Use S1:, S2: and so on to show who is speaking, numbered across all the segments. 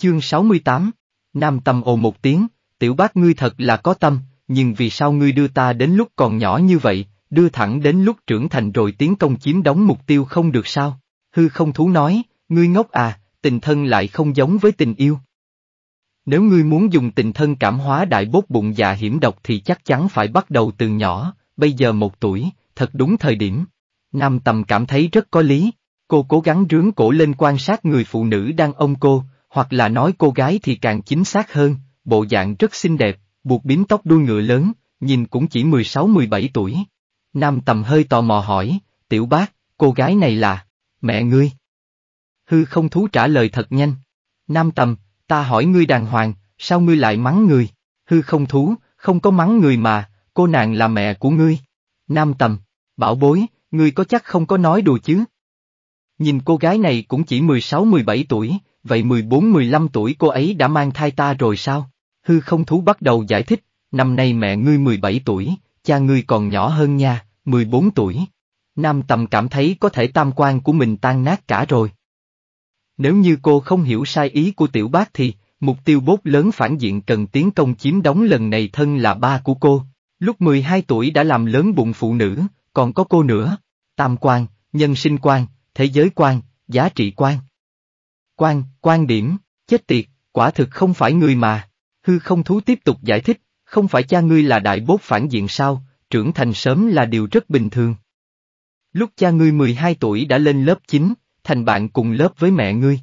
S1: Chương 68 Nam Tâm ồ một tiếng, tiểu bác ngươi thật là có tâm, nhưng vì sao ngươi đưa ta đến lúc còn nhỏ như vậy, đưa thẳng đến lúc trưởng thành rồi tiến công chiếm đóng mục tiêu không được sao? Hư không thú nói, ngươi ngốc à, tình thân lại không giống với tình yêu. Nếu ngươi muốn dùng tình thân cảm hóa đại bốt bụng dạ hiểm độc thì chắc chắn phải bắt đầu từ nhỏ, bây giờ một tuổi, thật đúng thời điểm. Nam Tầm cảm thấy rất có lý, cô cố gắng rướng cổ lên quan sát người phụ nữ đang ôm cô, hoặc là nói cô gái thì càng chính xác hơn, bộ dạng rất xinh đẹp, buộc bím tóc đuôi ngựa lớn, nhìn cũng chỉ 16-17 tuổi. Nam tầm hơi tò mò hỏi, tiểu bác, cô gái này là, mẹ ngươi. Hư không thú trả lời thật nhanh. Nam tầm, ta hỏi ngươi đàng hoàng, sao ngươi lại mắng người? Hư không thú, không có mắng người mà, cô nàng là mẹ của ngươi. Nam tầm, bảo bối, ngươi có chắc không có nói đùa chứ? Nhìn cô gái này cũng chỉ 16-17 tuổi, vậy 14-15 tuổi cô ấy đã mang thai ta rồi sao? Hư không thú bắt đầu giải thích, năm nay mẹ ngươi 17 tuổi, cha ngươi còn nhỏ hơn nha, 14 tuổi. Nam tầm cảm thấy có thể tam quan của mình tan nát cả rồi. Nếu như cô không hiểu sai ý của tiểu bác thì, mục tiêu bốt lớn phản diện cần tiến công chiếm đóng lần này thân là ba của cô. Lúc 12 tuổi đã làm lớn bụng phụ nữ, còn có cô nữa. Tam quan, nhân sinh quan, thế giới quan, giá trị quan. Quan, quan điểm, chết tiệt, quả thực không phải người mà. Hư không thú tiếp tục giải thích, không phải cha ngươi là đại bốt phản diện sao, trưởng thành sớm là điều rất bình thường. Lúc cha ngươi 12 tuổi đã lên lớp 9, thành bạn cùng lớp với mẹ ngươi.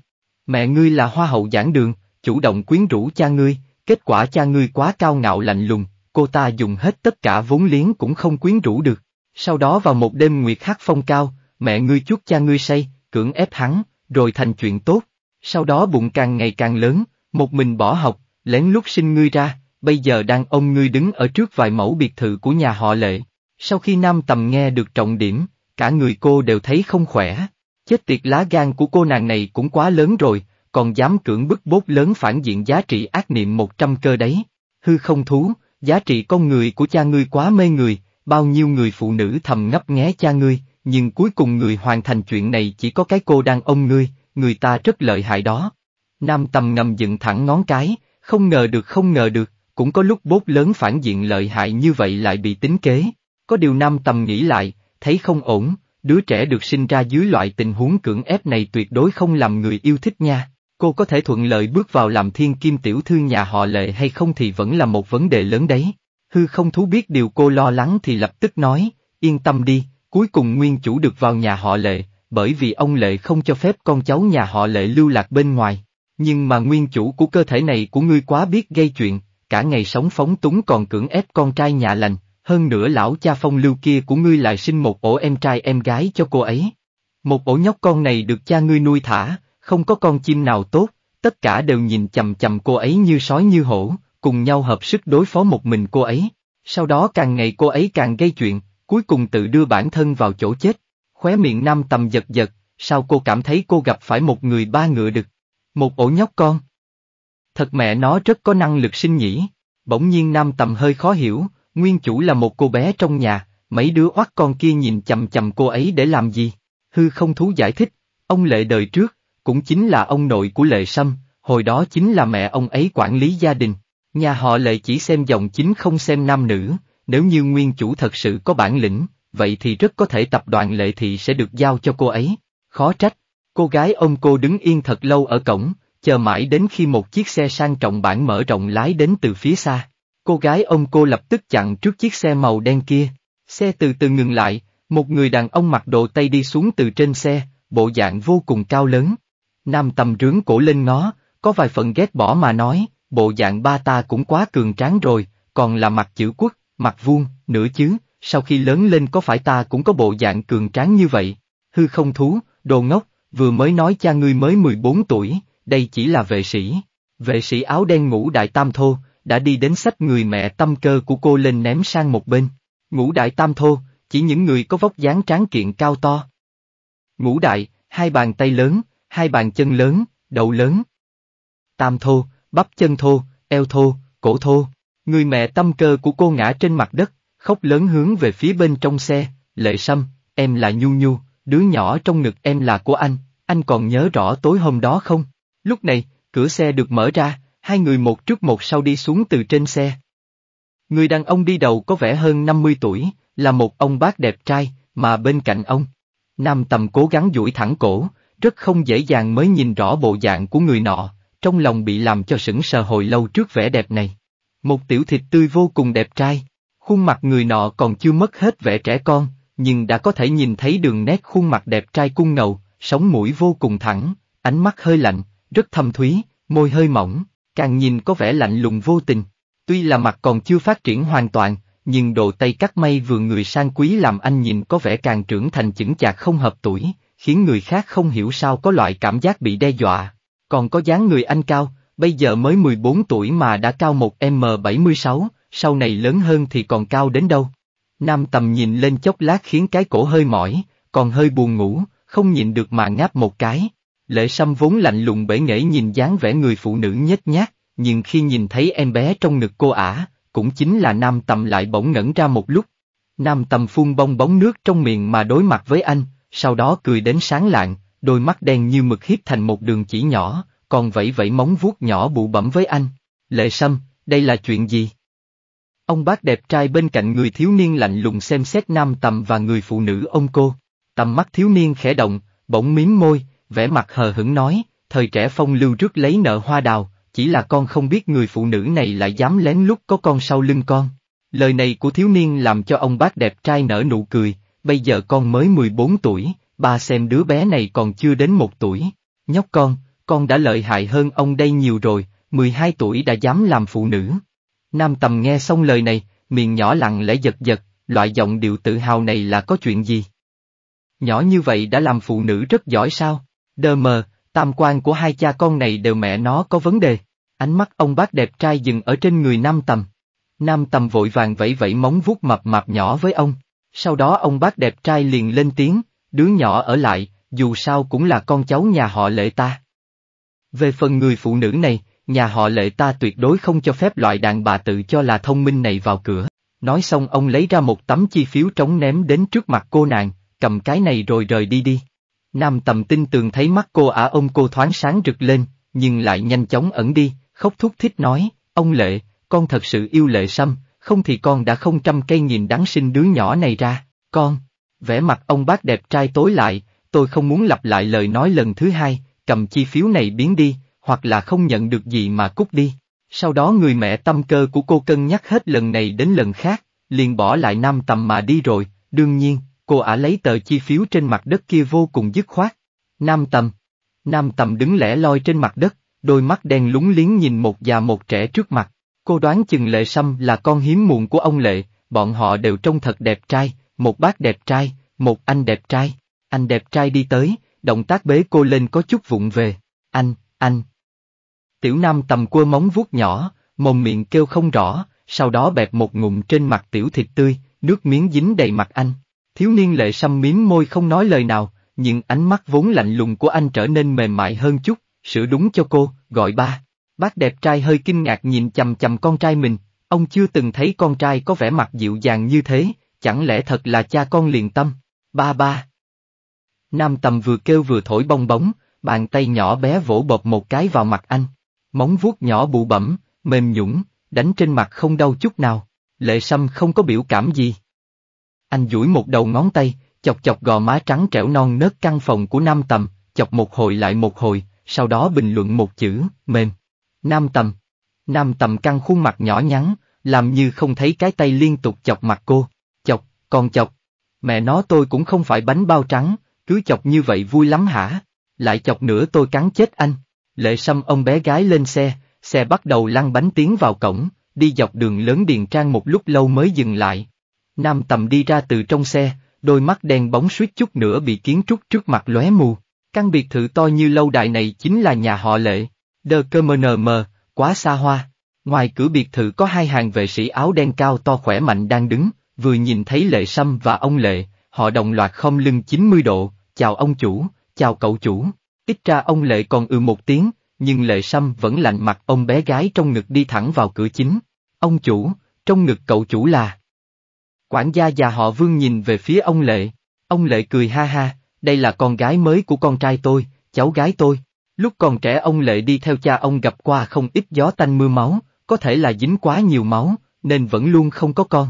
S1: Mẹ ngươi là hoa hậu giảng đường, chủ động quyến rũ cha ngươi, kết quả cha ngươi quá cao ngạo lạnh lùng, cô ta dùng hết tất cả vốn liếng cũng không quyến rũ được. Sau đó vào một đêm nguyệt khắc phong cao, mẹ ngươi chút cha ngươi say, cưỡng ép hắn, rồi thành chuyện tốt sau đó bụng càng ngày càng lớn, một mình bỏ học, lén lút sinh ngươi ra, bây giờ đang ông ngươi đứng ở trước vài mẫu biệt thự của nhà họ lệ. Sau khi Nam Tầm nghe được trọng điểm, cả người cô đều thấy không khỏe. Chết tiệt lá gan của cô nàng này cũng quá lớn rồi, còn dám cưỡng bức bốt lớn phản diện giá trị ác niệm 100 cơ đấy. Hư không thú, giá trị con người của cha ngươi quá mê người, bao nhiêu người phụ nữ thầm ngấp nghé cha ngươi, nhưng cuối cùng người hoàn thành chuyện này chỉ có cái cô đang ông ngươi, người ta rất lợi hại đó. Nam tầm ngầm dựng thẳng ngón cái, không ngờ được không ngờ được, cũng có lúc bốt lớn phản diện lợi hại như vậy lại bị tính kế. Có điều Nam tầm nghĩ lại, thấy không ổn, đứa trẻ được sinh ra dưới loại tình huống cưỡng ép này tuyệt đối không làm người yêu thích nha. Cô có thể thuận lợi bước vào làm thiên kim tiểu thư nhà họ lệ hay không thì vẫn là một vấn đề lớn đấy. Hư không thú biết điều cô lo lắng thì lập tức nói, yên tâm đi, cuối cùng nguyên chủ được vào nhà họ lệ, bởi vì ông Lệ không cho phép con cháu nhà họ Lệ lưu lạc bên ngoài. Nhưng mà nguyên chủ của cơ thể này của ngươi quá biết gây chuyện, cả ngày sống phóng túng còn cưỡng ép con trai nhà lành, hơn nữa lão cha phong lưu kia của ngươi lại sinh một ổ em trai em gái cho cô ấy. Một ổ nhóc con này được cha ngươi nuôi thả, không có con chim nào tốt, tất cả đều nhìn chầm chầm cô ấy như sói như hổ, cùng nhau hợp sức đối phó một mình cô ấy. Sau đó càng ngày cô ấy càng gây chuyện, cuối cùng tự đưa bản thân vào chỗ chết. Khóe miệng nam tầm giật giật, sao cô cảm thấy cô gặp phải một người ba ngựa đực? Một ổ nhóc con. Thật mẹ nó rất có năng lực sinh nhỉ. Bỗng nhiên nam tầm hơi khó hiểu, nguyên chủ là một cô bé trong nhà, mấy đứa oắt con kia nhìn chầm chầm cô ấy để làm gì? Hư không thú giải thích, ông lệ đời trước, cũng chính là ông nội của lệ sâm, hồi đó chính là mẹ ông ấy quản lý gia đình. Nhà họ lệ chỉ xem dòng chính không xem nam nữ, nếu như nguyên chủ thật sự có bản lĩnh, vậy thì rất có thể tập đoàn lệ thị sẽ được giao cho cô ấy. Khó trách, cô gái ông cô đứng yên thật lâu ở cổng, chờ mãi đến khi một chiếc xe sang trọng bản mở rộng lái đến từ phía xa. Cô gái ông cô lập tức chặn trước chiếc xe màu đen kia. Xe từ từ ngừng lại, một người đàn ông mặc đồ tây đi xuống từ trên xe, bộ dạng vô cùng cao lớn. Nam tầm rướng cổ lên nó có vài phần ghét bỏ mà nói, bộ dạng ba ta cũng quá cường tráng rồi, còn là mặt chữ quốc, mặt vuông, nửa chứ, sau khi lớn lên có phải ta cũng có bộ dạng cường tráng như vậy? Hư không thú, đồ ngốc, vừa mới nói cha ngươi mới 14 tuổi, đây chỉ là vệ sĩ. Vệ sĩ áo đen ngũ đại tam thô, đã đi đến sách người mẹ tâm cơ của cô lên ném sang một bên. Ngũ đại tam thô, chỉ những người có vóc dáng tráng kiện cao to. Ngũ đại, hai bàn tay lớn, hai bàn chân lớn, đầu lớn. Tam thô, bắp chân thô, eo thô, cổ thô. Người mẹ tâm cơ của cô ngã trên mặt đất, khóc lớn hướng về phía bên trong xe, lệ sâm, em là Nhu Nhu, đứa nhỏ trong ngực em là của anh, anh còn nhớ rõ tối hôm đó không? Lúc này, cửa xe được mở ra, hai người một trước một sau đi xuống từ trên xe. Người đàn ông đi đầu có vẻ hơn 50 tuổi, là một ông bác đẹp trai, mà bên cạnh ông, Nam Tầm cố gắng duỗi thẳng cổ, rất không dễ dàng mới nhìn rõ bộ dạng của người nọ, trong lòng bị làm cho sững sờ hồi lâu trước vẻ đẹp này. Một tiểu thịt tươi vô cùng đẹp trai. Khuôn mặt người nọ còn chưa mất hết vẻ trẻ con, nhưng đã có thể nhìn thấy đường nét khuôn mặt đẹp trai cung ngầu, sống mũi vô cùng thẳng, ánh mắt hơi lạnh, rất thâm thúy, môi hơi mỏng, càng nhìn có vẻ lạnh lùng vô tình. Tuy là mặt còn chưa phát triển hoàn toàn, nhưng đồ tay cắt may vừa người sang quý làm anh nhìn có vẻ càng trưởng thành chững chạc không hợp tuổi, khiến người khác không hiểu sao có loại cảm giác bị đe dọa. Còn có dáng người anh cao, bây giờ mới 14 tuổi mà đã cao 1m76, sau này lớn hơn thì còn cao đến đâu. Nam tầm nhìn lên chốc lát khiến cái cổ hơi mỏi, còn hơi buồn ngủ, không nhìn được mà ngáp một cái. Lệ sâm vốn lạnh lùng bể nghệ nhìn dáng vẻ người phụ nữ nhếch nhác, nhưng khi nhìn thấy em bé trong ngực cô ả, cũng chính là nam tầm lại bỗng ngẩn ra một lúc. Nam tầm phun bong bóng nước trong miệng mà đối mặt với anh, sau đó cười đến sáng lạng, đôi mắt đen như mực hiếp thành một đường chỉ nhỏ, còn vẫy vẫy móng vuốt nhỏ bụ bẩm với anh. Lệ sâm, đây là chuyện gì? Ông bác đẹp trai bên cạnh người thiếu niên lạnh lùng xem xét nam tầm và người phụ nữ ông cô. Tầm mắt thiếu niên khẽ động, bỗng miếm môi, vẻ mặt hờ hững nói, thời trẻ phong lưu rước lấy nợ hoa đào, chỉ là con không biết người phụ nữ này lại dám lén lút có con sau lưng con. Lời này của thiếu niên làm cho ông bác đẹp trai nở nụ cười, bây giờ con mới mười bốn tuổi, ba xem đứa bé này còn chưa đến một tuổi. Nhóc con, con đã lợi hại hơn ông đây nhiều rồi, mười hai tuổi đã dám làm phụ nữ. Nam Tầm nghe xong lời này, miệng nhỏ lặng lẽ giật giật, loại giọng điệu tự hào này là có chuyện gì? Nhỏ như vậy đã làm phụ nữ rất giỏi sao? Đờ mờ, tam quan của hai cha con này đều mẹ nó có vấn đề. Ánh mắt ông bác đẹp trai dừng ở trên người Nam Tầm. Nam Tầm vội vàng vẫy vẫy móng vuốt mập mạp nhỏ với ông. Sau đó ông bác đẹp trai liền lên tiếng, đứa nhỏ ở lại, dù sao cũng là con cháu nhà họ lệ ta. Về phần người phụ nữ này, nhà họ lệ ta tuyệt đối không cho phép loại đàn bà tự cho là thông minh này vào cửa. Nói xong ông lấy ra một tấm chi phiếu trống ném đến trước mặt cô nàng, cầm cái này rồi rời đi đi. Nam tầm tin tường thấy mắt cô ả ông cô thoáng sáng rực lên, nhưng lại nhanh chóng ẩn đi, khóc thúc thích nói, ông lệ, con thật sự yêu lệ sâm, không thì con đã không trăm cây nhìn đáng sinh đứa nhỏ này ra, con. Vẻ mặt ông bác đẹp trai tối lại, tôi không muốn lặp lại lời nói lần thứ hai, cầm chi phiếu này biến đi, hoặc là không nhận được gì mà cút đi. Sau đó người mẹ tâm cơ của cô cân nhắc hết lần này đến lần khác, liền bỏ lại nam tầm mà đi rồi, đương nhiên, cô ả lấy tờ chi phiếu trên mặt đất kia vô cùng dứt khoát. Nam tầm. Nam tầm đứng lẻ loi trên mặt đất, đôi mắt đen lúng liếng nhìn một già một trẻ trước mặt. Cô đoán chừng Lệ Sâm là con hiếm muộn của ông Lệ, bọn họ đều trông thật đẹp trai, một bác đẹp trai, một anh đẹp trai. Anh đẹp trai đi tới, động tác bế cô lên có chút vụng về. Anh, anh, Tiểu Nam tầm cua móng vuốt nhỏ, mồm miệng kêu không rõ, sau đó bẹp một ngụm trên mặt tiểu thịt tươi, nước miếng dính đầy mặt anh. Thiếu niên lệ xăm miếng môi không nói lời nào, nhưng ánh mắt vốn lạnh lùng của anh trở nên mềm mại hơn chút, sửa đúng cho cô, gọi ba. Bác đẹp trai hơi kinh ngạc nhìn chầm chầm con trai mình, ông chưa từng thấy con trai có vẻ mặt dịu dàng như thế, chẳng lẽ thật là cha con liền tâm. Ba ba. Nam tầm vừa kêu vừa thổi bong bóng, bàn tay nhỏ bé vỗ bột một cái vào mặt anh móng vuốt nhỏ bụ bẩm, mềm nhũng, đánh trên mặt không đau chút nào, lệ sâm không có biểu cảm gì. Anh duỗi một đầu ngón tay, chọc chọc gò má trắng trẻo non nớt căn phòng của Nam Tầm, chọc một hồi lại một hồi, sau đó bình luận một chữ, mềm. Nam Tầm. Nam Tầm căng khuôn mặt nhỏ nhắn, làm như không thấy cái tay liên tục chọc mặt cô, chọc, còn chọc. Mẹ nó tôi cũng không phải bánh bao trắng, cứ chọc như vậy vui lắm hả? Lại chọc nữa tôi cắn chết anh. Lệ Sâm ông bé gái lên xe, xe bắt đầu lăn bánh tiến vào cổng, đi dọc đường lớn Điền Trang một lúc lâu mới dừng lại. Nam Tầm đi ra từ trong xe, đôi mắt đen bóng suýt chút nữa bị kiến trúc trước mặt lóe mù. Căn biệt thự to như lâu đài này chính là nhà họ Lệ. cơ mờ nờ mờ, quá xa hoa. Ngoài cửa biệt thự có hai hàng vệ sĩ áo đen cao to khỏe mạnh đang đứng, vừa nhìn thấy Lệ Sâm và ông Lệ, họ đồng loạt không lưng 90 độ, chào ông chủ, chào cậu chủ. Ít ra ông Lệ còn ừ một tiếng, nhưng Lệ Sâm vẫn lạnh mặt ông bé gái trong ngực đi thẳng vào cửa chính. Ông chủ, trong ngực cậu chủ là... Quản gia già họ Vương nhìn về phía ông Lệ. Ông Lệ cười ha ha, đây là con gái mới của con trai tôi, cháu gái tôi. Lúc còn trẻ ông Lệ đi theo cha ông gặp qua không ít gió tanh mưa máu, có thể là dính quá nhiều máu, nên vẫn luôn không có con.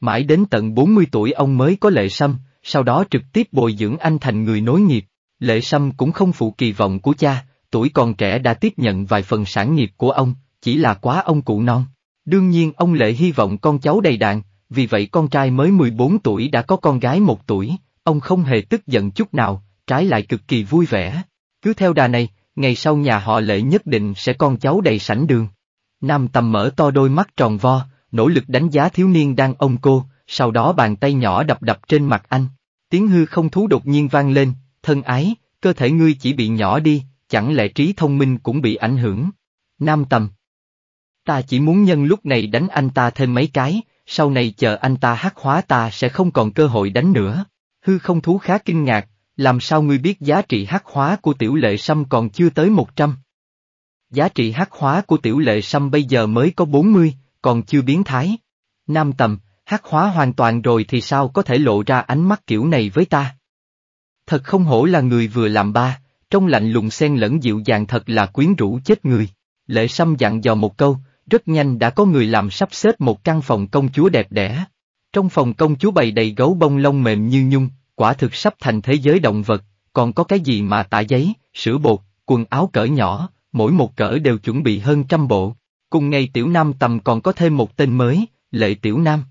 S1: Mãi đến tận 40 tuổi ông mới có Lệ Sâm, sau đó trực tiếp bồi dưỡng anh thành người nối nghiệp. Lệ Sâm cũng không phụ kỳ vọng của cha, tuổi còn trẻ đã tiếp nhận vài phần sản nghiệp của ông, chỉ là quá ông cụ non. Đương nhiên ông Lệ hy vọng con cháu đầy đạn, vì vậy con trai mới 14 tuổi đã có con gái 1 tuổi, ông không hề tức giận chút nào, trái lại cực kỳ vui vẻ. Cứ theo đà này, ngày sau nhà họ Lệ nhất định sẽ con cháu đầy sảnh đường. Nam Tầm mở to đôi mắt tròn vo, nỗ lực đánh giá thiếu niên đang ông cô, sau đó bàn tay nhỏ đập đập trên mặt anh. Tiếng hư không thú đột nhiên vang lên, thân ái, cơ thể ngươi chỉ bị nhỏ đi, chẳng lẽ trí thông minh cũng bị ảnh hưởng? Nam tầm. Ta chỉ muốn nhân lúc này đánh anh ta thêm mấy cái, sau này chờ anh ta hắc hóa ta sẽ không còn cơ hội đánh nữa. Hư không thú khá kinh ngạc, làm sao ngươi biết giá trị hắc hóa của tiểu lệ sâm còn chưa tới 100? Giá trị hắc hóa của tiểu lệ sâm bây giờ mới có 40, còn chưa biến thái. Nam tầm, hắc hóa hoàn toàn rồi thì sao có thể lộ ra ánh mắt kiểu này với ta? Thật không hổ là người vừa làm ba, trong lạnh lùng xen lẫn dịu dàng thật là quyến rũ chết người. Lệ Sâm dặn dò một câu, rất nhanh đã có người làm sắp xếp một căn phòng công chúa đẹp đẽ. Trong phòng công chúa bày đầy gấu bông lông mềm như nhung, quả thực sắp thành thế giới động vật, còn có cái gì mà tả giấy, sữa bột, quần áo cỡ nhỏ, mỗi một cỡ đều chuẩn bị hơn trăm bộ. Cùng ngày Tiểu Nam Tầm còn có thêm một tên mới, Lệ Tiểu Nam.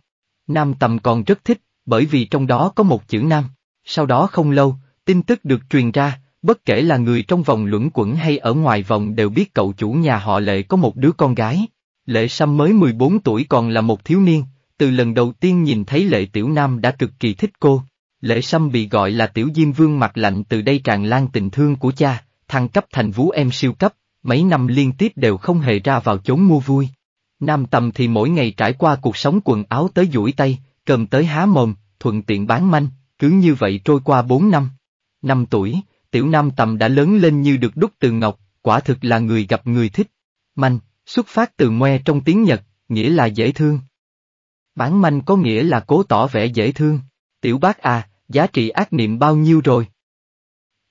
S1: Nam Tầm còn rất thích, bởi vì trong đó có một chữ Nam. Sau đó không lâu, Tin tức được truyền ra, bất kể là người trong vòng luẩn quẩn hay ở ngoài vòng đều biết cậu chủ nhà họ Lệ có một đứa con gái. Lệ Sâm mới 14 tuổi còn là một thiếu niên, từ lần đầu tiên nhìn thấy Lệ Tiểu Nam đã cực kỳ thích cô. Lệ Sâm bị gọi là Tiểu Diêm Vương mặt lạnh từ đây tràn lan tình thương của cha, thăng cấp thành vũ em siêu cấp, mấy năm liên tiếp đều không hề ra vào chốn mua vui. Nam Tầm thì mỗi ngày trải qua cuộc sống quần áo tới duỗi tay, cầm tới há mồm, thuận tiện bán manh, cứ như vậy trôi qua 4 năm năm tuổi, tiểu nam tầm đã lớn lên như được đúc từ ngọc, quả thực là người gặp người thích. Manh, xuất phát từ ngoe trong tiếng Nhật, nghĩa là dễ thương. Bán manh có nghĩa là cố tỏ vẻ dễ thương. Tiểu bác à, giá trị ác niệm bao nhiêu rồi?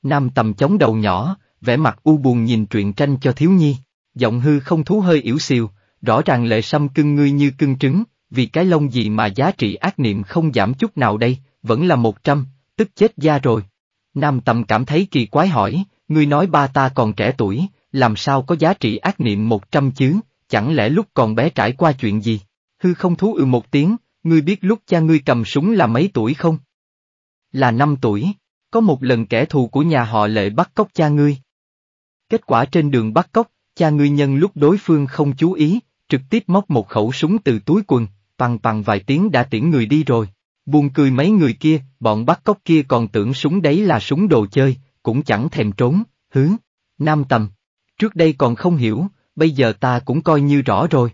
S1: Nam tầm chống đầu nhỏ, vẻ mặt u buồn nhìn truyện tranh cho thiếu nhi, giọng hư không thú hơi yếu xìu, rõ ràng lệ sâm cưng ngươi như cưng trứng, vì cái lông gì mà giá trị ác niệm không giảm chút nào đây, vẫn là một trăm, tức chết da rồi. Nam Tâm cảm thấy kỳ quái hỏi, ngươi nói ba ta còn trẻ tuổi, làm sao có giá trị ác niệm một trăm chứ, chẳng lẽ lúc còn bé trải qua chuyện gì? Hư không thú ừ một tiếng, ngươi biết lúc cha ngươi cầm súng là mấy tuổi không? Là năm tuổi, có một lần kẻ thù của nhà họ lệ bắt cóc cha ngươi. Kết quả trên đường bắt cóc, cha ngươi nhân lúc đối phương không chú ý, trực tiếp móc một khẩu súng từ túi quần, bằng bằng vài tiếng đã tiễn người đi rồi. Buồn cười mấy người kia, bọn bắt cóc kia còn tưởng súng đấy là súng đồ chơi, cũng chẳng thèm trốn, Hướng nam tầm. Trước đây còn không hiểu, bây giờ ta cũng coi như rõ rồi.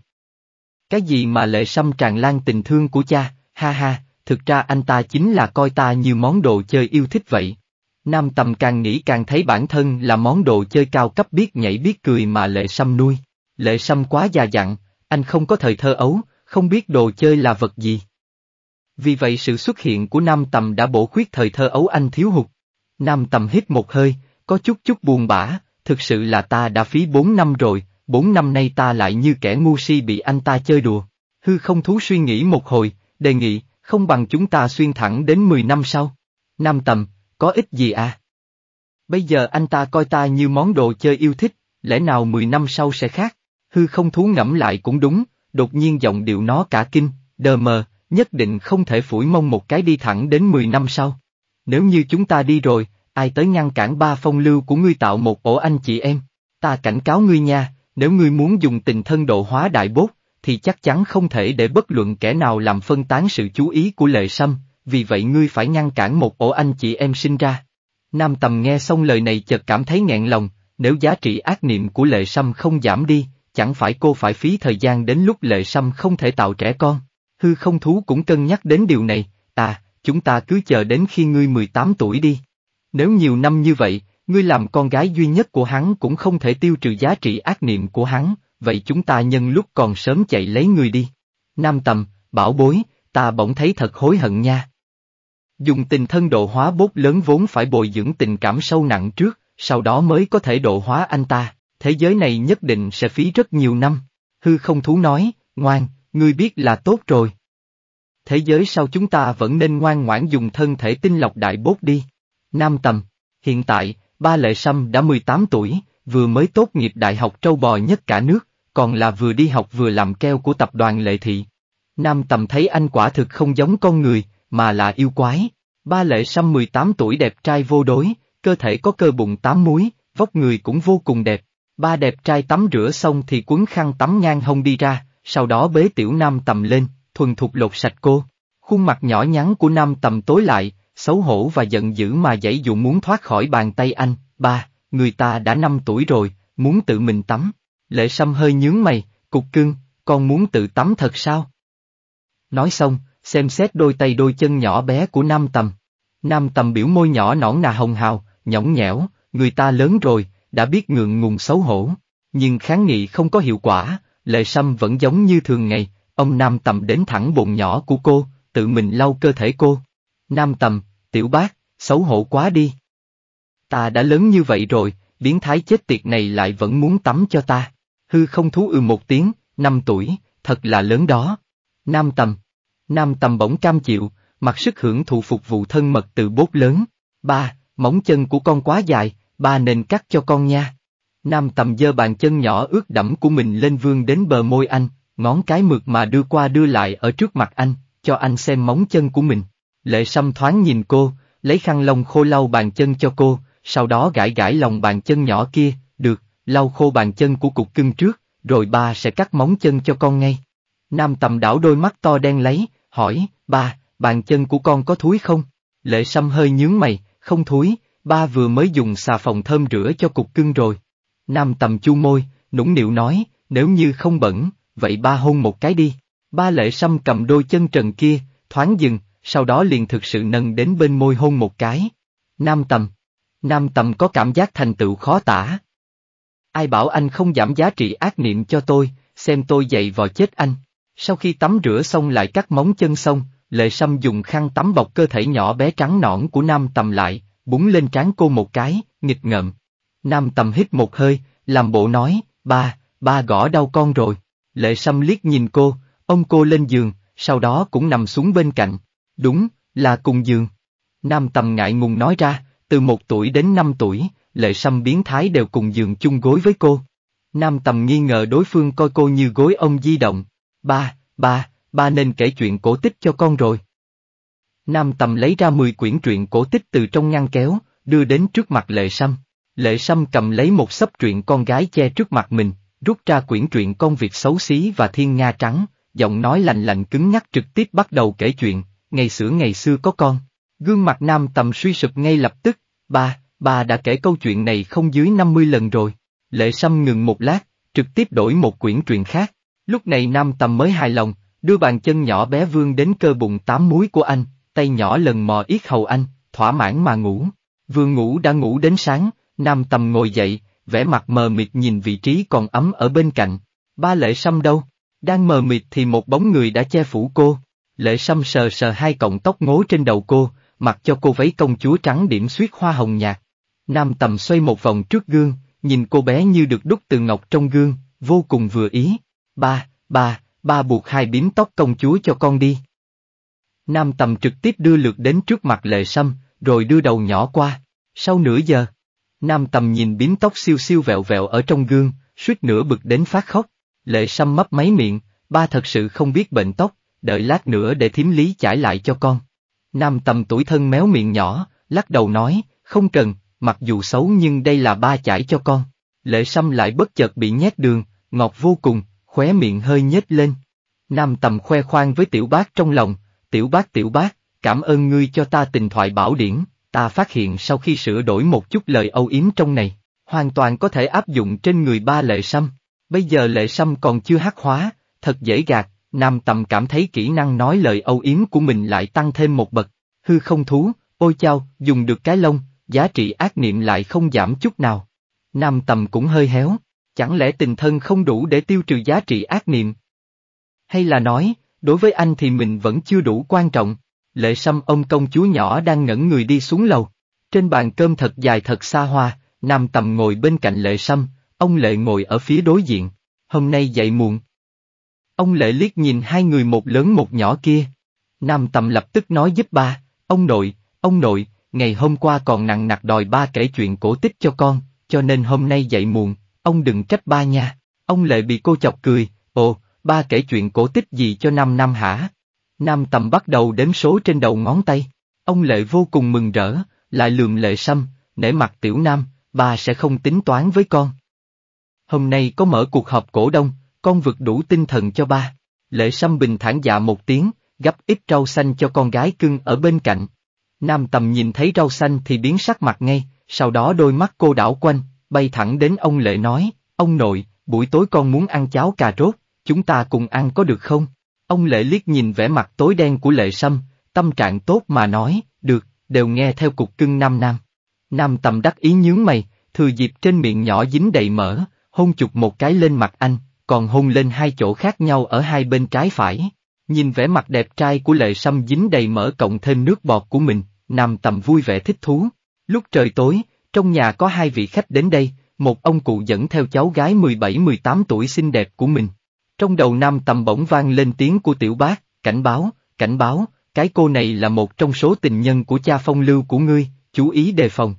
S1: Cái gì mà lệ sâm tràn lan tình thương của cha, ha ha, thực ra anh ta chính là coi ta như món đồ chơi yêu thích vậy. Nam tầm càng nghĩ càng thấy bản thân là món đồ chơi cao cấp biết nhảy biết cười mà lệ sâm nuôi. Lệ sâm quá già dặn, anh không có thời thơ ấu, không biết đồ chơi là vật gì. Vì vậy sự xuất hiện của Nam Tầm đã bổ khuyết thời thơ ấu anh thiếu hụt. Nam Tầm hít một hơi, có chút chút buồn bã, thực sự là ta đã phí bốn năm rồi, bốn năm nay ta lại như kẻ ngu si bị anh ta chơi đùa. Hư không thú suy nghĩ một hồi, đề nghị, không bằng chúng ta xuyên thẳng đến mười năm sau. Nam Tầm, có ích gì à? Bây giờ anh ta coi ta như món đồ chơi yêu thích, lẽ nào mười năm sau sẽ khác? Hư không thú ngẫm lại cũng đúng, đột nhiên giọng điệu nó cả kinh, đờ mờ, nhất định không thể phủi mông một cái đi thẳng đến 10 năm sau. Nếu như chúng ta đi rồi, ai tới ngăn cản ba phong lưu của ngươi tạo một ổ anh chị em. Ta cảnh cáo ngươi nha, nếu ngươi muốn dùng tình thân độ hóa đại bốt, thì chắc chắn không thể để bất luận kẻ nào làm phân tán sự chú ý của lệ sâm, vì vậy ngươi phải ngăn cản một ổ anh chị em sinh ra. Nam tầm nghe xong lời này chợt cảm thấy nghẹn lòng, nếu giá trị ác niệm của lệ sâm không giảm đi, chẳng phải cô phải phí thời gian đến lúc lệ sâm không thể tạo trẻ con hư không thú cũng cân nhắc đến điều này, ta, chúng ta cứ chờ đến khi ngươi 18 tuổi đi. Nếu nhiều năm như vậy, ngươi làm con gái duy nhất của hắn cũng không thể tiêu trừ giá trị ác niệm của hắn, vậy chúng ta nhân lúc còn sớm chạy lấy người đi. Nam tầm, bảo bối, ta bỗng thấy thật hối hận nha. Dùng tình thân độ hóa bốt lớn vốn phải bồi dưỡng tình cảm sâu nặng trước, sau đó mới có thể độ hóa anh ta, thế giới này nhất định sẽ phí rất nhiều năm. Hư không thú nói, ngoan, ngươi biết là tốt rồi. Thế giới sau chúng ta vẫn nên ngoan ngoãn dùng thân thể tinh lọc đại bốt đi. Nam Tầm, hiện tại, ba lệ sâm đã 18 tuổi, vừa mới tốt nghiệp đại học trâu bò nhất cả nước, còn là vừa đi học vừa làm keo của tập đoàn lệ thị. Nam Tầm thấy anh quả thực không giống con người, mà là yêu quái. Ba lệ sâm 18 tuổi đẹp trai vô đối, cơ thể có cơ bụng tám múi, vóc người cũng vô cùng đẹp. Ba đẹp trai tắm rửa xong thì quấn khăn tắm ngang hông đi ra, sau đó bế tiểu nam tầm lên, thuần thục lột sạch cô. Khuôn mặt nhỏ nhắn của nam tầm tối lại, xấu hổ và giận dữ mà dãy dụ muốn thoát khỏi bàn tay anh, ba, người ta đã 5 tuổi rồi, muốn tự mình tắm. Lệ Sâm hơi nhướng mày, cục cưng, con muốn tự tắm thật sao? Nói xong, xem xét đôi tay đôi chân nhỏ bé của nam tầm. Nam tầm biểu môi nhỏ nõn nà hồng hào, nhõng nhẽo, người ta lớn rồi, đã biết ngượng ngùng xấu hổ. Nhưng kháng nghị không có hiệu quả, Lệ Sâm vẫn giống như thường ngày, ông Nam Tầm đến thẳng bụng nhỏ của cô, tự mình lau cơ thể cô. Nam Tầm, tiểu bác, xấu hổ quá đi. Ta đã lớn như vậy rồi, biến thái chết tiệt này lại vẫn muốn tắm cho ta. Hư không thú ư một tiếng, năm tuổi, thật là lớn đó. Nam Tầm. Nam Tầm bỗng cam chịu, mặc sức hưởng thụ phục vụ thân mật từ bốt lớn. Ba, móng chân của con quá dài, ba nên cắt cho con nha. Nam tầm dơ bàn chân nhỏ ướt đẫm của mình lên vương đến bờ môi anh, ngón cái mượt mà đưa qua đưa lại ở trước mặt anh, cho anh xem móng chân của mình. Lệ sâm thoáng nhìn cô, lấy khăn lông khô lau bàn chân cho cô, sau đó gãi gãi lòng bàn chân nhỏ kia, được, lau khô bàn chân của cục cưng trước, rồi ba sẽ cắt móng chân cho con ngay. Nam tầm đảo đôi mắt to đen lấy, hỏi, ba, bàn chân của con có thúi không? Lệ sâm hơi nhướng mày, không thúi, ba vừa mới dùng xà phòng thơm rửa cho cục cưng rồi. Nam tầm chu môi, nũng nịu nói, nếu như không bẩn, vậy ba hôn một cái đi. Ba lệ sâm cầm đôi chân trần kia, thoáng dừng, sau đó liền thực sự nâng đến bên môi hôn một cái. Nam tầm. Nam tầm có cảm giác thành tựu khó tả. Ai bảo anh không giảm giá trị ác niệm cho tôi, xem tôi dậy vò chết anh. Sau khi tắm rửa xong lại cắt móng chân xong, lệ sâm dùng khăn tắm bọc cơ thể nhỏ bé trắng nõn của nam tầm lại, búng lên trán cô một cái, nghịch ngợm. Nam tầm hít một hơi, làm bộ nói, ba, ba gõ đau con rồi. Lệ Sâm liếc nhìn cô, ông cô lên giường, sau đó cũng nằm xuống bên cạnh. Đúng, là cùng giường. Nam tầm ngại ngùng nói ra, từ một tuổi đến năm tuổi, Lệ Sâm biến thái đều cùng giường chung gối với cô. Nam tầm nghi ngờ đối phương coi cô như gối ông di động. Ba, ba, ba nên kể chuyện cổ tích cho con rồi. Nam tầm lấy ra 10 quyển truyện cổ tích từ trong ngăn kéo, đưa đến trước mặt Lệ Sâm. Lệ Sâm cầm lấy một sấp truyện con gái che trước mặt mình, rút ra quyển truyện công việc xấu xí và thiên nga trắng, giọng nói lành lạnh cứng nhắc trực tiếp bắt đầu kể chuyện, ngày xưa ngày xưa có con. Gương mặt nam tầm suy sụp ngay lập tức, ba, ba đã kể câu chuyện này không dưới 50 lần rồi. Lệ Sâm ngừng một lát, trực tiếp đổi một quyển truyện khác. Lúc này nam tầm mới hài lòng, đưa bàn chân nhỏ bé vương đến cơ bụng tám múi của anh, tay nhỏ lần mò yết hầu anh, thỏa mãn mà ngủ. Vừa ngủ đã ngủ đến sáng, Nam Tâm ngồi dậy, vẻ mặt mờ mịt nhìn vị trí còn ấm ở bên cạnh. Ba lệ sâm đâu? Đang mờ mịt thì một bóng người đã che phủ cô. Lệ sâm sờ sờ hai cọng tóc ngố trên đầu cô, mặc cho cô váy công chúa trắng điểm suyết hoa hồng nhạt. Nam Tâm xoay một vòng trước gương, nhìn cô bé như được đúc từ ngọc trong gương, vô cùng vừa ý. Ba, ba, ba buộc hai bím tóc công chúa cho con đi. Nam Tâm trực tiếp đưa lượt đến trước mặt lệ sâm, rồi đưa đầu nhỏ qua. Sau nửa giờ, Nam tầm nhìn biến tóc siêu siêu vẹo vẹo ở trong gương, suýt nửa bực đến phát khóc. Lệ xăm mấp máy miệng, ba thật sự không biết bệnh tóc, đợi lát nữa để thím lý chải lại cho con. Nam tầm tuổi thân méo miệng nhỏ, lắc đầu nói, không cần, mặc dù xấu nhưng đây là ba chải cho con. Lệ xăm lại bất chợt bị nhét đường, ngọt vô cùng, khóe miệng hơi nhếch lên. Nam tầm khoe khoang với tiểu bác trong lòng, tiểu bác tiểu bác, cảm ơn ngươi cho ta tình thoại bảo điển, ta phát hiện sau khi sửa đổi một chút lời âu yếm trong này, hoàn toàn có thể áp dụng trên người ba lệ sâm. Bây giờ lệ sâm còn chưa hắc hóa, thật dễ gạt, nam tầm cảm thấy kỹ năng nói lời âu yếm của mình lại tăng thêm một bậc. Hư không thú, ôi chao, dùng được cái lông, giá trị ác niệm lại không giảm chút nào. Nam tầm cũng hơi héo, chẳng lẽ tình thân không đủ để tiêu trừ giá trị ác niệm? Hay là nói, đối với anh thì mình vẫn chưa đủ quan trọng? Lệ Sâm ông công chúa nhỏ đang ngẩn người đi xuống lầu. Trên bàn cơm thật dài thật xa hoa, Nam Tầm ngồi bên cạnh Lệ Sâm, ông Lệ ngồi ở phía đối diện. Hôm nay dậy muộn. Ông Lệ liếc nhìn hai người một lớn một nhỏ kia. Nam Tầm lập tức nói giúp ba, ông nội, ông nội, ngày hôm qua còn nặng nặc đòi ba kể chuyện cổ tích cho con, cho nên hôm nay dậy muộn, ông đừng trách ba nha. Ông Lệ bị cô chọc cười, ồ, ba kể chuyện cổ tích gì cho năm năm hả? Nam tầm bắt đầu đếm số trên đầu ngón tay. Ông Lệ vô cùng mừng rỡ, lại lườm Lệ Sâm, nể mặt tiểu Nam, bà sẽ không tính toán với con. Hôm nay có mở cuộc họp cổ đông, con vượt đủ tinh thần cho ba. Lệ Sâm bình thản dạ một tiếng, gấp ít rau xanh cho con gái cưng ở bên cạnh. Nam tầm nhìn thấy rau xanh thì biến sắc mặt ngay, sau đó đôi mắt cô đảo quanh, bay thẳng đến ông Lệ nói, ông nội, buổi tối con muốn ăn cháo cà rốt, chúng ta cùng ăn có được không? Ông Lệ liếc nhìn vẻ mặt tối đen của Lệ Sâm, tâm trạng tốt mà nói, được, đều nghe theo cục cưng Nam Nam. Nam tầm đắc ý nhướng mày, thừa dịp trên miệng nhỏ dính đầy mỡ, hôn chụp một cái lên mặt anh, còn hôn lên hai chỗ khác nhau ở hai bên trái phải. Nhìn vẻ mặt đẹp trai của Lệ Sâm dính đầy mỡ cộng thêm nước bọt của mình, Nam tầm vui vẻ thích thú. Lúc trời tối, trong nhà có hai vị khách đến đây, một ông cụ dẫn theo cháu gái 17-18 tuổi xinh đẹp của mình, trong đầu Nam Tầm bỗng vang lên tiếng của tiểu bác, cảnh báo, cảnh báo, cái cô này là một trong số tình nhân của cha phong lưu của ngươi, chú ý đề phòng.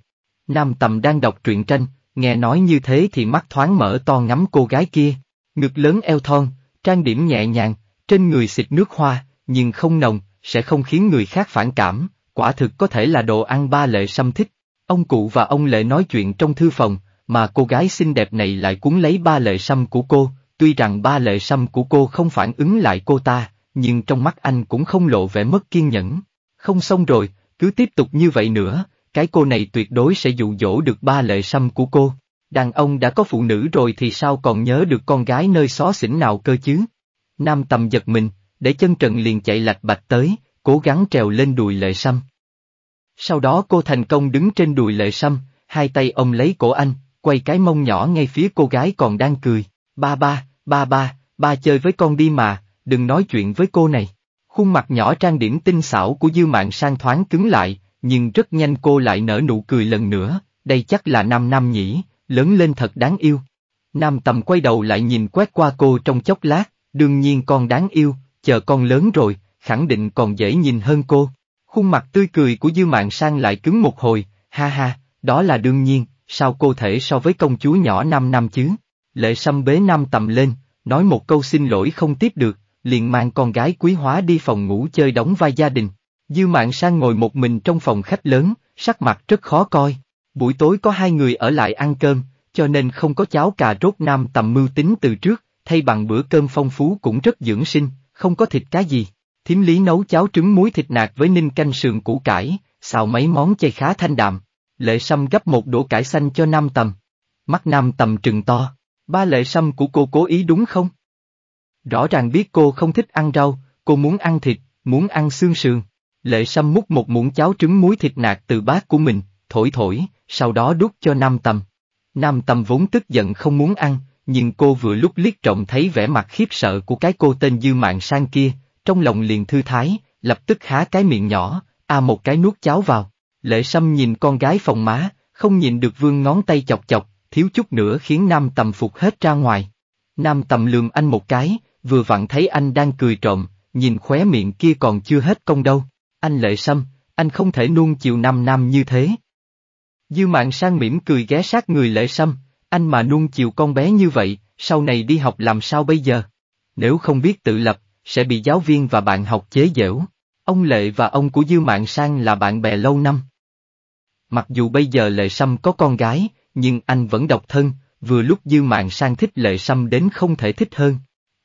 S1: Nam Tầm đang đọc truyện tranh, nghe nói như thế thì mắt thoáng mở to ngắm cô gái kia, ngực lớn eo thon, trang điểm nhẹ nhàng, trên người xịt nước hoa, nhưng không nồng, sẽ không khiến người khác phản cảm, quả thực có thể là đồ ăn ba lệ xăm thích. Ông cụ và ông lệ nói chuyện trong thư phòng, mà cô gái xinh đẹp này lại cuốn lấy ba lệ xăm của cô, Tuy rằng ba lệ sâm của cô không phản ứng lại cô ta, nhưng trong mắt anh cũng không lộ vẻ mất kiên nhẫn. Không xong rồi, cứ tiếp tục như vậy nữa, cái cô này tuyệt đối sẽ dụ dỗ được ba lệ sâm của cô. Đàn ông đã có phụ nữ rồi thì sao còn nhớ được con gái nơi xó xỉnh nào cơ chứ? Nam tầm giật mình, để chân trần liền chạy lạch bạch tới, cố gắng trèo lên đùi lệ sâm. Sau đó cô thành công đứng trên đùi lệ sâm, hai tay ông lấy cổ anh, quay cái mông nhỏ ngay phía cô gái còn đang cười. Ba ba, Ba ba, ba chơi với con đi mà, đừng nói chuyện với cô này. Khuôn mặt nhỏ trang điểm tinh xảo của Dư Mạng sang thoáng cứng lại, nhưng rất nhanh cô lại nở nụ cười lần nữa, đây chắc là Nam Nam nhỉ, lớn lên thật đáng yêu. Nam Tầm quay đầu lại nhìn quét qua cô trong chốc lát, đương nhiên con đáng yêu, chờ con lớn rồi, khẳng định còn dễ nhìn hơn cô. Khuôn mặt tươi cười của Dư Mạng Sang lại cứng một hồi, ha ha, đó là đương nhiên, sao cô thể so với công chúa nhỏ 5 năm chứ? Lệ Sâm bế Nam Tầm lên, nói một câu xin lỗi không tiếp được, liền mang con gái quý hóa đi phòng ngủ chơi đóng vai gia đình. Dư mạng sang ngồi một mình trong phòng khách lớn, sắc mặt rất khó coi. Buổi tối có hai người ở lại ăn cơm, cho nên không có cháo cà rốt Nam Tầm mưu tính từ trước, thay bằng bữa cơm phong phú cũng rất dưỡng sinh, không có thịt cá gì. Thím lý nấu cháo trứng muối thịt nạc với ninh canh sườn củ cải, xào mấy món chay khá thanh đạm. Lệ Sâm gấp một đũa cải xanh cho Nam Tầm. Mắt Nam Tầm trừng to. Ba lệ sâm của cô cố ý đúng không? Rõ ràng biết cô không thích ăn rau, cô muốn ăn thịt, muốn ăn xương sườn. Lệ sâm múc một muỗng cháo trứng muối thịt nạc từ bát của mình, thổi thổi, sau đó đút cho Nam Tâm. Nam Tâm vốn tức giận không muốn ăn, nhưng cô vừa lúc liếc trọng thấy vẻ mặt khiếp sợ của cái cô tên Dư Mạng Sang kia, trong lòng liền thư thái, lập tức há cái miệng nhỏ, a một cái nuốt cháo vào. Lệ Sâm nhìn con gái phòng má, không nhìn được vương ngón tay chọc chọc, thiếu chút nữa khiến nam tầm phục hết ra ngoài. Nam tầm lườm anh một cái, vừa vặn thấy anh đang cười trộm, nhìn khóe miệng kia còn chưa hết công đâu. Anh lệ sâm, anh không thể nuông chiều nam nam như thế. Dư mạng sang mỉm cười ghé sát người lệ sâm, anh mà nuông chiều con bé như vậy, sau này đi học làm sao bây giờ? Nếu không biết tự lập, sẽ bị giáo viên và bạn học chế giễu. Ông Lệ và ông của Dư Mạng Sang là bạn bè lâu năm. Mặc dù bây giờ Lệ Sâm có con gái, nhưng anh vẫn độc thân, vừa lúc dư mạng sang thích lệ sâm đến không thể thích hơn.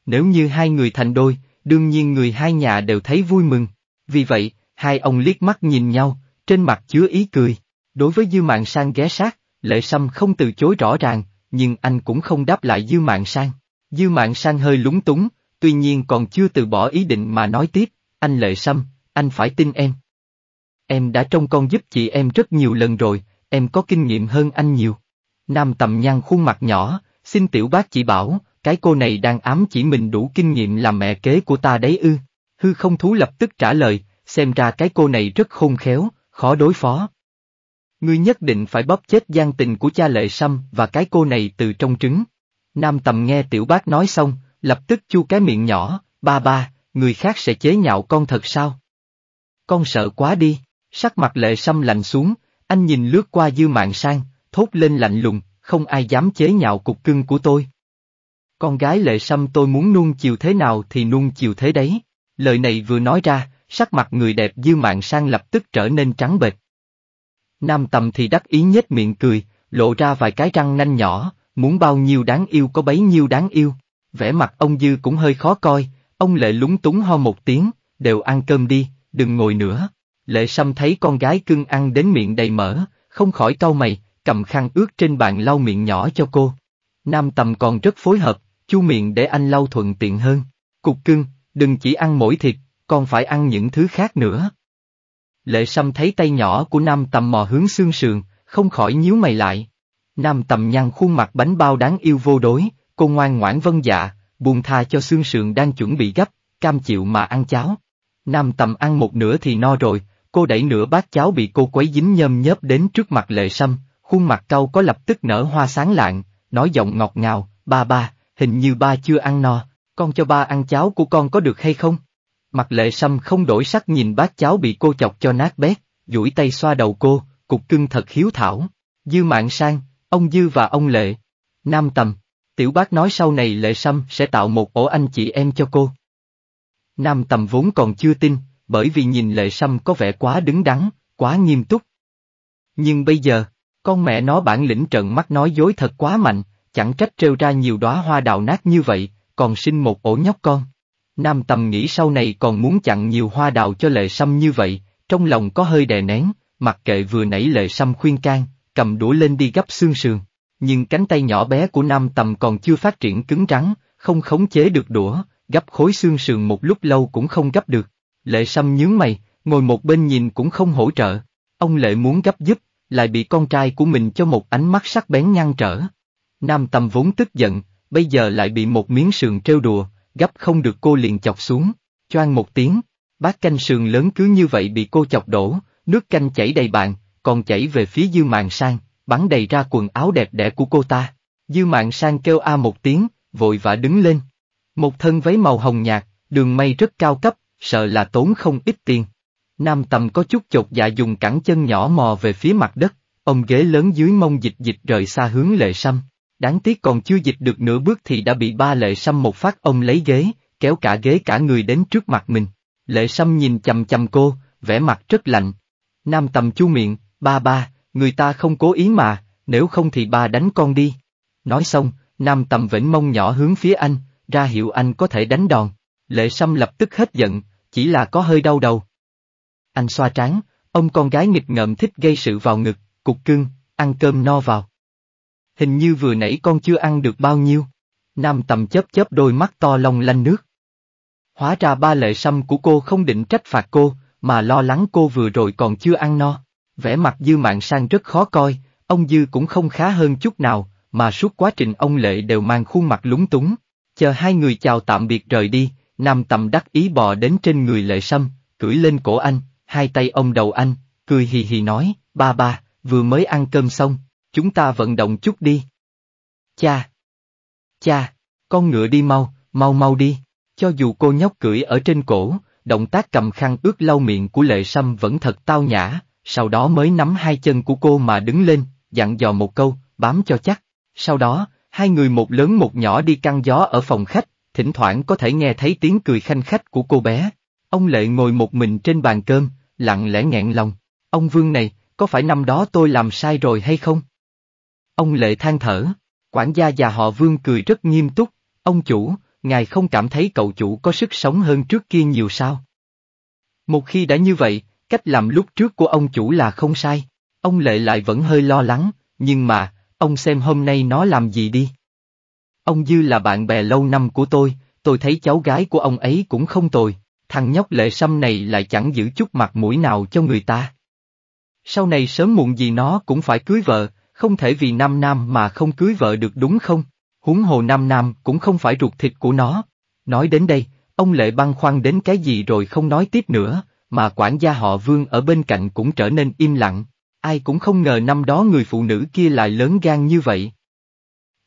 S1: Nếu như hai người thành đôi, đương nhiên người hai nhà đều thấy vui mừng. Vì vậy, hai ông liếc mắt nhìn nhau, trên mặt chứa ý cười. Đối với dư mạng sang ghé sát, lệ sâm không từ chối rõ ràng, nhưng anh cũng không đáp lại dư mạng sang. Dư mạng sang hơi lúng túng, tuy nhiên còn chưa từ bỏ ý định mà nói tiếp, anh lệ sâm, anh phải tin em. Em đã trông con giúp chị em rất nhiều lần rồi, em có kinh nghiệm hơn anh nhiều. Nam tầm nhăn khuôn mặt nhỏ, xin tiểu bác chỉ bảo, cái cô này đang ám chỉ mình đủ kinh nghiệm làm mẹ kế của ta đấy ư. Hư không thú lập tức trả lời, xem ra cái cô này rất khôn khéo, khó đối phó. Ngươi nhất định phải bóp chết gian tình của cha lệ sâm và cái cô này từ trong trứng. Nam tầm nghe tiểu bác nói xong, lập tức chu cái miệng nhỏ, ba ba, người khác sẽ chế nhạo con thật sao? Con sợ quá đi, sắc mặt lệ sâm lạnh xuống, anh nhìn lướt qua dư mạng sang, thốt lên lạnh lùng, không ai dám chế nhạo cục cưng của tôi. Con gái lệ sâm tôi muốn nuông chiều thế nào thì nuông chiều thế đấy. Lời này vừa nói ra, sắc mặt người đẹp dư mạng sang lập tức trở nên trắng bệch. Nam tầm thì đắc ý nhếch miệng cười, lộ ra vài cái răng nanh nhỏ, muốn bao nhiêu đáng yêu có bấy nhiêu đáng yêu. Vẻ mặt ông dư cũng hơi khó coi, ông lệ lúng túng ho một tiếng, đều ăn cơm đi, đừng ngồi nữa. Lệ Sâm thấy con gái cưng ăn đến miệng đầy mỡ, không khỏi cau mày, cầm khăn ướt trên bàn lau miệng nhỏ cho cô. Nam Tầm còn rất phối hợp, chu miệng để anh lau thuận tiện hơn. Cục cưng, đừng chỉ ăn mỗi thịt, còn phải ăn những thứ khác nữa. Lệ Sâm thấy tay nhỏ của Nam Tầm mò hướng xương sườn, không khỏi nhíu mày lại. Nam Tầm nhăn khuôn mặt bánh bao đáng yêu vô đối, cô ngoan ngoãn vân dạ, buồn tha cho xương sườn đang chuẩn bị gấp, cam chịu mà ăn cháo. Nam Tầm ăn một nửa thì no rồi, cô đẩy nửa bát cháo bị cô quấy dính nhơm nhớp đến trước mặt lệ sâm, khuôn mặt cau có lập tức nở hoa sáng lạng, nói giọng ngọt ngào, ba ba, hình như ba chưa ăn no, con cho ba ăn cháo của con có được hay không? Mặt lệ sâm không đổi sắc nhìn bát cháo bị cô chọc cho nát bét, duỗi tay xoa đầu cô, cục cưng thật hiếu thảo. Dư mạng sang, ông Dư và ông Lệ. Nam tầm, tiểu bác nói sau này Lệ Sâm sẽ tạo một ổ anh chị em cho cô. Nam tầm vốn còn chưa tin, bởi vì nhìn lệ sâm có vẻ quá đứng đắn, quá nghiêm túc. Nhưng bây giờ, con mẹ nó bản lĩnh trận mắt nói dối thật quá mạnh, chẳng trách trêu ra nhiều đóa hoa đào nát như vậy, còn sinh một ổ nhóc con. Nam tầm nghĩ sau này còn muốn chặn nhiều hoa đào cho lệ sâm như vậy, trong lòng có hơi đè nén, mặc kệ vừa nãy lệ sâm khuyên can, cầm đũa lên đi gấp xương sườn. Nhưng cánh tay nhỏ bé của nam tầm còn chưa phát triển cứng rắn, không khống chế được đũa, gấp khối xương sườn một lúc lâu cũng không gấp được. Lệ Sâm nhướng mày, ngồi một bên nhìn cũng không hỗ trợ. Ông Lệ muốn gấp giúp, lại bị con trai của mình cho một ánh mắt sắc bén ngăn trở. Nam Tâm vốn tức giận, bây giờ lại bị một miếng sườn trêu đùa, gấp không được cô liền chọc xuống, choang một tiếng, bát canh sườn lớn cứ như vậy bị cô chọc đổ, nước canh chảy đầy bàn, còn chảy về phía dư mạng sang, bắn đầy ra quần áo đẹp đẽ của cô ta. Dư mạng sang kêu a một tiếng, vội vã đứng lên. Một thân váy màu hồng nhạt, đường may rất cao cấp, sợ là tốn không ít tiền. Nam tầm có chút chột dạ dùng cẳng chân nhỏ mò về phía mặt đất, ông ghế lớn dưới mông dịch dịch rời xa hướng lệ sâm. Đáng tiếc còn chưa dịch được nửa bước thì đã bị ba lệ sâm một phát ông lấy ghế, kéo cả ghế cả người đến trước mặt mình. Lệ sâm nhìn chầm chầm cô, vẻ mặt rất lạnh. Nam tầm chu miệng, ba ba, người ta không cố ý mà, nếu không thì ba đánh con đi. Nói xong, nam tầm vĩnh mông nhỏ hướng phía anh, ra hiệu anh có thể đánh đòn. Lệ sâm lập tức hết giận, chỉ là có hơi đau đầu. Anh xoa trán, ông con gái nghịch ngợm thích gây sự vào ngực, cục cưng, ăn cơm no vào. Hình như vừa nãy con chưa ăn được bao nhiêu. Nam tầm chớp chớp đôi mắt to lông lanh nước. Hóa ra ba lệ sâm của cô không định trách phạt cô, mà lo lắng cô vừa rồi còn chưa ăn no. Vẻ mặt dư mạng sang rất khó coi, ông dư cũng không khá hơn chút nào, mà suốt quá trình ông lệ đều mang khuôn mặt lúng túng. Chờ hai người chào tạm biệt rời đi, Nam tầm đắc ý bò đến trên người lệ sâm, cưỡi lên cổ anh, hai tay ông đầu anh, cười hì hì nói, ba ba, vừa mới ăn cơm xong, chúng ta vận động chút đi. Cha! Cha! Con ngựa đi mau, mau mau đi, cho dù cô nhóc cưỡi ở trên cổ, động tác cầm khăn ướt lau miệng của lệ sâm vẫn thật tao nhã, sau đó mới nắm hai chân của cô mà đứng lên, dặn dò một câu, bám cho chắc. Sau đó, hai người một lớn một nhỏ đi căng gió ở phòng khách, thỉnh thoảng có thể nghe thấy tiếng cười khanh khách của cô bé. Ông Lệ ngồi một mình trên bàn cơm, lặng lẽ nghẹn lòng. Ông Vương này, có phải năm đó tôi làm sai rồi hay không? Ông Lệ than thở, quản gia già họ Vương cười rất nghiêm túc, ông chủ, ngài không cảm thấy cậu chủ có sức sống hơn trước kia nhiều sao? Một khi đã như vậy, cách làm lúc trước của ông chủ là không sai, ông Lệ lại vẫn hơi lo lắng, nhưng mà, ông xem hôm nay nó làm gì đi. Ông Dư là bạn bè lâu năm của tôi, tôi thấy cháu gái của ông ấy cũng không tồi, thằng nhóc lệ sâm này lại chẳng giữ chút mặt mũi nào cho người ta. Sau này sớm muộn gì nó cũng phải cưới vợ, không thể vì Nam Nam mà không cưới vợ được đúng không? Huống hồ Nam Nam cũng không phải ruột thịt của nó. Nói đến đây, ông Lệ băng khoăn đến cái gì rồi không nói tiếp nữa, mà quản gia họ Vương ở bên cạnh cũng trở nên im lặng. Ai cũng không ngờ năm đó người phụ nữ kia lại lớn gan như vậy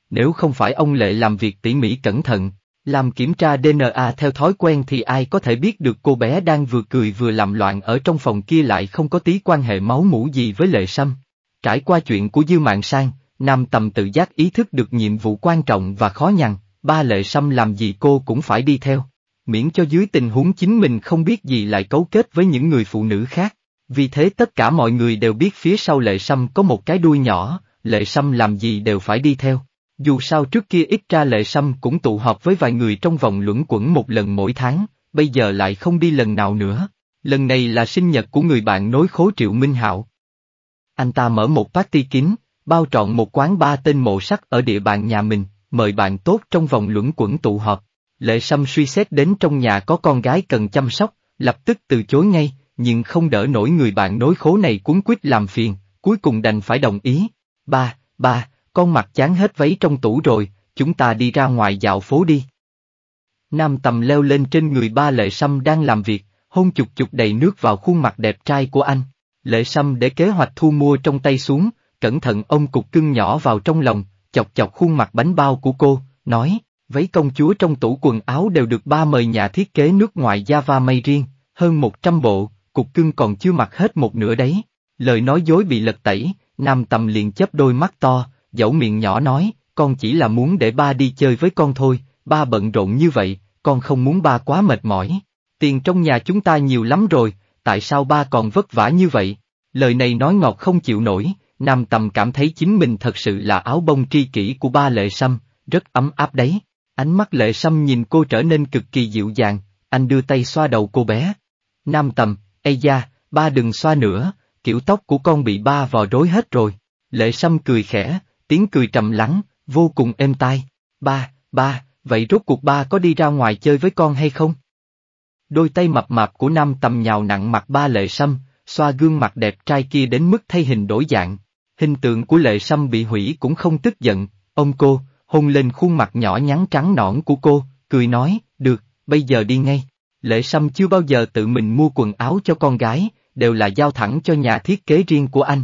S1: nếu không phải ông Lệ làm việc tỉ mỉ cẩn thận, làm kiểm tra DNA theo thói quen thì ai có thể biết được cô bé đang vừa cười vừa làm loạn ở trong phòng kia lại không có tí quan hệ máu mũ gì với Lệ Sâm. Trải qua chuyện của Dư Mạng Sang, Nam Tầm tự giác ý thức được nhiệm vụ quan trọng và khó nhằn, ba Lệ Sâm làm gì cô cũng phải đi theo, miễn cho dưới tình huống chính mình không biết gì lại cấu kết với những người phụ nữ khác. Vì thế tất cả mọi người đều biết phía sau Lệ Sâm có một cái đuôi nhỏ, Lệ Sâm làm gì đều phải đi theo. Dù sao trước kia ít ra lệ sâm cũng tụ họp với vài người trong vòng luẩn quẩn một lần mỗi tháng, bây giờ lại không đi lần nào nữa. Lần này là sinh nhật của người bạn nối khố Triệu Minh Hạo. Anh ta mở một party kín, bao trọn một quán ba tên mộ sắc ở địa bàn nhà mình, mời bạn tốt trong vòng luẩn quẩn tụ họp. Lệ Sâm suy xét đến trong nhà có con gái cần chăm sóc, lập tức từ chối ngay, nhưng không đỡ nổi người bạn nối khố này cuốn quýt làm phiền, cuối cùng đành phải đồng ý. Ba, ba, con mặt chán hết váy trong tủ rồi, chúng ta đi ra ngoài dạo phố đi. Nam tầm leo lên trên người ba lệ sâm đang làm việc, hôn chục chục đầy nước vào khuôn mặt đẹp trai của anh. Lệ sâm để kế hoạch thu mua trong tay xuống, cẩn thận ông cục cưng nhỏ vào trong lòng, chọc chọc khuôn mặt bánh bao của cô, nói, váy công chúa trong tủ quần áo đều được ba mời nhà thiết kế nước ngoài Java may riêng, hơn 100 bộ, cục cưng còn chưa mặc hết một nửa đấy. Lời nói dối bị lật tẩy, nam tầm liền chấp đôi mắt to, dẫu miệng nhỏ nói, con chỉ là muốn để ba đi chơi với con thôi, ba bận rộn như vậy, con không muốn ba quá mệt mỏi. Tiền trong nhà chúng ta nhiều lắm rồi, tại sao ba còn vất vả như vậy? Lời này nói ngọt không chịu nổi, Nam Tầm cảm thấy chính mình thật sự là áo bông tri kỷ của ba lệ sâm, rất ấm áp đấy. Ánh mắt lệ sâm nhìn cô trở nên cực kỳ dịu dàng, anh đưa tay xoa đầu cô bé. Nam Tầm, ây da, ba đừng xoa nữa, kiểu tóc của con bị ba vò rối hết rồi. Lệ sâm cười khẽ, tiếng cười trầm lắng, vô cùng êm tai. Ba, ba, vậy rốt cuộc ba có đi ra ngoài chơi với con hay không? Đôi tay mập mạp của nam tầm nhào nặng mặt ba lệ sâm, xoa gương mặt đẹp trai kia đến mức thay hình đổi dạng. Hình tượng của lệ sâm bị hủy cũng không tức giận, ông cô, hôn lên khuôn mặt nhỏ nhắn trắng nõn của cô, cười nói, được, bây giờ đi ngay. Lệ sâm chưa bao giờ tự mình mua quần áo cho con gái, đều là giao thẳng cho nhà thiết kế riêng của anh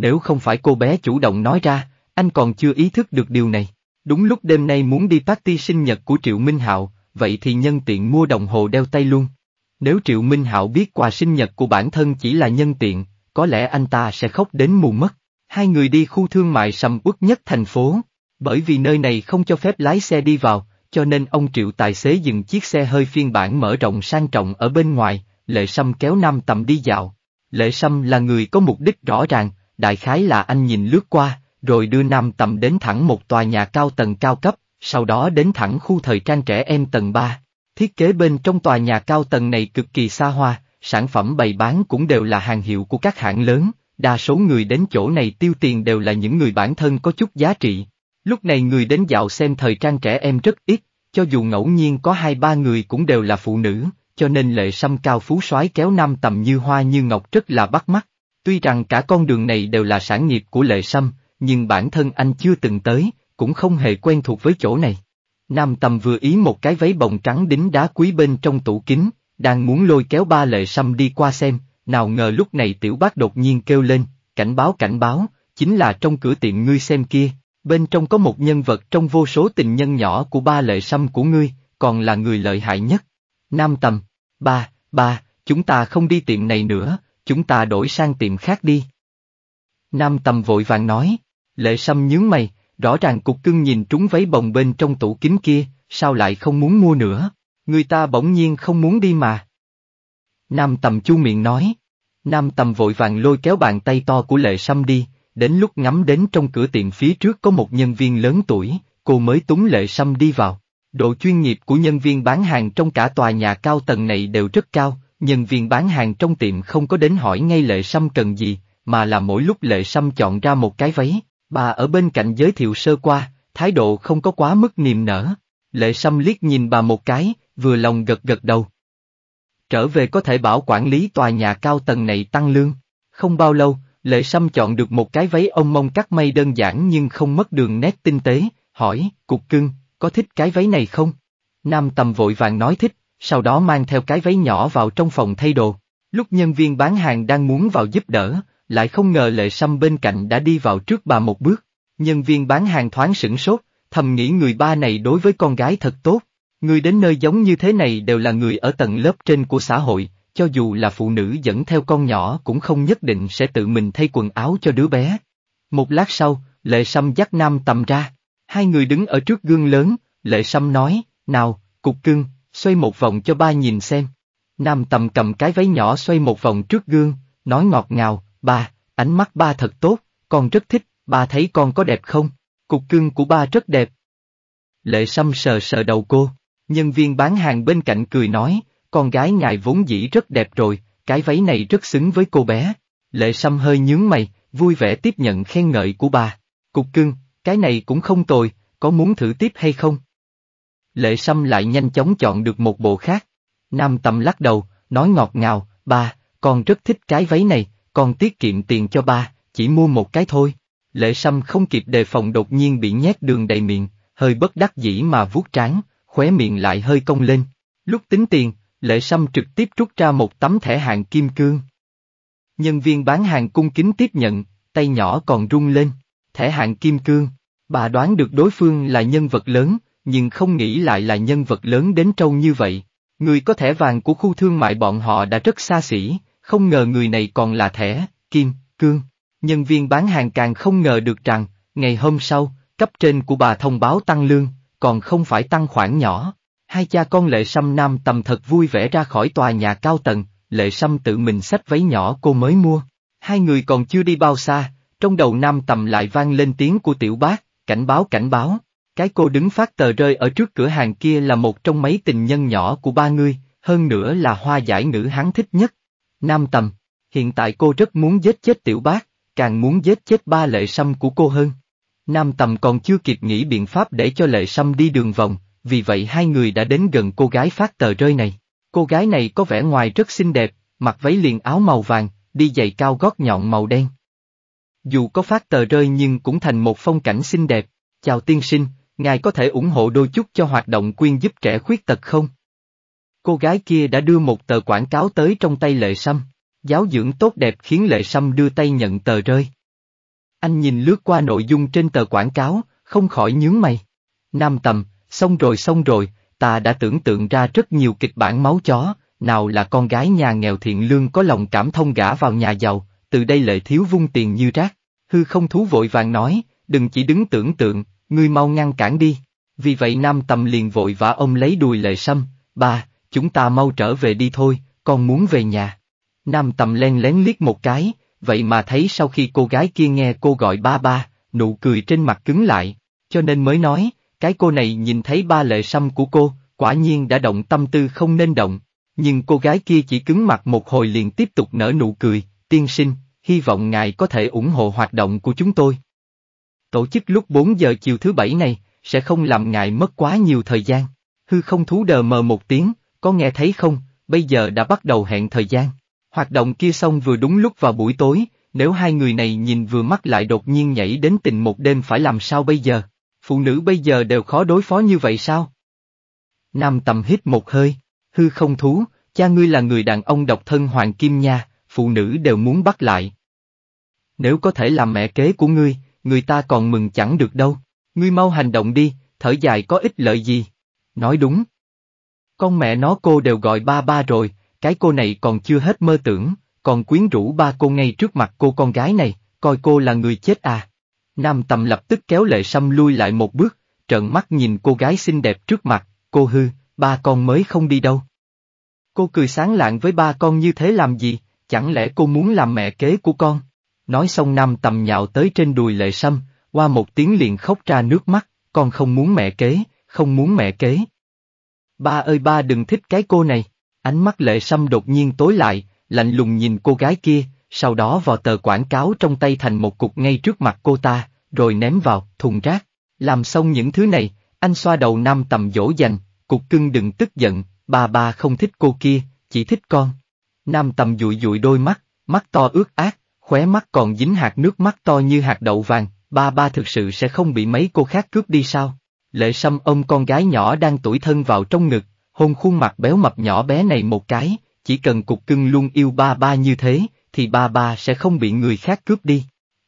S1: nếu không phải cô bé chủ động nói ra, anh còn chưa ý thức được điều này. Đúng lúc đêm nay muốn đi party sinh nhật của Triệu Minh Hạo, vậy thì nhân tiện mua đồng hồ đeo tay luôn. Nếu Triệu Minh Hạo biết quà sinh nhật của bản thân chỉ là nhân tiện, có lẽ anh ta sẽ khóc đến mù mất. Hai người đi khu thương mại sầm uất nhất thành phố, bởi vì nơi này không cho phép lái xe đi vào, cho nên ông Triệu tài xế dừng chiếc xe hơi phiên bản mở rộng sang trọng ở bên ngoài, Lệ Sâm kéo Nam Tầm đi dạo. Lệ Sâm là người có mục đích rõ ràng, đại khái là anh nhìn lướt qua, rồi đưa nam tầm đến thẳng một tòa nhà cao tầng cao cấp, sau đó đến thẳng khu thời trang trẻ em tầng 3. Thiết kế bên trong tòa nhà cao tầng này cực kỳ xa hoa, sản phẩm bày bán cũng đều là hàng hiệu của các hãng lớn, đa số người đến chỗ này tiêu tiền đều là những người bản thân có chút giá trị. Lúc này người đến dạo xem thời trang trẻ em rất ít, cho dù ngẫu nhiên có hai ba người cũng đều là phụ nữ, cho nên lệ sâm cao phú soái kéo nam tầm như hoa như ngọc rất là bắt mắt. Tuy rằng cả con đường này đều là sản nghiệp của Lệ Sâm, nhưng bản thân anh chưa từng tới, cũng không hề quen thuộc với chỗ này. Nam Tầm vừa ý một cái váy bồng trắng đính đá quý bên trong tủ kính, đang muốn lôi kéo ba Lệ Sâm đi qua xem, nào ngờ lúc này tiểu bác đột nhiên kêu lên, cảnh báo cảnh báo, chính là trong cửa tiệm ngươi xem kia, bên trong có một nhân vật trong vô số tình nhân nhỏ của ba Lệ Sâm của ngươi, còn là người lợi hại nhất. Nam Tầm, ba, ba, chúng ta không đi tiệm này nữa, chúng ta đổi sang tiệm khác đi. Nam tầm vội vàng nói, lệ sâm nhướng mày, rõ ràng cục cưng nhìn trúng váy bồng bên trong tủ kính kia, sao lại không muốn mua nữa, người ta bỗng nhiên không muốn đi mà. Nam tầm chu miệng nói, Nam tầm vội vàng lôi kéo bàn tay to của lệ sâm đi, đến lúc ngắm đến trong cửa tiệm phía trước có một nhân viên lớn tuổi, cô mới túng lệ sâm đi vào. Độ chuyên nghiệp của nhân viên bán hàng trong cả tòa nhà cao tầng này đều rất cao, Nhân viên bán hàng trong tiệm không có đến hỏi ngay Lệ Sâm cần gì, mà là mỗi lúc Lệ Sâm chọn ra một cái váy, bà ở bên cạnh giới thiệu sơ qua, thái độ không có quá mức niềm nở. Lệ Sâm liếc nhìn bà một cái, vừa lòng gật gật đầu. Trở về có thể bảo quản lý tòa nhà cao tầng này tăng lương. Không bao lâu, Lệ Sâm chọn được một cái váy ông mông cắt may đơn giản nhưng không mất đường nét tinh tế, hỏi, cục cưng, có thích cái váy này không? Nam Tầm vội vàng nói thích, sau đó mang theo cái váy nhỏ vào trong phòng thay đồ. Lúc nhân viên bán hàng đang muốn vào giúp đỡ, lại không ngờ lệ sâm bên cạnh đã đi vào trước bà một bước. Nhân viên bán hàng thoáng sửng sốt, thầm nghĩ người ba này đối với con gái thật tốt. Người đến nơi giống như thế này đều là người ở tầng lớp trên của xã hội, cho dù là phụ nữ dẫn theo con nhỏ cũng không nhất định sẽ tự mình thay quần áo cho đứa bé. Một lát sau, Lệ Sâm dắt Nam Tầm ra. Hai người đứng ở trước gương lớn, Lệ Sâm nói, nào, cục cưng, xoay một vòng cho ba nhìn xem. Nam tầm cầm cái váy nhỏ xoay một vòng trước gương, nói ngọt ngào, ba, ánh mắt ba thật tốt, con rất thích, ba thấy con có đẹp không? Cục cưng của ba rất đẹp. Lệ Sâm sờ sờ đầu cô, nhân viên bán hàng bên cạnh cười nói, con gái ngài vốn dĩ rất đẹp rồi, cái váy này rất xứng với cô bé. Lệ Sâm hơi nhướng mày, vui vẻ tiếp nhận khen ngợi của ba. Cục cưng, cái này cũng không tồi, có muốn thử tiếp hay không? Lệ Sâm lại nhanh chóng chọn được một bộ khác. Nam Tầm lắc đầu, nói ngọt ngào, ba, con rất thích cái váy này, con tiết kiệm tiền cho ba, chỉ mua một cái thôi. Lệ Sâm không kịp đề phòng đột nhiên bị nhét đường đầy miệng, hơi bất đắc dĩ mà vuốt trán, khóe miệng lại hơi cong lên. Lúc tính tiền, Lệ Sâm trực tiếp rút ra một tấm thẻ hàng kim cương. Nhân viên bán hàng cung kính tiếp nhận, tay nhỏ còn rung lên, thẻ hạng kim cương. Bà đoán được đối phương là nhân vật lớn, nhưng không nghĩ lại là nhân vật lớn đến trâu như vậy. Người có thẻ vàng của khu thương mại bọn họ đã rất xa xỉ, không ngờ người này còn là thẻ, kim, cương. Nhân viên bán hàng càng không ngờ được rằng, ngày hôm sau, cấp trên của bà thông báo tăng lương, còn không phải tăng khoản nhỏ. Hai cha con Lệ Sâm Nam tầm thật vui vẻ ra khỏi tòa nhà cao tầng, Lệ Sâm tự mình xách váy nhỏ cô mới mua. Hai người còn chưa đi bao xa, trong đầu Nam tầm lại vang lên tiếng của tiểu bác, cảnh báo cảnh báo. Cái cô đứng phát tờ rơi ở trước cửa hàng kia là một trong mấy tình nhân nhỏ của ba ngươi, hơn nữa là hoa giải nữ hắn thích nhất. Nam Tầm, hiện tại cô rất muốn giết chết tiểu bác, càng muốn giết chết ba lệ sâm của cô hơn. Nam Tầm còn chưa kịp nghĩ biện pháp để cho lệ sâm đi đường vòng, vì vậy hai người đã đến gần cô gái phát tờ rơi này. Cô gái này có vẻ ngoài rất xinh đẹp, mặc váy liền áo màu vàng, đi giày cao gót nhọn màu đen. Dù có phát tờ rơi nhưng cũng thành một phong cảnh xinh đẹp. Chào tiên sinh, ngài có thể ủng hộ đôi chút cho hoạt động quyên giúp trẻ khuyết tật không? Cô gái kia đã đưa một tờ quảng cáo tới trong tay Lệ Sâm, giáo dưỡng tốt đẹp khiến Lệ Sâm đưa tay nhận tờ rơi. Anh nhìn lướt qua nội dung trên tờ quảng cáo, không khỏi nhướng mày. Nam tầm, xong rồi xong rồi, ta đã tưởng tượng ra rất nhiều kịch bản máu chó, nào là con gái nhà nghèo thiện lương có lòng cảm thông gã vào nhà giàu, từ đây lệ thiếu vung tiền như rác. Hư không thú vội vàng nói, đừng chỉ đứng tưởng tượng, ngươi mau ngăn cản đi. Vì vậy nam tầm liền vội vã ông lấy đùi lệ sâm, ba, chúng ta mau trở về đi thôi, con muốn về nhà. Nam tầm len lén liếc một cái, vậy mà thấy sau khi cô gái kia nghe cô gọi ba ba, nụ cười trên mặt cứng lại, cho nên mới nói, cái cô này nhìn thấy ba lệ sâm của cô, quả nhiên đã động tâm tư không nên động, nhưng cô gái kia chỉ cứng mặt một hồi liền tiếp tục nở nụ cười, tiên sinh, hy vọng ngài có thể ủng hộ hoạt động của chúng tôi. Tổ chức lúc 4 giờ chiều thứ bảy này, sẽ không làm ngại mất quá nhiều thời gian. Hư không thú đờ mờ một tiếng, có nghe thấy không, bây giờ đã bắt đầu hẹn thời gian. Hoạt động kia xong vừa đúng lúc vào buổi tối, nếu hai người này nhìn vừa mắt lại đột nhiên nhảy đến tình một đêm phải làm sao bây giờ? Phụ nữ bây giờ đều khó đối phó như vậy sao? Nam tầm hít một hơi, hư không thú, cha ngươi là người đàn ông độc thân hoàng kim nha, phụ nữ đều muốn bắt lại. Nếu có thể làm mẹ kế của ngươi, người ta còn mừng chẳng được đâu. Ngươi mau hành động đi, thở dài có ích lợi gì? Nói đúng. Con mẹ nó cô đều gọi ba ba rồi, cái cô này còn chưa hết mơ tưởng, còn quyến rũ ba cô ngay trước mặt cô con gái này, coi cô là người chết à. Nam tầm lập tức kéo lệ sâm lui lại một bước, trợn mắt nhìn cô gái xinh đẹp trước mặt, cô hư, ba con mới không đi đâu. Cô cười sáng lạng với ba con như thế làm gì, chẳng lẽ cô muốn làm mẹ kế của con? nói xong nam tầm nhạo tới trên đùi lệ sâm, qua một tiếng liền khóc ra nước mắt, con không muốn mẹ kế, không muốn mẹ kế. Ba ơi ba đừng thích cái cô này, ánh mắt lệ sâm đột nhiên tối lại, lạnh lùng nhìn cô gái kia, sau đó vò tờ quảng cáo trong tay thành một cục ngay trước mặt cô ta, rồi ném vào, thùng rác. Làm xong những thứ này, anh xoa đầu nam tầm dỗ dành, cục cưng đừng tức giận, bà bà không thích cô kia, chỉ thích con. Nam tầm dụi dụi đôi mắt, mắt to ướt át, khóe mắt còn dính hạt nước mắt to như hạt đậu vàng, ba ba thực sự sẽ không bị mấy cô khác cướp đi sao? Lệ Sâm ôm con gái nhỏ đang tuổi thân vào trong ngực, hôn khuôn mặt béo mập nhỏ bé này một cái, chỉ cần cục cưng luôn yêu ba ba như thế, thì ba ba sẽ không bị người khác cướp đi.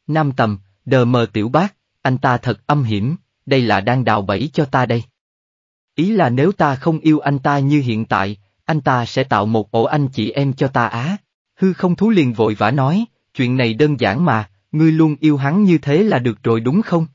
S1: Nam tầm, đờ mờ tiểu bác, anh ta thật âm hiểm, đây là đang đào bẫy cho ta đây. Ý là nếu ta không yêu anh ta như hiện tại, anh ta sẽ tạo một ổ anh chị em cho ta á. Hư không thú liền vội vã nói, chuyện này đơn giản mà, ngươi luôn yêu hắn như thế là được rồi đúng không?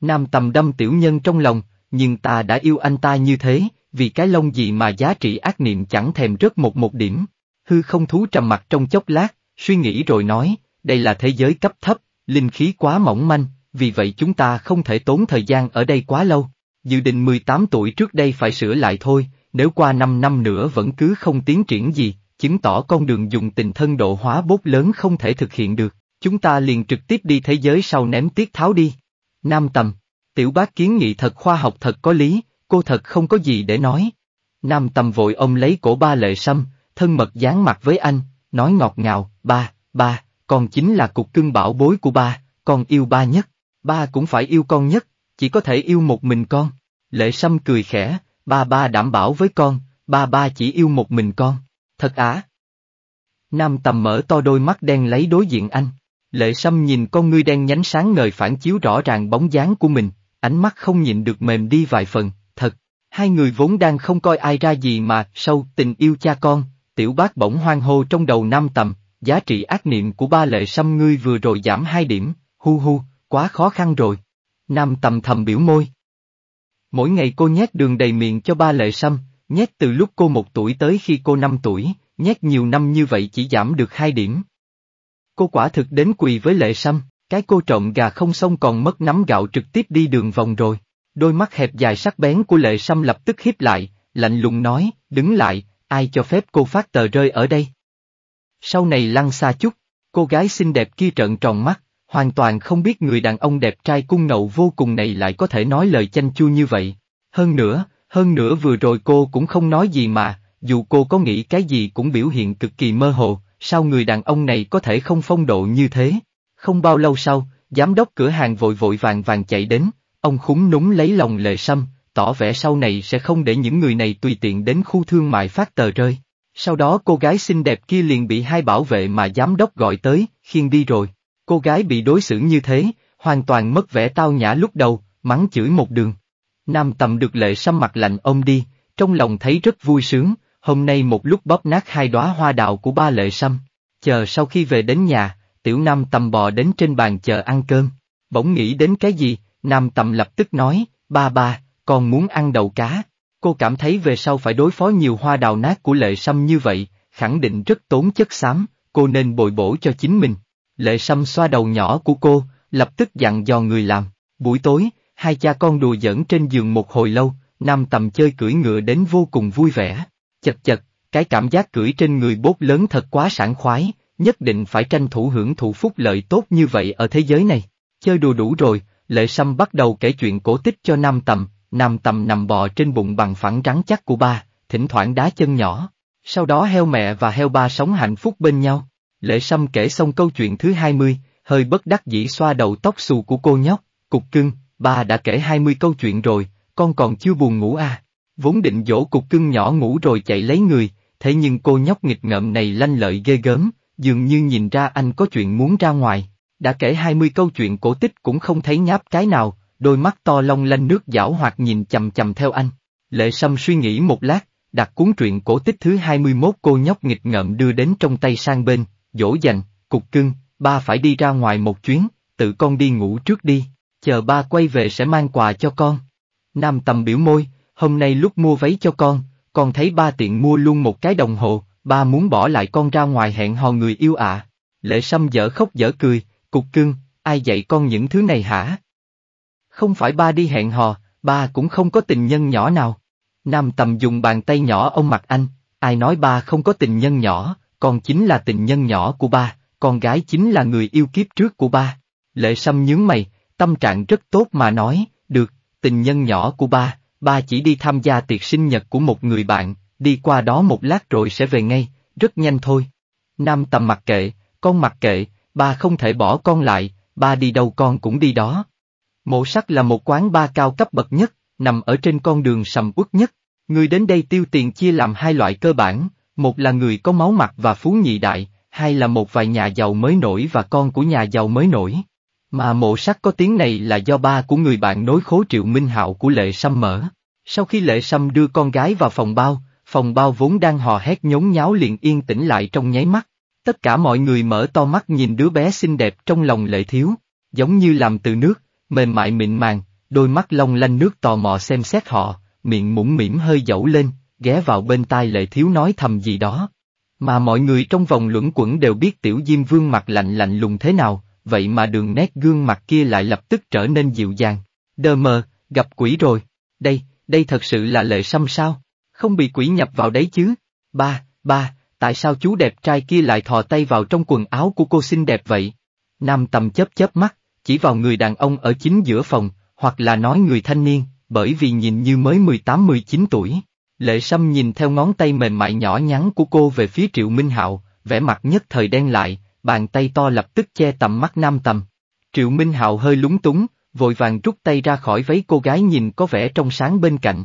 S1: Nam tầm đâm tiểu nhân trong lòng, nhưng ta đã yêu anh ta như thế, vì cái lông gì mà giá trị ác niệm chẳng thèm rớt một một điểm. Hư không thú trầm mặt trong chốc lát, suy nghĩ rồi nói, đây là thế giới cấp thấp, linh khí quá mỏng manh, vì vậy chúng ta không thể tốn thời gian ở đây quá lâu. Dự định 18 tuổi trước đây phải sửa lại thôi, nếu qua 5 năm nữa vẫn cứ không tiến triển gì, chứng tỏ con đường dùng tình thân độ hóa bốt lớn không thể thực hiện được, chúng ta liền trực tiếp đi thế giới sau ném tiết tháo đi. Nam Tầm, tiểu bác kiến nghị thật khoa học thật có lý, cô thật không có gì để nói. Nam Tầm vội ông lấy cổ ba lệ sâm, thân mật dán mặt với anh, nói ngọt ngào, ba, ba, con chính là cục cưng bảo bối của ba, con yêu ba nhất, ba cũng phải yêu con nhất, chỉ có thể yêu một mình con. Lệ sâm cười khẽ, ba ba đảm bảo với con, ba ba chỉ yêu một mình con thật ả. Nam tầm mở to đôi mắt đen lấy đối diện anh. Lệ sâm nhìn con ngươi đen nhánh sáng ngời phản chiếu rõ ràng bóng dáng của mình, ánh mắt không nhịn được mềm đi vài phần, thật. Hai người vốn đang không coi ai ra gì mà, sâu tình yêu cha con, tiểu bác bỗng hoang hô trong đầu nam tầm, giá trị ác niệm của ba lệ sâm ngươi vừa rồi giảm hai điểm, hu hu, quá khó khăn rồi. Nam tầm thầm biểu môi. Mỗi ngày cô nhét đường đầy miệng cho ba lệ sâm, nhét từ lúc cô một tuổi tới khi cô năm tuổi, nhét nhiều năm như vậy chỉ giảm được hai điểm. Cô quả thực đến quỳ với lệ sâm, cái cô trộm gà không xong còn mất nắm gạo trực tiếp đi đường vòng rồi. Đôi mắt hẹp dài sắc bén của lệ sâm lập tức hiếp lại, lạnh lùng nói, đứng lại, ai cho phép cô phát tờ rơi ở đây. Sau này lăn xa chút, cô gái xinh đẹp kia trợn tròn mắt, hoàn toàn không biết người đàn ông đẹp trai cung nậu vô cùng này lại có thể nói lời chanh chua như vậy. Hơn nữa, hơn nữa vừa rồi cô cũng không nói gì mà, dù cô có nghĩ cái gì cũng biểu hiện cực kỳ mơ hồ, sao người đàn ông này có thể không phong độ như thế. Không bao lâu sau, giám đốc cửa hàng vội vội vàng vàng chạy đến, ông khúng núng lấy lòng lệ sâm, tỏ vẻ sau này sẽ không để những người này tùy tiện đến khu thương mại phát tờ rơi. Sau đó cô gái xinh đẹp kia liền bị hai bảo vệ mà giám đốc gọi tới, khiêng đi rồi. Cô gái bị đối xử như thế, hoàn toàn mất vẻ tao nhã lúc đầu, mắng chửi một đường. Nam tầm được lệ xăm mặt lạnh ông đi, trong lòng thấy rất vui sướng, hôm nay một lúc bóp nát hai đóa hoa đào của ba lệ xăm. Chờ sau khi về đến nhà, tiểu nam tầm bò đến trên bàn chờ ăn cơm. Bỗng nghĩ đến cái gì, nam tầm lập tức nói, ba ba, con muốn ăn đầu cá. Cô cảm thấy về sau phải đối phó nhiều hoa đào nát của lệ sâm như vậy, khẳng định rất tốn chất xám, cô nên bồi bổ cho chính mình. Lệ sâm xoa đầu nhỏ của cô, lập tức dặn dò người làm. Buổi tối, hai cha con đùa giỡn trên giường một hồi lâu, nam tầm chơi cưỡi ngựa đến vô cùng vui vẻ. Chật chật, cái cảm giác cưỡi trên người bốt lớn thật quá sảng khoái, nhất định phải tranh thủ hưởng thụ phúc lợi tốt như vậy ở thế giới này. Chơi đùa đủ rồi, lệ sâm bắt đầu kể chuyện cổ tích cho nam tầm, nam tầm nằm bò trên bụng bằng phẳng rắn chắc của ba, thỉnh thoảng đá chân nhỏ. Sau đó heo mẹ và heo ba sống hạnh phúc bên nhau. Lệ sâm kể xong câu chuyện thứ 20, hơi bất đắc dĩ xoa đầu tóc xù của cô nhóc, cục cưng, Ba đã kể 20 câu chuyện rồi, con còn chưa buồn ngủ à. Vốn định dỗ cục cưng nhỏ ngủ rồi chạy lấy người, thế nhưng cô nhóc nghịch ngợm này lanh lợi ghê gớm, dường như nhìn ra anh có chuyện muốn ra ngoài. Đã kể 20 câu chuyện cổ tích cũng không thấy nháp cái nào, đôi mắt to long lanh nước giảo hoặc nhìn chầm chầm theo anh. Lệ Sâm suy nghĩ một lát, đặt cuốn truyện cổ tích thứ 21 cô nhóc nghịch ngợm đưa đến trong tay sang bên, dỗ dành, cục cưng, ba phải đi ra ngoài một chuyến, tự con đi ngủ trước đi chờ ba quay về sẽ mang quà cho con. Nam tầm biểu môi, hôm nay lúc mua váy cho con, con thấy ba tiện mua luôn một cái đồng hồ, ba muốn bỏ lại con ra ngoài hẹn hò người yêu ạ. Lệ Sâm dở khóc dở cười, cục cưng, ai dạy con những thứ này hả? Không phải ba đi hẹn hò, ba cũng không có tình nhân nhỏ nào. Nam tầm dùng bàn tay nhỏ ông mặt anh, ai nói ba không có tình nhân nhỏ, con chính là tình nhân nhỏ của ba, con gái chính là người yêu kiếp trước của ba. Lệ Sâm nhướng mày, tâm trạng rất tốt mà nói, được, tình nhân nhỏ của ba, ba chỉ đi tham gia tiệc sinh nhật của một người bạn, đi qua đó một lát rồi sẽ về ngay, rất nhanh thôi. Nam tầm mặc kệ, con mặc kệ, ba không thể bỏ con lại, ba đi đâu con cũng đi đó. Mộ sắc là một quán ba cao cấp bậc nhất, nằm ở trên con đường sầm uất nhất. Người đến đây tiêu tiền chia làm hai loại cơ bản, một là người có máu mặt và phú nhị đại, hai là một vài nhà giàu mới nổi và con của nhà giàu mới nổi. Mà mộ sắc có tiếng này là do ba của người bạn nối khố triệu minh hạo của Lệ Sâm mở. Sau khi Lệ Sâm đưa con gái vào phòng bao, phòng bao vốn đang hò hét nhốn nháo liền yên tĩnh lại trong nháy mắt. Tất cả mọi người mở to mắt nhìn đứa bé xinh đẹp trong lòng Lệ Thiếu, giống như làm từ nước, mềm mại mịn màng, đôi mắt long lanh nước tò mò xem xét họ, miệng mũm mĩm hơi dẫu lên, ghé vào bên tai Lệ Thiếu nói thầm gì đó. Mà mọi người trong vòng luẩn quẩn đều biết Tiểu Diêm Vương mặt lạnh lạnh lùng thế nào, vậy mà đường nét gương mặt kia lại lập tức trở nên dịu dàng. Đờ mờ, gặp quỷ rồi. Đây, đây thật sự là lệ sâm sao? Không bị quỷ nhập vào đấy chứ? Ba, ba, tại sao chú đẹp trai kia lại thò tay vào trong quần áo của cô xinh đẹp vậy? Nam tầm chớp chớp mắt, chỉ vào người đàn ông ở chính giữa phòng, hoặc là nói người thanh niên, bởi vì nhìn như mới 18-19 tuổi. Lệ Sâm nhìn theo ngón tay mềm mại nhỏ nhắn của cô về phía Triệu Minh Hạo, vẻ mặt nhất thời đen lại, bàn tay to lập tức che tầm mắt nam tầm. Triệu Minh Hạo hơi lúng túng, vội vàng rút tay ra khỏi váy cô gái nhìn có vẻ trong sáng bên cạnh.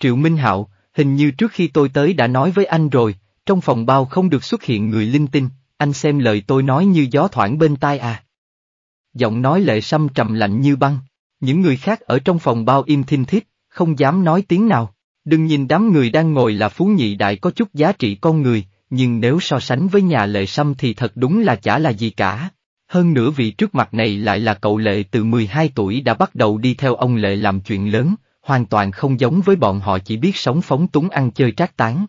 S1: Triệu Minh Hạo, hình như trước khi tôi tới đã nói với anh rồi, trong phòng bao không được xuất hiện người linh tinh, anh xem lời tôi nói như gió thoảng bên tai à. Giọng nói lệ sâm trầm lạnh như băng, những người khác ở trong phòng bao im thinh thít, không dám nói tiếng nào, đừng nhìn đám người đang ngồi là phú nhị đại có chút giá trị con người, nhưng nếu so sánh với nhà lệ sâm thì thật đúng là chả là gì cả. Hơn nữa vị trước mặt này lại là cậu lệ từ 12 tuổi đã bắt đầu đi theo ông lệ làm chuyện lớn, hoàn toàn không giống với bọn họ chỉ biết sống phóng túng ăn chơi trác tán.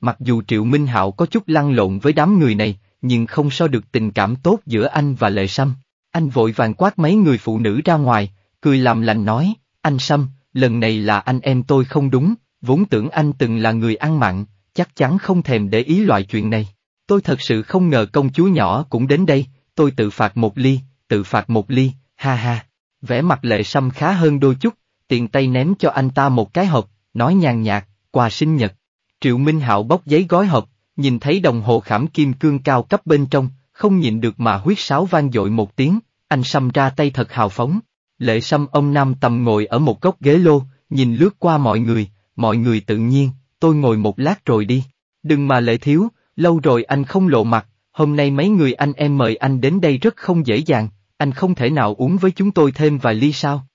S1: Mặc dù Triệu Minh Hạo có chút lăn lộn với đám người này, nhưng không so được tình cảm tốt giữa anh và Lệ Sâm. Anh vội vàng quát mấy người phụ nữ ra ngoài, cười làm lành nói, anh Sâm, lần này là anh em tôi không đúng, vốn tưởng anh từng là người ăn mặn, chắc chắn không thèm để ý loại chuyện này. Tôi thật sự không ngờ công chúa nhỏ cũng đến đây, tôi tự phạt một ly, tự phạt một ly, ha ha. Vẻ mặt lệ sâm khá hơn đôi chút, tiện tay ném cho anh ta một cái hộp, nói nhàn nhạt, quà sinh nhật. Triệu Minh Hạo bóc giấy gói hộp, nhìn thấy đồng hồ khảm kim cương cao cấp bên trong, không nhìn được mà huyết sáo vang dội một tiếng, anh Sâm ra tay thật hào phóng. Lệ Sâm ông Nam tầm ngồi ở một góc ghế lô, nhìn lướt qua mọi người, mọi người tự nhiên, tôi ngồi một lát rồi đi. Đừng mà lệ thiếu, lâu rồi anh không lộ mặt, hôm nay mấy người anh em mời anh đến đây rất không dễ dàng, anh không thể nào uống với chúng tôi thêm vài ly sao?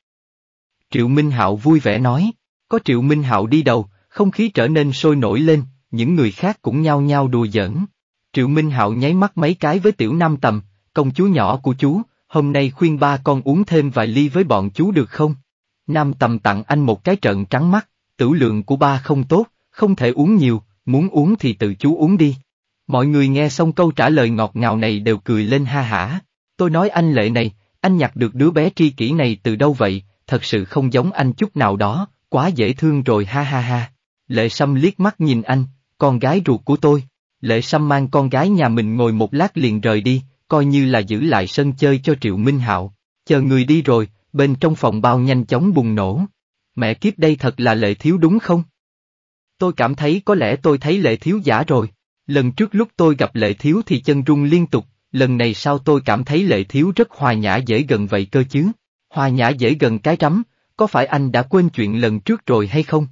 S1: Triệu Minh Hạo vui vẻ nói, có Triệu Minh Hạo đi đầu, không khí trở nên sôi nổi lên, những người khác cũng nhao nhao đùa giỡn. Triệu Minh Hạo nháy mắt mấy cái với tiểu nam tầm, công chúa nhỏ của chú, hôm nay khuyên ba con uống thêm vài ly với bọn chú được không? Nam tầm tặng anh một cái trận trắng mắt, tử lượng của ba không tốt, không thể uống nhiều, muốn uống thì tự chú uống đi. Mọi người nghe xong câu trả lời ngọt ngào này đều cười lên ha hả. Tôi nói anh lệ này, anh nhặt được đứa bé tri kỷ này từ đâu vậy, thật sự không giống anh chút nào đó, quá dễ thương rồi ha ha ha. Lệ Sâm liếc mắt nhìn anh, con gái ruột của tôi. Lệ Sâm mang con gái nhà mình ngồi một lát liền rời đi, coi như là giữ lại sân chơi cho Triệu Minh Hạo. Chờ người đi rồi, bên trong phòng bao nhanh chóng bùng nổ. Mẹ kiếp đây thật là lệ thiếu đúng không? Tôi cảm thấy có lẽ tôi thấy lệ thiếu giả rồi. Lần trước lúc tôi gặp lệ thiếu thì chân rung liên tục, lần này sao tôi cảm thấy lệ thiếu rất hòa nhã dễ gần vậy cơ chứ? Hòa nhã dễ gần cái rắm, có phải anh đã quên chuyện lần trước rồi hay không?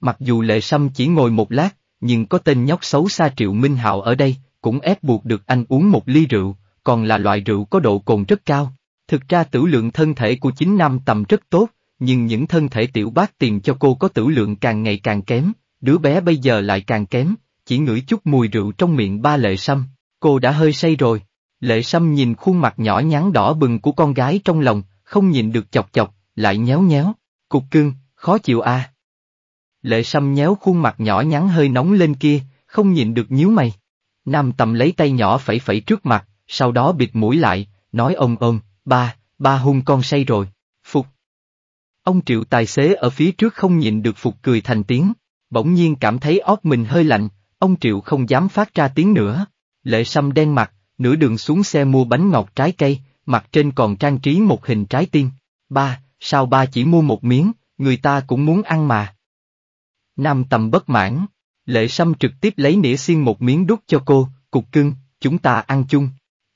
S1: Mặc dù lệ sâm chỉ ngồi một lát, nhưng có tên nhóc xấu xa Triệu Minh Hạo ở đây, cũng ép buộc được anh uống một ly rượu, còn là loại rượu có độ cồn rất cao. Thực ra tử lượng thân thể của chính nam tầm rất tốt, nhưng những thân thể tiểu bác tìm cho cô có tử lượng càng ngày càng kém, đứa bé bây giờ lại càng kém, chỉ ngửi chút mùi rượu trong miệng ba lệ sâm, cô đã hơi say rồi. Lệ sâm nhìn khuôn mặt nhỏ nhắn đỏ bừng của con gái trong lòng, không nhìn được chọc chọc, lại nhéo nhéo, cục cưng, khó chịu à. Lệ sâm nhéo khuôn mặt nhỏ nhắn hơi nóng lên kia, không nhìn được nhíu mày. Nam tầm lấy tay nhỏ phẩy phẩy trước mặt, sau đó bịt mũi lại, nói ôm ôm, ba, ba hung con say rồi, phục. Ông triệu tài xế ở phía trước không nhìn được phục cười thành tiếng bỗng nhiên cảm thấy óc mình hơi lạnh, ông Triệu không dám phát ra tiếng nữa. Lệ Sâm đen mặt, nửa đường xuống xe mua bánh ngọt trái cây, mặt trên còn trang trí một hình trái tim. Ba, sao ba chỉ mua một miếng, người ta cũng muốn ăn mà. Nam tầm bất mãn, Lệ Sâm trực tiếp lấy nĩa xiên một miếng đút cho cô, cục cưng, chúng ta ăn chung.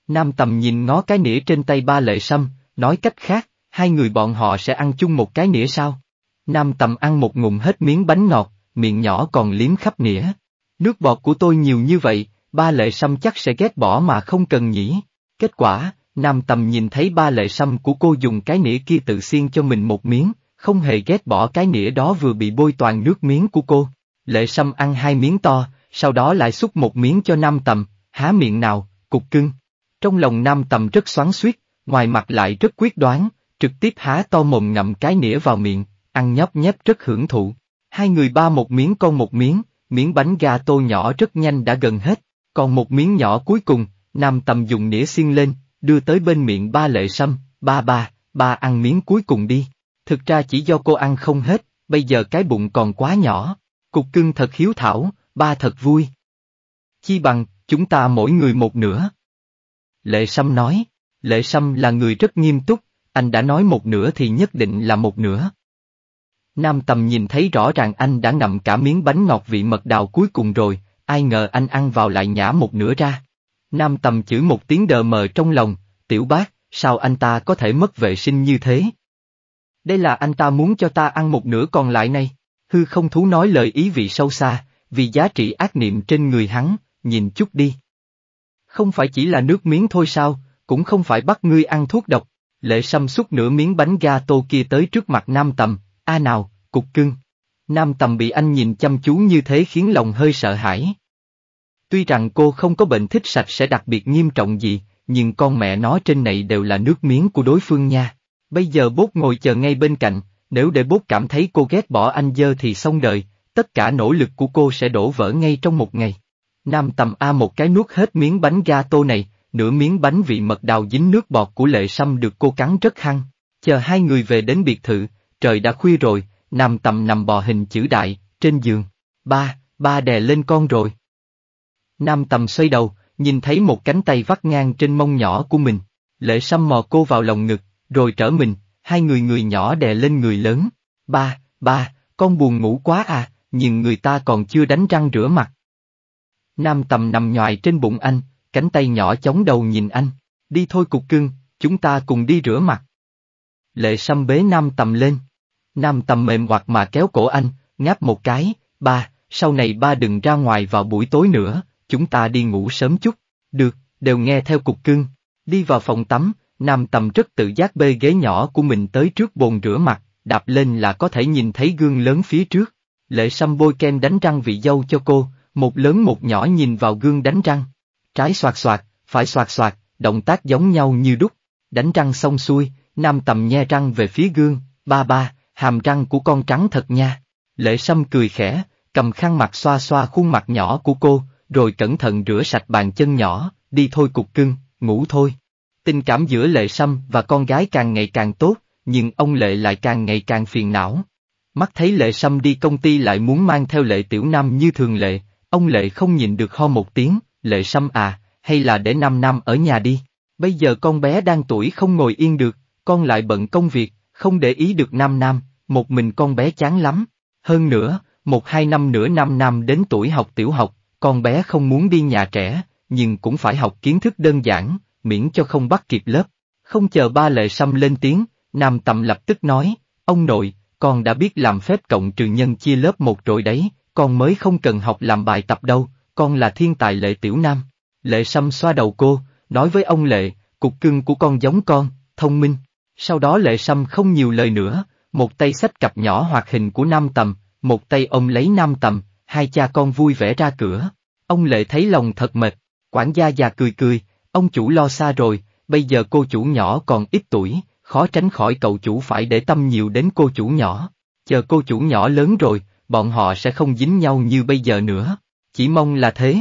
S1: Nam tầm nhìn ngó cái nĩa trên tay ba Lệ Sâm, nói cách khác, hai người bọn họ sẽ ăn chung một cái nĩa sao? Nam tầm ăn một ngụm hết miếng bánh ngọt, miệng nhỏ còn liếm khắp nĩa. Nước bọt của tôi nhiều như vậy, ba lệ sâm chắc sẽ ghét bỏ mà không cần nhỉ. Kết quả, nam tầm nhìn thấy ba lệ sâm của cô dùng cái nĩa kia tự xiên cho mình một miếng, không hề ghét bỏ cái nĩa đó vừa bị bôi toàn nước miếng của cô. Lệ sâm ăn hai miếng to, sau đó lại xúc một miếng cho nam tầm, há miệng nào, cục cưng. Trong lòng nam tầm rất xoắn xuýt ngoài mặt lại rất quyết đoán, trực tiếp há to mồm ngậm cái nĩa vào miệng, ăn nhóc nhép rất hưởng thụ. Hai người ba một miếng con một miếng, miếng bánh gà tô nhỏ rất nhanh đã gần hết, còn một miếng nhỏ cuối cùng, nam tầm dùng nĩa xiên lên, đưa tới bên miệng ba lệ sâm, ba ba, ba ăn miếng cuối cùng đi. Thực ra chỉ do cô ăn không hết, bây giờ cái bụng còn quá nhỏ. Cục cưng thật hiếu thảo, ba thật vui. Chi bằng, chúng ta mỗi người một nửa. Lệ Sâm nói, Lệ Sâm là người rất nghiêm túc, anh đã nói một nửa thì nhất định là một nửa. Nam tầm nhìn thấy rõ ràng anh đã ngậm cả miếng bánh ngọt vị mật đào cuối cùng rồi, ai ngờ anh ăn vào lại nhả một nửa ra. Nam tầm chữ một tiếng đờ mờ trong lòng, tiểu bác, sao anh ta có thể mất vệ sinh như thế? Đây là anh ta muốn cho ta ăn một nửa còn lại này. Hư không thú nói lời ý vị sâu xa, vì giá trị ác niệm trên người hắn, nhìn chút đi. Không phải chỉ là nước miếng thôi sao, cũng không phải bắt ngươi ăn thuốc độc. Lệ Sâm xúc nửa miếng bánh ga tô kia tới trước mặt Nam Tầm, a nào, cục cưng. Nam tầm bị anh nhìn chăm chú như thế khiến lòng hơi sợ hãi. Tuy rằng cô không có bệnh thích sạch sẽ đặc biệt nghiêm trọng gì, nhưng con mẹ nó trên này đều là nước miếng của đối phương nha. Bây giờ bốt ngồi chờ ngay bên cạnh, nếu để bốt cảm thấy cô ghét bỏ anh dơ thì xong đời, tất cả nỗ lực của cô sẽ đổ vỡ ngay trong một ngày. Nam tầm A một cái nuốt hết miếng bánh ga tô này, nửa miếng bánh vị mật đào dính nước bọt của lệ sâm được cô cắn rất hăng. Chờ hai người về đến biệt thự, trời đã khuya rồi, nằm tầm nằm bò hình chữ đại, trên giường. Ba, ba đè lên con rồi. Nam tầm xoay đầu, nhìn thấy một cánh tay vắt ngang trên mông nhỏ của mình. Lệ Sâm mò cô vào lòng ngực, rồi trở mình, hai người người nhỏ đè lên người lớn. Ba, ba, con buồn ngủ quá à, nhưng người ta còn chưa đánh răng rửa mặt. Nam tầm nằm nhòi trên bụng anh, cánh tay nhỏ chống đầu nhìn anh. Đi thôi cục cưng, chúng ta cùng đi rửa mặt. Lệ Sâm bế Nam Tầm lên. Nam Tầm mềm hoặc mà kéo cổ anh, ngáp một cái, ba, sau này ba đừng ra ngoài vào buổi tối nữa, chúng ta đi ngủ sớm chút. Được, đều nghe theo cục cưng. Đi vào phòng tắm, Nam Tầm rất tự giác bê ghế nhỏ của mình tới trước bồn rửa mặt, đạp lên là có thể nhìn thấy gương lớn phía trước. Lệ Sâm bôi kem đánh răng vị dâu cho cô, một lớn một nhỏ nhìn vào gương đánh răng. Trái xoạt xoạt, phải xoạt xoạt, động tác giống nhau như đúc. Đánh răng xong xuôi, nam tầm nhe răng về phía gương, ba ba, hàm răng của con trắng thật nha. Lệ sâm cười khẽ, cầm khăn mặt xoa xoa khuôn mặt nhỏ của cô, rồi cẩn thận rửa sạch bàn chân nhỏ, đi thôi cục cưng, ngủ thôi. Tình cảm giữa lệ sâm và con gái càng ngày càng tốt, nhưng ông lệ lại càng ngày càng phiền não. Mắt thấy lệ sâm đi công ty lại muốn mang theo lệ tiểu nam như thường lệ, ông lệ không nhìn được ho một tiếng, lệ sâm à, hay là để nam năm ở nhà đi. Bây giờ con bé đang tuổi không ngồi yên được, con lại bận công việc, không để ý được Nam Nam, một mình con bé chán lắm. Hơn nữa, một hai năm nữa Nam Nam đến tuổi học tiểu học, con bé không muốn đi nhà trẻ, nhưng cũng phải học kiến thức đơn giản, miễn cho không bắt kịp lớp. Không chờ ba lệ xăm lên tiếng, Nam Tầm lập tức nói, ông nội, con đã biết làm phép cộng trừ nhân chia lớp một rồi đấy, con mới không cần học làm bài tập đâu, con là thiên tài lệ tiểu nam. Lệ Sâm xoa đầu cô, nói với ông Lệ, cục cưng của con giống con, thông minh. Sau đó lệ sâm không nhiều lời nữa, một tay sách cặp nhỏ hoạt hình của Nam Tầm, một tay ông lấy Nam Tầm, hai cha con vui vẻ ra cửa. Ông lệ thấy lòng thật mệt, quản gia già cười cười, ông chủ lo xa rồi, bây giờ cô chủ nhỏ còn ít tuổi, khó tránh khỏi cậu chủ phải để tâm nhiều đến cô chủ nhỏ. Chờ cô chủ nhỏ lớn rồi, bọn họ sẽ không dính nhau như bây giờ nữa, chỉ mong là thế.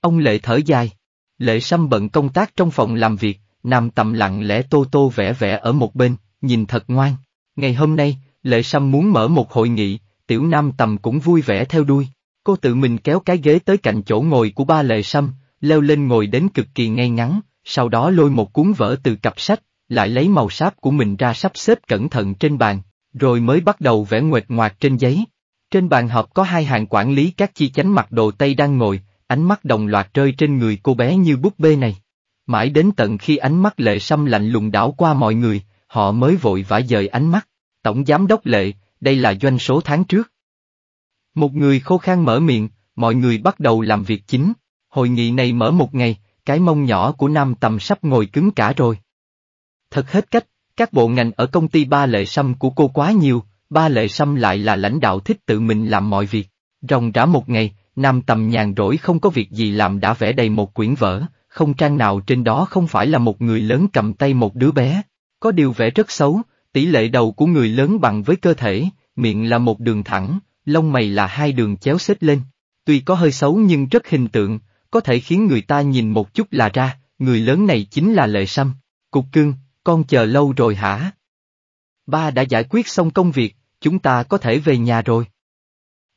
S1: Ông lệ thở dài. Lệ Sâm bận công tác trong phòng làm việc, Nam Tầm lặng lẽ tô tô vẽ vẽ ở một bên, nhìn thật ngoan. Ngày hôm nay, Lệ Sâm muốn mở một hội nghị, tiểu Nam Tầm cũng vui vẻ theo đuôi. Cô tự mình kéo cái ghế tới cạnh chỗ ngồi của ba Lệ Sâm, leo lên ngồi đến cực kỳ ngay ngắn, sau đó lôi một cuốn vở từ cặp sách, lại lấy màu sáp của mình ra sắp xếp cẩn thận trên bàn, rồi mới bắt đầu vẽ nguệt ngoạc trên giấy. Trên bàn họp có hai hàng quản lý các chi nhánh mặc đồ Tây đang ngồi, ánh mắt đồng loạt rơi trên người cô bé như búp bê này. Mãi đến tận khi ánh mắt lệ sâm lạnh lùng đảo qua mọi người, họ mới vội vã dời ánh mắt. Tổng giám đốc lệ, đây là doanh số tháng trước. Một người khô khan mở miệng, mọi người bắt đầu làm việc chính. Hội nghị này mở một ngày, cái mông nhỏ của Nam Tầm sắp ngồi cứng cả rồi. Thật hết cách, các bộ ngành ở công ty Ba Lệ Sâm của cô quá nhiều, Ba Lệ Sâm lại là lãnh đạo thích tự mình làm mọi việc. Rồng rã một ngày, Nam Tầm nhàn rỗi không có việc gì làm đã vẽ đầy một quyển vở, không trang nào trên đó không phải là một người lớn cầm tay một đứa bé. Có điều vẽ rất xấu, tỷ lệ đầu của người lớn bằng với cơ thể, miệng là một đường thẳng, lông mày là hai đường chéo xếp lên. Tuy có hơi xấu nhưng rất hình tượng, có thể khiến người ta nhìn một chút là ra, người lớn này chính là Lệ Sâm. Cục cưng, con chờ lâu rồi hả? Ba đã giải quyết xong công việc, chúng ta có thể về nhà rồi.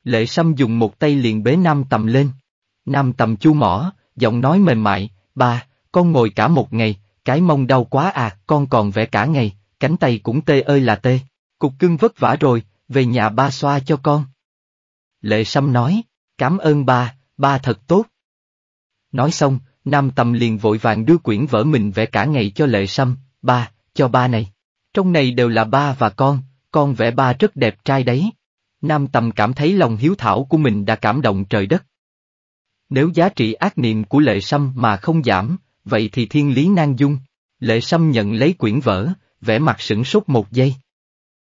S1: Lệ Sâm dùng một tay liền bế Nam Tầm lên. Nam Tầm chu mỏ, giọng nói mềm mại, Ba, con ngồi cả một ngày, cái mông đau quá à, con còn vẽ cả ngày, cánh tay cũng tê ơi là tê. Cục cưng vất vả rồi, về nhà ba xoa cho con. Lệ Sâm nói, cảm ơn ba, ba thật tốt. Nói xong, Nam Tâm liền vội vàng đưa quyển vở mình vẽ cả ngày cho Lệ Sâm, ba, cho ba này. Trong này đều là ba và con, con vẽ ba rất đẹp trai đấy. Nam Tâm cảm thấy lòng hiếu thảo của mình đã cảm động trời đất. Nếu giá trị ác niệm của lệ sâm mà không giảm, vậy thì thiên lý nan dung. Lệ sâm nhận lấy quyển vở, vẻ mặt sửng sốt một giây.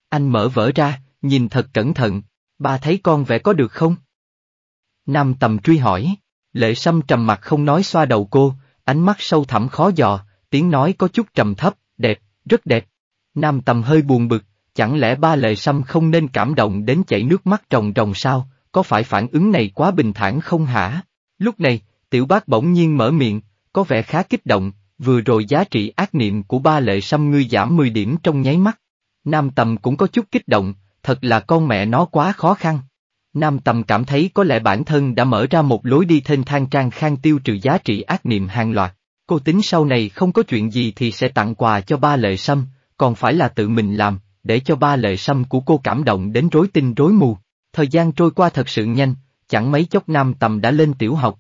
S1: Anh mở vở ra, nhìn thật cẩn thận, ba thấy con vẽ có được không? Nam tầm truy hỏi, lệ sâm trầm mặt không nói xoa đầu cô, ánh mắt sâu thẳm khó dò, tiếng nói có chút trầm thấp, đẹp, rất đẹp. Nam tầm hơi buồn bực, chẳng lẽ ba lệ sâm không nên cảm động đến chảy nước mắt ròng ròng sao, có phải phản ứng này quá bình thản không hả? Lúc này, tiểu bác bỗng nhiên mở miệng, có vẻ khá kích động, vừa rồi giá trị ác niệm của ba lệ xăm ngươi giảm 10 điểm trong nháy mắt. Nam tầm cũng có chút kích động, thật là con mẹ nó quá khó khăn. Nam tầm cảm thấy có lẽ bản thân đã mở ra một lối đi thênh thang trang khang tiêu trừ giá trị ác niệm hàng loạt. Cô tính sau này không có chuyện gì thì sẽ tặng quà cho ba lệ sâm, còn phải là tự mình làm, để cho ba lệ sâm của cô cảm động đến rối tinh rối mù. Thời gian trôi qua thật sự nhanh, chẳng mấy chốc Nam Tầm đã lên tiểu học.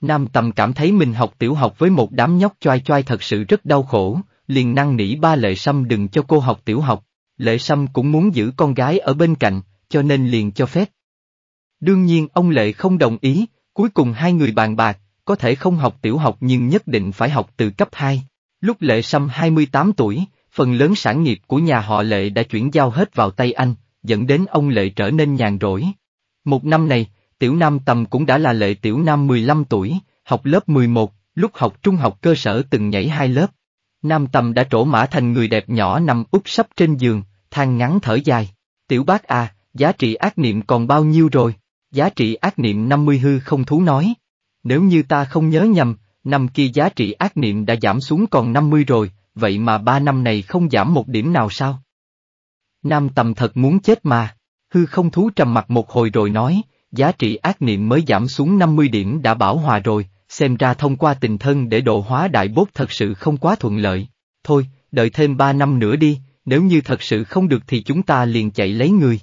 S1: Nam Tầm cảm thấy mình học tiểu học với một đám nhóc choai choai thật sự rất đau khổ, liền năng nỉ ba Lệ Sâm đừng cho cô học tiểu học, Lệ Sâm cũng muốn giữ con gái ở bên cạnh, cho nên liền cho phép. Đương nhiên ông Lệ không đồng ý, cuối cùng hai người bàn bạc, có thể không học tiểu học nhưng nhất định phải học từ cấp 2. Lúc Lệ Sâm 28 tuổi, phần lớn sản nghiệp của nhà họ Lệ đã chuyển giao hết vào tay anh, dẫn đến ông Lệ trở nên nhàn rỗi, một năm này, Tiểu Nam Tầm cũng đã là lệ Tiểu Nam 15 tuổi, học lớp 11, lúc học trung học cơ sở từng nhảy hai lớp. Nam Tầm đã trổ mã thành người đẹp nhỏ nằm úp sấp trên giường, than ngắn thở dài. Tiểu bác à, giá trị ác niệm còn bao nhiêu rồi? Giá trị ác niệm 50 hư không thú nói. Nếu như ta không nhớ nhầm, năm kia giá trị ác niệm đã giảm xuống còn 50 rồi, vậy mà ba năm này không giảm một điểm nào sao? Nam Tầm thật muốn chết mà. Hư không thú trầm mặt một hồi rồi nói, giá trị ác niệm mới giảm xuống 50 điểm đã bảo hòa rồi, xem ra thông qua tình thân để độ hóa đại bốt thật sự không quá thuận lợi. Thôi, đợi thêm 3 năm nữa đi, nếu như thật sự không được thì chúng ta liền chạy lấy người.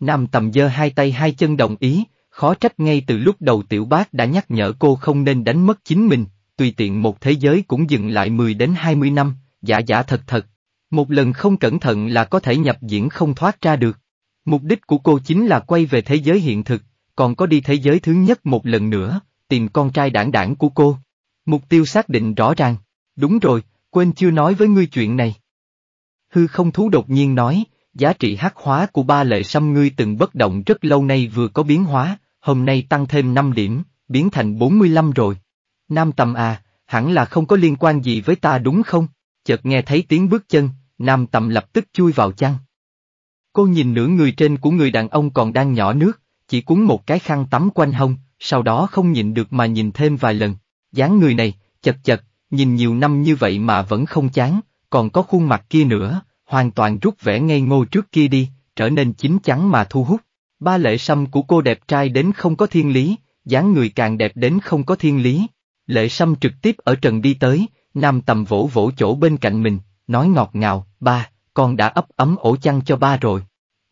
S1: Nam tầm dơ hai tay hai chân đồng ý, khó trách ngay từ lúc đầu tiểu bác đã nhắc nhở cô không nên đánh mất chính mình, tùy tiện một thế giới cũng dừng lại 10 đến 20 năm, giả giả thật thật. Một lần không cẩn thận là có thể nhập diễn không thoát ra được. Mục đích của cô chính là quay về thế giới hiện thực, còn có đi thế giới thứ nhất một lần nữa, tìm con trai đảng đảng của cô. Mục tiêu xác định rõ ràng. Đúng rồi, quên chưa nói với ngươi chuyện này. Hư không thú đột nhiên nói, giá trị hắc hóa của ba lệ xăm ngươi từng bất động rất lâu nay vừa có biến hóa, hôm nay tăng thêm 5 điểm, biến thành 45 rồi. Nam tầm à, hẳn là không có liên quan gì với ta đúng không? Chợt nghe thấy tiếng bước chân, nam tầm lập tức chui vào chăn. Cô nhìn nửa người trên của người đàn ông còn đang nhỏ nước, chỉ cuốn một cái khăn tắm quanh hông, sau đó không nhìn được mà nhìn thêm vài lần. dáng người này, chật chật, nhìn nhiều năm như vậy mà vẫn không chán, còn có khuôn mặt kia nữa, hoàn toàn rút vẻ ngây ngô trước kia đi, trở nên chín chắn mà thu hút. Ba lệ sâm của cô đẹp trai đến không có thiên lý, dáng người càng đẹp đến không có thiên lý. Lệ sâm trực tiếp ở trần đi tới, nam tầm vỗ vỗ chỗ bên cạnh mình, nói ngọt ngào, ba, con đã ấp ấm ổ chăn cho ba rồi.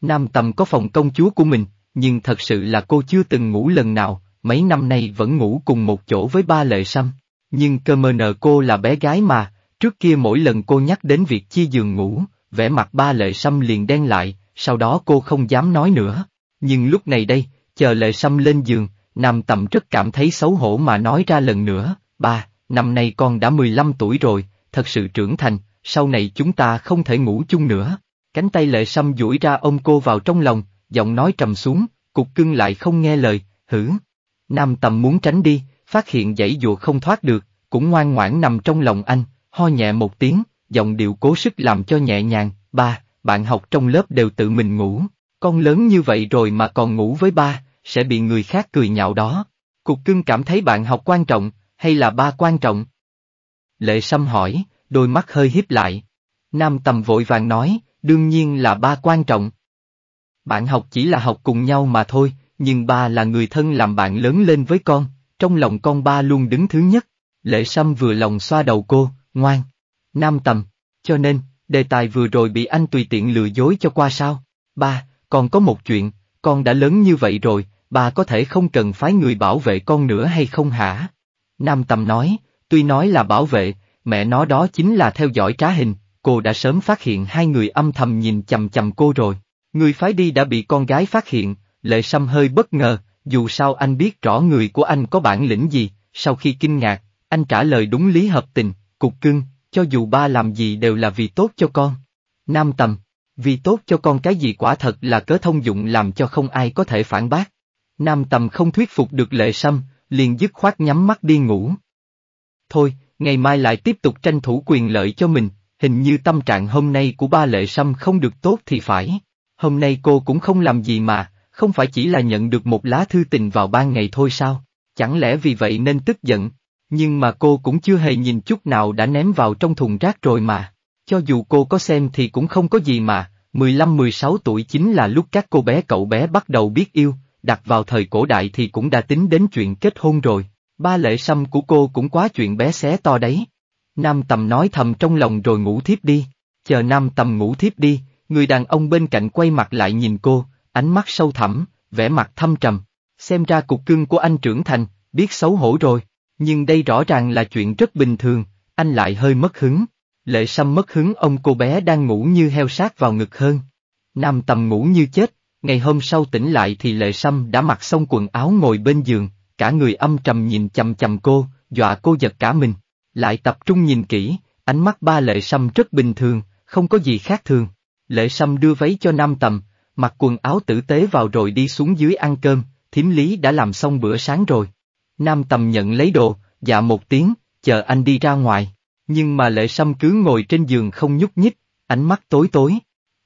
S1: Nam Tầm có phòng công chúa của mình, nhưng thật sự là cô chưa từng ngủ lần nào, mấy năm nay vẫn ngủ cùng một chỗ với ba lệ xăm. Nhưng cơ mờ nờ cô là bé gái mà, trước kia mỗi lần cô nhắc đến việc chia giường ngủ, vẻ mặt ba lệ xăm liền đen lại, sau đó cô không dám nói nữa. Nhưng lúc này đây, chờ lệ xăm lên giường, Nam Tầm rất cảm thấy xấu hổ mà nói ra lần nữa, ba, năm nay con đã 15 tuổi rồi, thật sự trưởng thành, sau này chúng ta không thể ngủ chung nữa. Cánh tay lệ sâm duỗi ra ôm cô vào trong lòng, giọng nói trầm xuống, cục cưng lại không nghe lời, hử. Nam tầm muốn tránh đi, phát hiện dãy dụa không thoát được, cũng ngoan ngoãn nằm trong lòng anh, ho nhẹ một tiếng, giọng điệu cố sức làm cho nhẹ nhàng, ba, bạn học trong lớp đều tự mình ngủ, con lớn như vậy rồi mà còn ngủ với ba, sẽ bị người khác cười nhạo đó. Cục cưng cảm thấy bạn học quan trọng, hay là ba quan trọng? Lệ Sâm hỏi, đôi mắt hơi híp lại. Nam tầm vội vàng nói, đương nhiên là ba quan trọng. Bạn học chỉ là học cùng nhau mà thôi, nhưng ba là người thân làm bạn lớn lên với con, trong lòng con ba luôn đứng thứ nhất. Lệ Sâm vừa lòng xoa đầu cô, ngoan. Nam tầm, cho nên, đề tài vừa rồi bị anh tùy tiện lừa dối cho qua sao? Ba, còn có một chuyện, con đã lớn như vậy rồi, bà có thể không cần phái người bảo vệ con nữa hay không hả? Nam Tầm nói, tuy nói là bảo vệ, mẹ nó đó chính là theo dõi trá hình, cô đã sớm phát hiện hai người âm thầm nhìn chầm chầm cô rồi. Người phái đi đã bị con gái phát hiện, lệ sâm hơi bất ngờ, dù sao anh biết rõ người của anh có bản lĩnh gì, sau khi kinh ngạc, anh trả lời đúng lý hợp tình, cục cưng, cho dù ba làm gì đều là vì tốt cho con. Nam tầm, vì tốt cho con cái gì quả thật là cớ thông dụng làm cho không ai có thể phản bác. Nam tầm không thuyết phục được lệ sâm, liền dứt khoát nhắm mắt đi ngủ. Thôi, ngày mai lại tiếp tục tranh thủ quyền lợi cho mình, hình như tâm trạng hôm nay của ba lệ sâm không được tốt thì phải. Hôm nay cô cũng không làm gì mà, không phải chỉ là nhận được một lá thư tình vào ban ngày thôi sao, chẳng lẽ vì vậy nên tức giận, nhưng mà cô cũng chưa hề nhìn chút nào đã ném vào trong thùng rác rồi mà, cho dù cô có xem thì cũng không có gì mà, 15-16 tuổi chính là lúc các cô bé cậu bé bắt đầu biết yêu, đặt vào thời cổ đại thì cũng đã tính đến chuyện kết hôn rồi. Ba lệ sâm của cô cũng quá chuyện bé xé to đấy. Nam tầm nói thầm trong lòng rồi ngủ thiếp đi. Chờ nam tầm ngủ thiếp đi, người đàn ông bên cạnh quay mặt lại nhìn cô, ánh mắt sâu thẳm, vẻ mặt thâm trầm. Xem ra cục cưng của anh trưởng thành, biết xấu hổ rồi. Nhưng đây rõ ràng là chuyện rất bình thường, anh lại hơi mất hứng. Lệ sâm mất hứng ông cô bé đang ngủ như heo sát vào ngực hơn. Nam tầm ngủ như chết, ngày hôm sau tỉnh lại thì lệ sâm đã mặc xong quần áo ngồi bên giường, cả người âm trầm nhìn chầm chầm cô, dọa cô giật cả mình, lại tập trung nhìn kỹ, ánh mắt ba lệ sâm rất bình thường, không có gì khác thường. Lệ sâm đưa váy cho nam tầm, mặc quần áo tử tế vào rồi đi xuống dưới ăn cơm, Thím lý đã làm xong bữa sáng rồi. Nam tầm nhận lấy đồ, dạ một tiếng, chờ anh đi ra ngoài. Nhưng mà lệ sâm cứ ngồi trên giường không nhúc nhích, ánh mắt tối tối.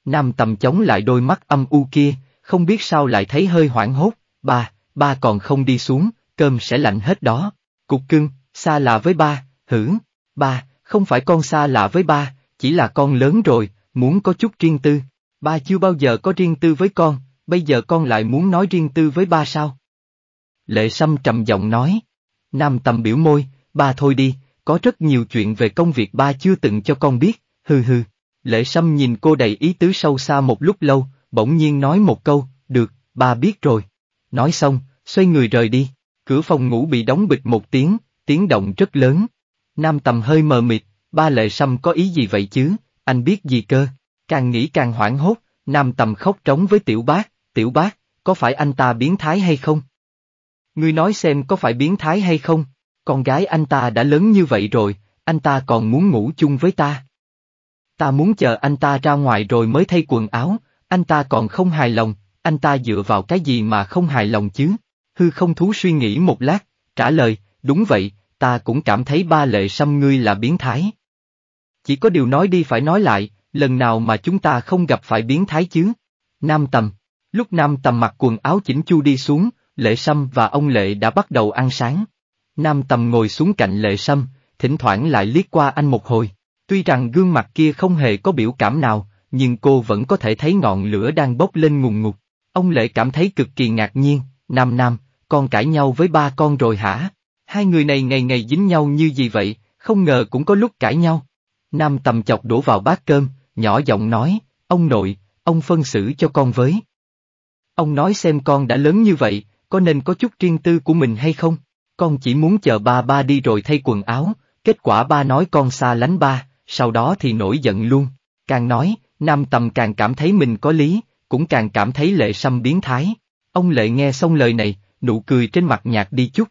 S1: Nam tầm chống lại đôi mắt âm u kia, không biết sao lại thấy hơi hoảng hốt, ba, ba còn không đi xuống, cơm sẽ lạnh hết đó. Cục cưng, xa lạ với ba, hử, ba, không phải con xa lạ với ba, chỉ là con lớn rồi, muốn có chút riêng tư. Ba chưa bao giờ có riêng tư với con, bây giờ con lại muốn nói riêng tư với ba sao? Lệ Sâm trầm giọng nói. Nam tầm biểu môi, ba thôi đi, có rất nhiều chuyện về công việc ba chưa từng cho con biết, hừ hừ. Lệ Sâm nhìn cô đầy ý tứ sâu xa một lúc lâu, bỗng nhiên nói một câu, được, ba biết rồi. Nói xong, xoay người rời đi. Cửa phòng ngủ bị đóng bịch một tiếng, tiếng động rất lớn. Nam tầm hơi mờ mịt, ba lệ sâm có ý gì vậy chứ, anh biết gì cơ. Càng nghĩ càng hoảng hốt, nam tầm khóc trống với tiểu bác, tiểu bác, có phải anh ta biến thái hay không? Ngươi nói xem có phải biến thái hay không, con gái anh ta đã lớn như vậy rồi, anh ta còn muốn ngủ chung với ta. Ta muốn chờ anh ta ra ngoài rồi mới thay quần áo, anh ta còn không hài lòng, anh ta dựa vào cái gì mà không hài lòng chứ? Hư không thú suy nghĩ một lát, trả lời, đúng vậy, ta cũng cảm thấy ba lệ xăm ngươi là biến thái. Chỉ có điều nói đi phải nói lại, lần nào mà chúng ta không gặp phải biến thái chứ? Nam Tầm. Lúc Nam Tầm mặc quần áo chỉnh chu đi xuống, Lệ Sâm và ông Lệ đã bắt đầu ăn sáng. Nam Tầm ngồi xuống cạnh Lệ Sâm, thỉnh thoảng lại liếc qua anh một hồi. Tuy rằng gương mặt kia không hề có biểu cảm nào, nhưng cô vẫn có thể thấy ngọn lửa đang bốc lên ngùng ngục. Ông Lệ cảm thấy cực kỳ ngạc nhiên, Nam Nam, con cãi nhau với ba con rồi hả? Hai người này ngày ngày dính nhau như gì vậy, không ngờ cũng có lúc cãi nhau. Nam tầm chọc đổ vào bát cơm, nhỏ giọng nói, ông nội, ông phân xử cho con với. Ông nói xem con đã lớn như vậy, có nên có chút riêng tư của mình hay không? Con chỉ muốn chờ ba ba đi rồi thay quần áo, kết quả ba nói con xa lánh ba, sau đó thì nổi giận luôn. Càng nói, Nam tầm càng cảm thấy mình có lý, cũng càng cảm thấy lệ sâm biến thái. Ông lệ nghe xong lời này, nụ cười trên mặt nhạt đi chút.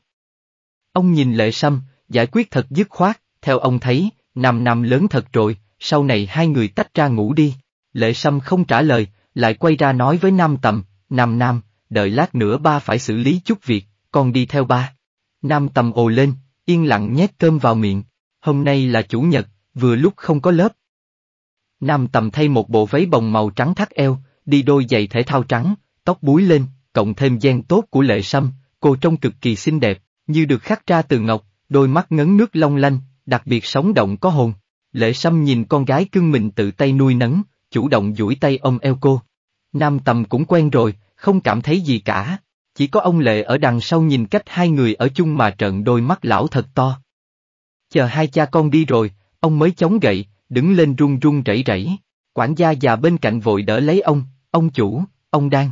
S1: Ông nhìn lệ sâm, giải quyết thật dứt khoát, theo ông thấy, năm năm lớn thật rồi, sau này hai người tách ra ngủ đi. Lệ sâm không trả lời, lại quay ra nói với Nam Tầm, Nam Nam, đợi lát nữa ba phải xử lý chút việc, con đi theo ba. Nam Tầm ồ lên, yên lặng nhét cơm vào miệng, hôm nay là chủ nhật, vừa lúc không có lớp. Nam Tầm thay một bộ váy bồng màu trắng thắt eo, đi đôi giày thể thao trắng, tóc búi lên, cộng thêm gen tốt của lệ sâm, cô trông cực kỳ xinh đẹp, như được khắc ra từ ngọc, đôi mắt ngấn nước long lanh, đặc biệt sống động có hồn. Lệ sâm nhìn con gái cưng mình tự tay nuôi nấng, chủ động duỗi tay ôm eo cô. Nam tầm cũng quen rồi, không cảm thấy gì cả. Chỉ có ông Lệ ở đằng sau nhìn cách hai người ở chung mà trợn đôi mắt lão thật to. Chờ hai cha con đi rồi, ông mới chống gậy, đứng lên run run rẩy rẩy. Quản gia già bên cạnh vội đỡ lấy ông, ông chủ, ông đang.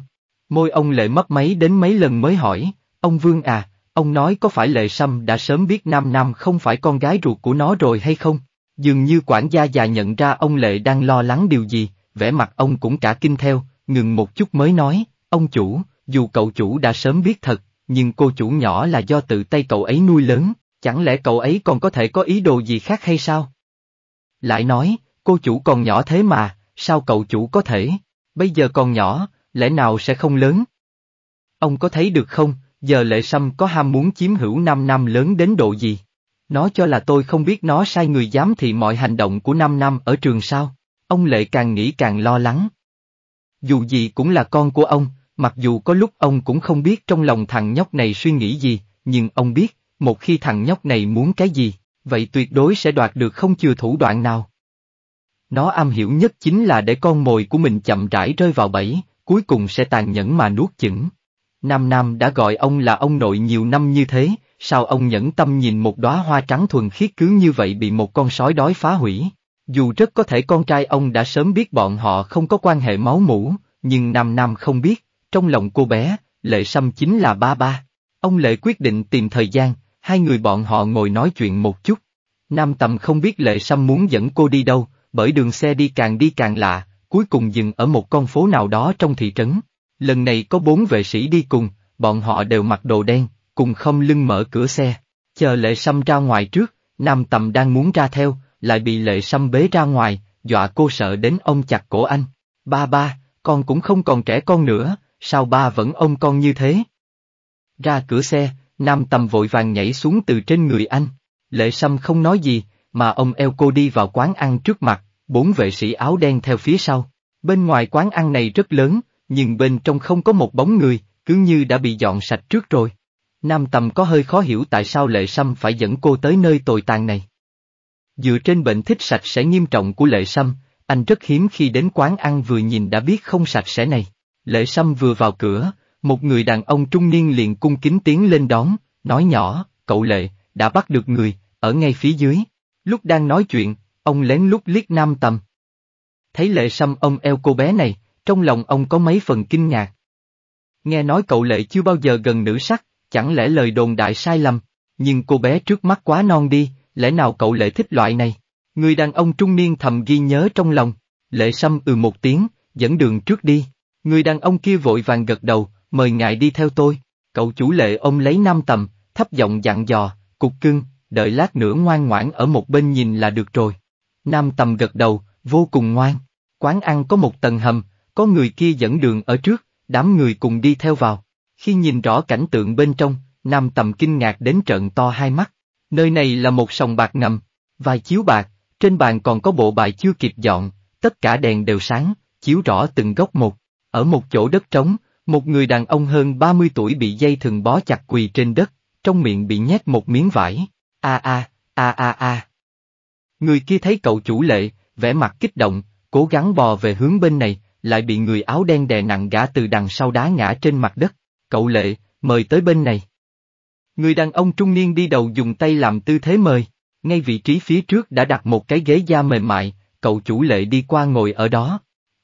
S1: Môi ông lệ mất máy đến mấy lần mới hỏi, ông Vương à, ông nói có phải lệ sâm đã sớm biết Nam Nam không phải con gái ruột của nó rồi hay không? Dường như quản gia già nhận ra ông lệ đang lo lắng điều gì, vẻ mặt ông cũng cả kinh theo, ngừng một chút mới nói, ông chủ, dù cậu chủ đã sớm biết thật, nhưng cô chủ nhỏ là do tự tay cậu ấy nuôi lớn, chẳng lẽ cậu ấy còn có thể có ý đồ gì khác hay sao? Lại nói, cô chủ còn nhỏ thế mà, sao cậu chủ có thể? Bây giờ còn nhỏ, lẽ nào sẽ không lớn? Ông có thấy được không, giờ lệ sâm có ham muốn chiếm hữu 5 năm lớn đến độ gì? Nó cho là tôi không biết nó sai người giám thị mọi hành động của 5 năm ở trường sao? Ông Lệ càng nghĩ càng lo lắng. Dù gì cũng là con của ông, mặc dù có lúc ông cũng không biết trong lòng thằng nhóc này suy nghĩ gì, nhưng ông biết, một khi thằng nhóc này muốn cái gì, vậy tuyệt đối sẽ đoạt được không chừa thủ đoạn nào. Nó am hiểu nhất chính là để con mồi của mình chậm rãi rơi vào bẫy, cuối cùng sẽ tàn nhẫn mà nuốt chửng. Nam Nam đã gọi ông là ông nội nhiều năm như thế, sao ông nhẫn tâm nhìn một đóa hoa trắng thuần khiết cứ như vậy bị một con sói đói phá hủy. Dù rất có thể con trai ông đã sớm biết bọn họ không có quan hệ máu mủ, nhưng Nam Nam không biết, trong lòng cô bé, Lệ Sâm chính là ba ba. Ông Lệ quyết định tìm thời gian, hai người bọn họ ngồi nói chuyện một chút. Nam Tầm không biết Lệ Sâm muốn dẫn cô đi đâu, bởi đường xe đi càng đi càng lạ, cuối cùng dừng ở một con phố nào đó trong thị trấn. Lần này có bốn vệ sĩ đi cùng, bọn họ đều mặc đồ đen, cùng không lưng mở cửa xe. Chờ lệ sâm ra ngoài trước, nam tầm đang muốn ra theo, lại bị lệ sâm bế ra ngoài, dọa cô sợ đến ông chặt cổ anh. Ba ba, con cũng không còn trẻ con nữa, sao ba vẫn ông con như thế? Ra cửa xe, nam tầm vội vàng nhảy xuống từ trên người anh. Lệ sâm không nói gì, mà ông eo cô đi vào quán ăn trước mặt, bốn vệ sĩ áo đen theo phía sau. Bên ngoài quán ăn này rất lớn, nhưng bên trong không có một bóng người, cứ như đã bị dọn sạch trước rồi. Nam Tầm có hơi khó hiểu tại sao Lệ Sâm phải dẫn cô tới nơi tồi tàn này. Dựa trên bệnh thích sạch sẽ nghiêm trọng của Lệ Sâm, anh rất hiếm khi đến quán ăn vừa nhìn đã biết không sạch sẽ này. Lệ Sâm vừa vào cửa, một người đàn ông trung niên liền cung kính tiến lên đón, nói nhỏ, cậu Lệ, đã bắt được người, ở ngay phía dưới. Lúc đang nói chuyện, Ông lén lút liếc nam tầm. Thấy lệ sâm ông eo cô bé này, trong lòng ông có mấy phần kinh ngạc. Nghe nói cậu lệ chưa bao giờ gần nữ sắc, chẳng lẽ lời đồn đại sai lầm, nhưng cô bé trước mắt quá non đi, lẽ nào cậu lệ thích loại này? Người đàn ông trung niên thầm ghi nhớ trong lòng, lệ sâm ừ một tiếng, dẫn đường trước đi. Người đàn ông kia vội vàng gật đầu, mời ngài đi theo tôi. Cậu chủ lệ ông lấy nam tầm, thấp giọng dặn dò, cục cưng, đợi lát nữa ngoan ngoãn ở một bên nhìn là được rồi. Nam Tầm gật đầu, vô cùng ngoan. Quán ăn có một tầng hầm, có người kia dẫn đường ở trước, đám người cùng đi theo vào. Khi nhìn rõ cảnh tượng bên trong, Nam Tầm kinh ngạc đến trợn to hai mắt. Nơi này là một sòng bạc ngầm, vài chiếu bạc, trên bàn còn có bộ bài chưa kịp dọn, tất cả đèn đều sáng, chiếu rõ từng góc một. Ở một chỗ đất trống, một người đàn ông hơn 30 tuổi bị dây thừng bó chặt quỳ trên đất, trong miệng bị nhét một miếng vải. A a, a a a. Người kia thấy cậu chủ lệ, vẻ mặt kích động, cố gắng bò về hướng bên này, lại bị người áo đen đè nặng gã từ đằng sau đá ngã trên mặt đất. Cậu lệ, mời tới bên này. Người đàn ông trung niên đi đầu dùng tay làm tư thế mời, ngay vị trí phía trước đã đặt một cái ghế da mềm mại, cậu chủ lệ đi qua ngồi ở đó.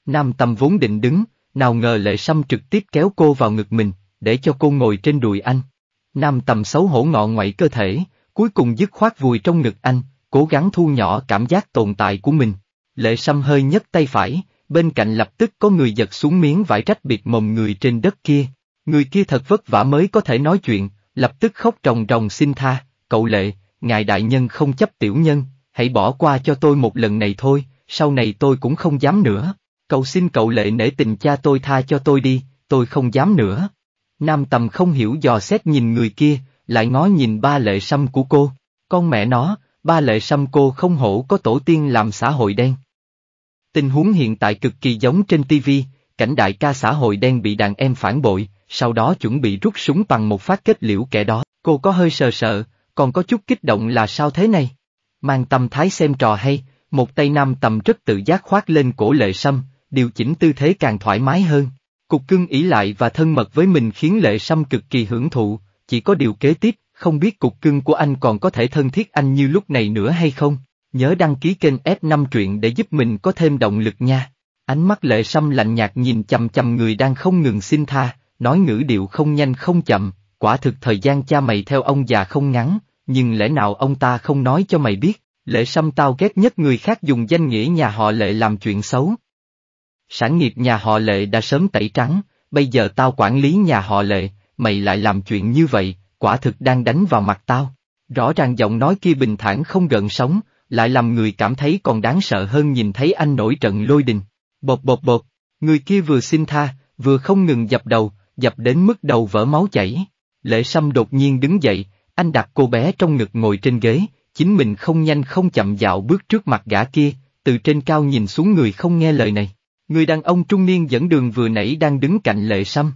S1: Nam tầm vốn định đứng, nào ngờ lệ xăm trực tiếp kéo cô vào ngực mình, để cho cô ngồi trên đùi anh. Nam tầm xấu hổ ngọ ngoại cơ thể, cuối cùng dứt khoát vùi trong ngực anh, cố gắng thu nhỏ cảm giác tồn tại của mình. Lệ Sâm hơi nhấc tay phải, bên cạnh lập tức có người giật xuống miếng vải rách biệt mồm người trên đất kia. Người kia thật vất vả mới có thể nói chuyện, lập tức khóc ròng ròng xin tha, cậu Lệ, ngài đại nhân không chấp tiểu nhân, hãy bỏ qua cho tôi một lần này thôi, sau này tôi cũng không dám nữa. Cậu xin cậu Lệ nể tình cha tôi tha cho tôi đi, tôi không dám nữa. Nam tầm không hiểu dò xét nhìn người kia, lại ngó nhìn ba Lệ Sâm của cô, con mẹ nó ba lệ xăm cô không hổ có tổ tiên làm xã hội đen. Tình huống hiện tại cực kỳ giống trên TV, cảnh đại ca xã hội đen bị đàn em phản bội, sau đó chuẩn bị rút súng bằng một phát kết liễu kẻ đó, cô có hơi sờ sợ, còn có chút kích động là sao thế này. Mang tâm thái xem trò hay, một tay nam tầm rất tự giác khoát lên cổ lệ sâm, điều chỉnh tư thế càng thoải mái hơn. Cục cưng ý lại và thân mật với mình khiến lệ sâm cực kỳ hưởng thụ, chỉ có điều kế tiếp, không biết cục cưng của anh còn có thể thân thiết anh như lúc này nữa hay không, nhớ đăng ký kênh F5 truyện để giúp mình có thêm động lực nha. Ánh mắt lệ sâm lạnh nhạt nhìn chầm chầm người đang không ngừng xin tha, nói ngữ điệu không nhanh không chậm, quả thực thời gian cha mày theo ông già không ngắn, nhưng lẽ nào ông ta không nói cho mày biết, lệ sâm tao ghét nhất người khác dùng danh nghĩa nhà họ lệ làm chuyện xấu. Sản nghiệp nhà họ lệ đã sớm tẩy trắng, bây giờ tao quản lý nhà họ lệ, mày lại làm chuyện như vậy, quả thực đang đánh vào mặt tao. Rõ ràng giọng nói kia bình thản không gợn sóng, lại làm người cảm thấy còn đáng sợ hơn nhìn thấy anh nổi trận lôi đình. Bột bột bột, người kia vừa xin tha, vừa không ngừng dập đầu, dập đến mức đầu vỡ máu chảy. Lệ Sâm đột nhiên đứng dậy, anh đặt cô bé trong ngực ngồi trên ghế, chính mình không nhanh không chậm dạo bước trước mặt gã kia, từ trên cao nhìn xuống người không nghe lời này. Người đàn ông trung niên dẫn đường vừa nãy đang đứng cạnh Lệ Sâm.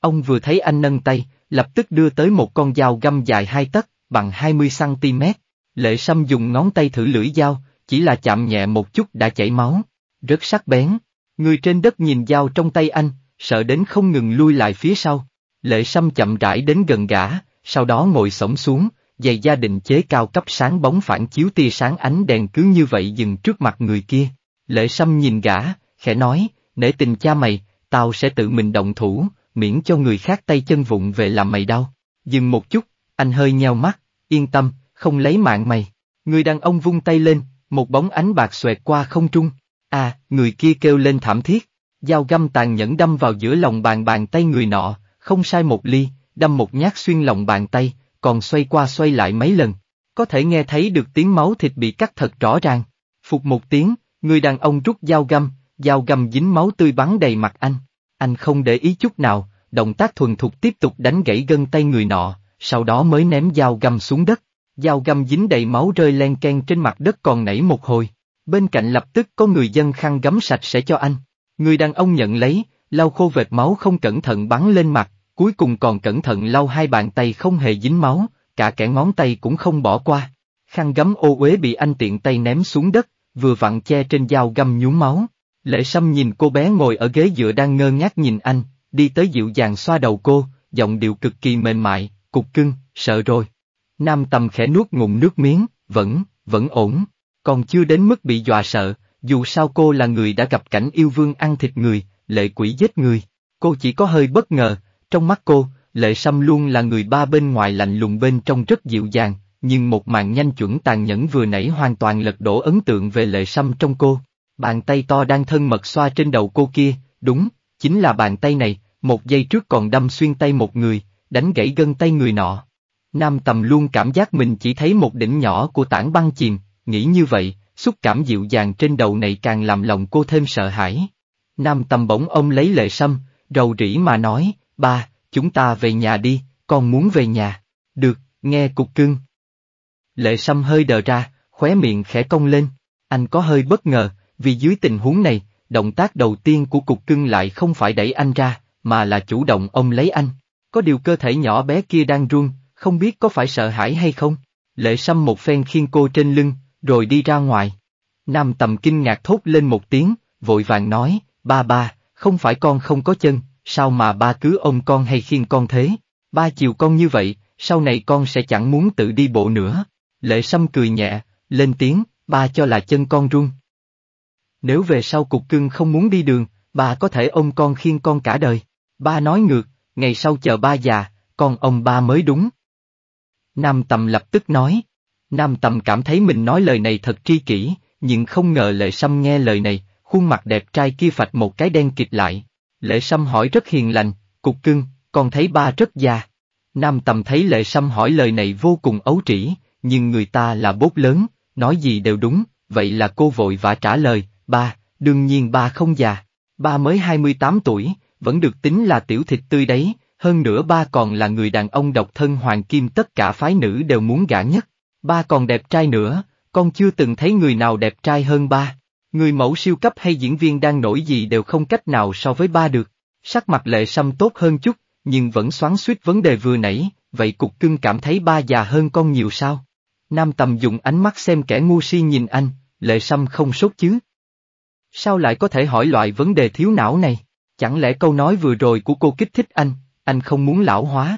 S1: Ông vừa thấy anh nâng tay, lập tức đưa tới một con dao găm dài hai tấc, bằng 20cm. Lệ Sâm dùng ngón tay thử lưỡi dao, chỉ là chạm nhẹ một chút đã chảy máu. Rất sắc bén. Người trên đất nhìn dao trong tay anh, sợ đến không ngừng lui lại phía sau. Lệ Sâm chậm rãi đến gần gã, sau đó ngồi sổng xuống, giày gia đình chế cao cấp sáng bóng phản chiếu tia sáng ánh đèn cứ như vậy dừng trước mặt người kia. Lệ Sâm nhìn gã, khẽ nói, nể tình cha mày, tao sẽ tự mình động thủ, miễn cho người khác tay chân vụng về làm mày đau. Dừng một chút, anh hơi nheo mắt, yên tâm, không lấy mạng mày. Người đàn ông vung tay lên, một bóng ánh bạc xoẹt qua không trung. À, người kia kêu lên thảm thiết. Dao găm tàn nhẫn đâm vào giữa lòng bàn bàn tay người nọ, không sai một ly, đâm một nhát xuyên lòng bàn tay, còn xoay qua xoay lại mấy lần. Có thể nghe thấy được tiếng máu thịt bị cắt thật rõ ràng. Phục một tiếng, người đàn ông rút dao găm, dao găm dính máu tươi bắn đầy mặt anh anh không để ý chút nào, động tác thuần thục tiếp tục đánh gãy gân tay người nọ, sau đó mới ném dao găm xuống đất. Dao găm dính đầy máu rơi len ken trên mặt đất còn nảy một hồi. Bên cạnh lập tức có người dân khăn gấm sạch sẽ cho anh. Người đàn ông nhận lấy, lau khô vệt máu không cẩn thận bắn lên mặt, cuối cùng còn cẩn thận lau hai bàn tay không hề dính máu, cả kẻ ngón tay cũng không bỏ qua. Khăn gấm ô uế bị anh tiện tay ném xuống đất, vừa vặn che trên dao găm nhúm máu, Lệ Sâm nhìn cô bé ngồi ở ghế dựa đang ngơ ngác nhìn anh, đi tới dịu dàng xoa đầu cô, giọng điệu cực kỳ mềm mại, cục cưng, sợ rồi. Nam Tâm khẽ nuốt ngụm nước miếng, vẫn, vẫn ổn, còn chưa đến mức bị dọa sợ, dù sao cô là người đã gặp cảnh yêu vương ăn thịt người, lệ quỷ giết người. Cô chỉ có hơi bất ngờ, trong mắt cô, lệ sâm luôn là người ba bên ngoài lạnh lùng bên trong rất dịu dàng, nhưng một màn nhanh chuẩn tàn nhẫn vừa nãy hoàn toàn lật đổ ấn tượng về lệ sâm trong cô. Bàn tay to đang thân mật xoa trên đầu cô kia, đúng, chính là bàn tay này, một giây trước còn đâm xuyên tay một người, đánh gãy gân tay người nọ. Nam tầm luôn cảm giác mình chỉ thấy một đỉnh nhỏ của tảng băng chìm, nghĩ như vậy, xúc cảm dịu dàng trên đầu này càng làm lòng cô thêm sợ hãi. Nam tầm bỗng ông lấy lệ sâm, rầu rỉ mà nói, ba, chúng ta về nhà đi, con muốn về nhà. Được, nghe cục cưng. Lệ sâm hơi đờ ra, khóe miệng khẽ cong lên, anh có hơi bất ngờ, vì dưới tình huống này, động tác đầu tiên của cục cưng lại không phải đẩy anh ra, mà là chủ động ông lấy anh. Có điều cơ thể nhỏ bé kia đang run, không biết có phải sợ hãi hay không. Lệ Sâm một phen khiêng cô trên lưng, rồi đi ra ngoài. Nam tầm kinh ngạc thốt lên một tiếng, vội vàng nói, ba ba, không phải con không có chân, sao mà ba cứ ôm con hay khiêng con thế, ba chiều con như vậy, sau này con sẽ chẳng muốn tự đi bộ nữa. Lệ Sâm cười nhẹ, lên tiếng, ba cho là chân con rung nếu về sau cục cưng không muốn đi đường, bà có thể ôm con khiêng con cả đời. Ba nói ngược, ngày sau chờ ba già, con ông ba mới đúng. Nam Tầm lập tức nói. Nam Tầm cảm thấy mình nói lời này thật tri kỷ, nhưng không ngờ Lệ Sâm nghe lời này, khuôn mặt đẹp trai kia phạch một cái đen kịt lại. Lệ Sâm hỏi rất hiền lành, cục cưng, con thấy ba rất già. Nam Tầm thấy Lệ Sâm hỏi lời này vô cùng ấu trĩ, nhưng người ta là bốt lớn, nói gì đều đúng, vậy là cô vội vã trả lời, Ba, đương nhiên ba không già, ba mới 28 tuổi, vẫn được tính là tiểu thịt tươi đấy, hơn nữa ba còn là người đàn ông độc thân hoàng kim tất cả phái nữ đều muốn gả nhất. Ba còn đẹp trai nữa, con chưa từng thấy người nào đẹp trai hơn ba. Người mẫu siêu cấp hay diễn viên đang nổi gì đều không cách nào so với ba được. Sắc mặt lệ sâm tốt hơn chút, nhưng vẫn xoắn suýt vấn đề vừa nãy, vậy cục cưng cảm thấy ba già hơn con nhiều sao? Nam tầm dùng ánh mắt xem kẻ ngu si nhìn anh, lệ sâm không sốt chứ. Sao lại có thể hỏi loại vấn đề thiếu não này? Chẳng lẽ câu nói vừa rồi của cô kích thích anh, anh không muốn lão hóa?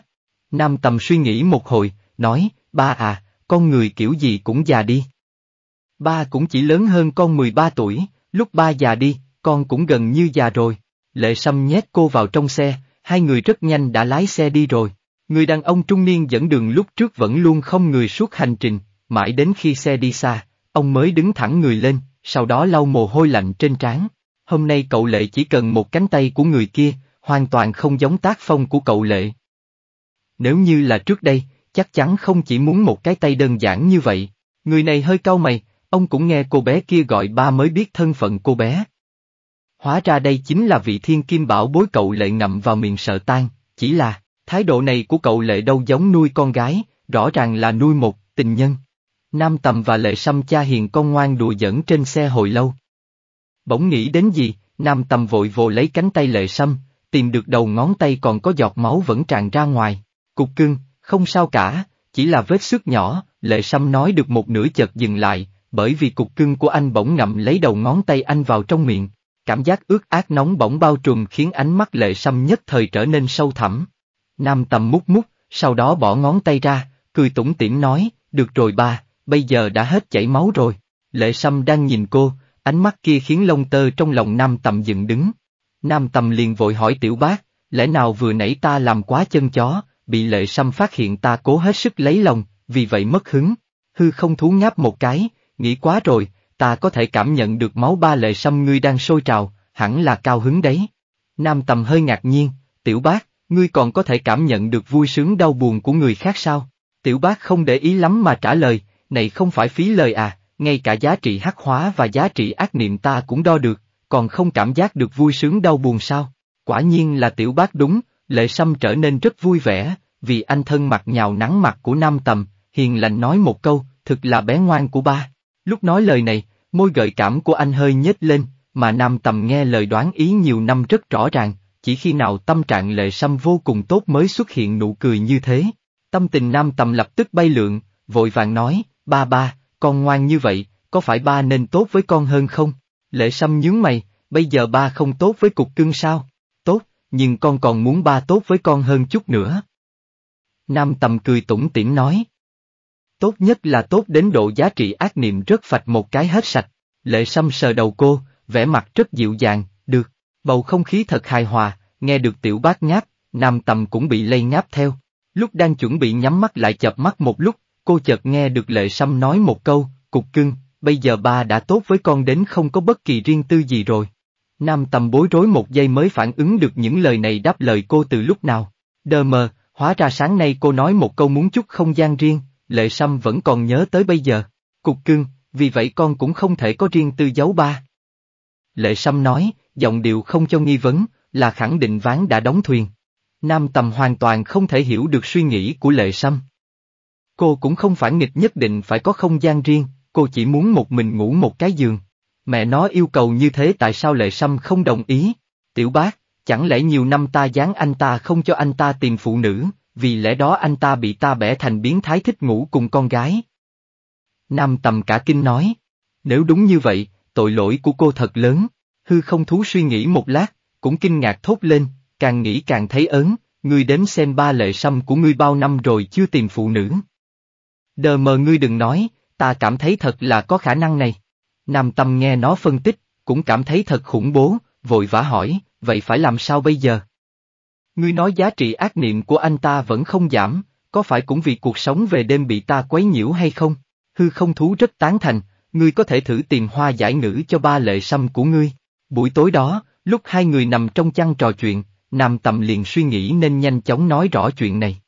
S1: Nam Tầm suy nghĩ một hồi, nói, ba à, con người kiểu gì cũng già đi. Ba cũng chỉ lớn hơn con 13 tuổi, lúc ba già đi, con cũng gần như già rồi. Lệ Sâm nhét cô vào trong xe, hai người rất nhanh đã lái xe đi rồi. Người đàn ông trung niên dẫn đường lúc trước vẫn luôn không người suốt hành trình, mãi đến khi xe đi xa, ông mới đứng thẳng người lên, sau đó lau mồ hôi lạnh trên trán. Hôm nay cậu lệ chỉ cần một cánh tay của người kia, hoàn toàn không giống tác phong của cậu lệ. Nếu như là trước đây, chắc chắn không chỉ muốn một cái tay đơn giản như vậy. Người này hơi cau mày, ông cũng nghe cô bé kia gọi ba mới biết thân phận cô bé. Hóa ra đây chính là vị thiên kim bảo bối cậu lệ ngậm vào miệng sợ tan, chỉ là, thái độ này của cậu lệ đâu giống nuôi con gái, rõ ràng là nuôi một, tình nhân. Nam Tầm và Lệ Sâm cha hiền con ngoan đùa dẫn trên xe hồi lâu. Bỗng nghĩ đến gì, Nam Tầm vội vội lấy cánh tay Lệ Sâm, tìm được đầu ngón tay còn có giọt máu vẫn tràn ra ngoài. Cục cưng, không sao cả, chỉ là vết xước nhỏ, Lệ Sâm nói được một nửa chợt dừng lại, bởi vì cục cưng của anh bỗng ngậm lấy đầu ngón tay anh vào trong miệng. Cảm giác ướt át nóng bỏng bao trùm khiến ánh mắt Lệ Sâm nhất thời trở nên sâu thẳm. Nam Tầm mút mút, sau đó bỏ ngón tay ra, cười tủm tỉm nói, được rồi ba, bây giờ đã hết chảy máu rồi. Lệ Sâm đang nhìn cô, ánh mắt kia khiến lông tơ trong lòng Nam Tầm dựng đứng. Nam Tầm liền vội hỏi tiểu bác, lẽ nào vừa nãy ta làm quá chân chó, bị Lệ Sâm phát hiện ta cố hết sức lấy lòng, vì vậy mất hứng. Hư không thú ngáp một cái, nghĩ quá rồi, ta có thể cảm nhận được máu ba Lệ Sâm ngươi đang sôi trào, hẳn là cao hứng đấy. Nam Tầm hơi ngạc nhiên, tiểu bác, ngươi còn có thể cảm nhận được vui sướng đau buồn của người khác sao? Tiểu bác không để ý lắm mà trả lời, này không phải phí lời à, ngay cả giá trị hắc hóa và giá trị ác niệm ta cũng đo được, còn không cảm giác được vui sướng đau buồn sao. Quả nhiên là tiểu bác đúng, lệ sâm trở nên rất vui vẻ, vì anh thân mặt nhào nắng mặt của nam tầm, hiền lành nói một câu, thực là bé ngoan của ba. Lúc nói lời này, môi gợi cảm của anh hơi nhếch lên, mà nam tầm nghe lời đoán ý nhiều năm rất rõ ràng, chỉ khi nào tâm trạng lệ sâm vô cùng tốt mới xuất hiện nụ cười như thế. Tâm tình nam tầm lập tức bay lượn, vội vàng nói, ba ba, con ngoan như vậy, có phải ba nên tốt với con hơn không? Lệ Sâm nhướng mày, bây giờ ba không tốt với cục cưng sao? Tốt, nhưng con còn muốn ba tốt với con hơn chút nữa. Nam Tầm cười tủm tỉm nói. Tốt nhất là tốt đến độ giá trị ác niệm rất phạch một cái hết sạch. Lệ Sâm sờ đầu cô, vẻ mặt rất dịu dàng, được, bầu không khí thật hài hòa, nghe được tiểu bác nháp, Nam Tầm cũng bị lây nháp theo. Lúc đang chuẩn bị nhắm mắt lại chập mắt một lúc, cô chợt nghe được lệ sâm nói một câu, cục cưng, bây giờ ba đã tốt với con đến không có bất kỳ riêng tư gì rồi. Nam tầm bối rối một giây mới phản ứng được những lời này đáp lời cô từ lúc nào. Đờ mờ, hóa ra sáng nay cô nói một câu muốn chút không gian riêng, lệ sâm vẫn còn nhớ tới bây giờ. Cục cưng, vì vậy con cũng không thể có riêng tư giấu ba. Lệ sâm nói, giọng điệu không cho nghi vấn, là khẳng định ván đã đóng thuyền. Nam tầm hoàn toàn không thể hiểu được suy nghĩ của lệ sâm. Cô cũng không phản nghịch nhất định phải có không gian riêng, cô chỉ muốn một mình ngủ một cái giường. Mẹ nó yêu cầu như thế tại sao Lệ Sâm không đồng ý? Tiểu bác, chẳng lẽ nhiều năm ta dán anh ta không cho anh ta tìm phụ nữ, vì lẽ đó anh ta bị ta bẻ thành biến thái thích ngủ cùng con gái. Nam tầm cả kinh nói, nếu đúng như vậy, tội lỗi của cô thật lớn, hư không thú suy nghĩ một lát, cũng kinh ngạc thốt lên, càng nghĩ càng thấy ớn, ngươi đếm xem ba lệ sâm của ngươi bao năm rồi chưa tìm phụ nữ. Đờ mờ ngươi đừng nói, ta cảm thấy thật là có khả năng này. Nam Tâm nghe nó phân tích, cũng cảm thấy thật khủng bố, vội vã hỏi, vậy phải làm sao bây giờ? Ngươi nói giá trị ác niệm của anh ta vẫn không giảm, có phải cũng vì cuộc sống về đêm bị ta quấy nhiễu hay không? Hư không thú rất tán thành, ngươi có thể thử tìm hoa giải ngữ cho ba lệ sâm của ngươi. Buổi tối đó, lúc hai người nằm trong chăn trò chuyện, Nam Tâm liền suy nghĩ nên nhanh chóng nói rõ chuyện này.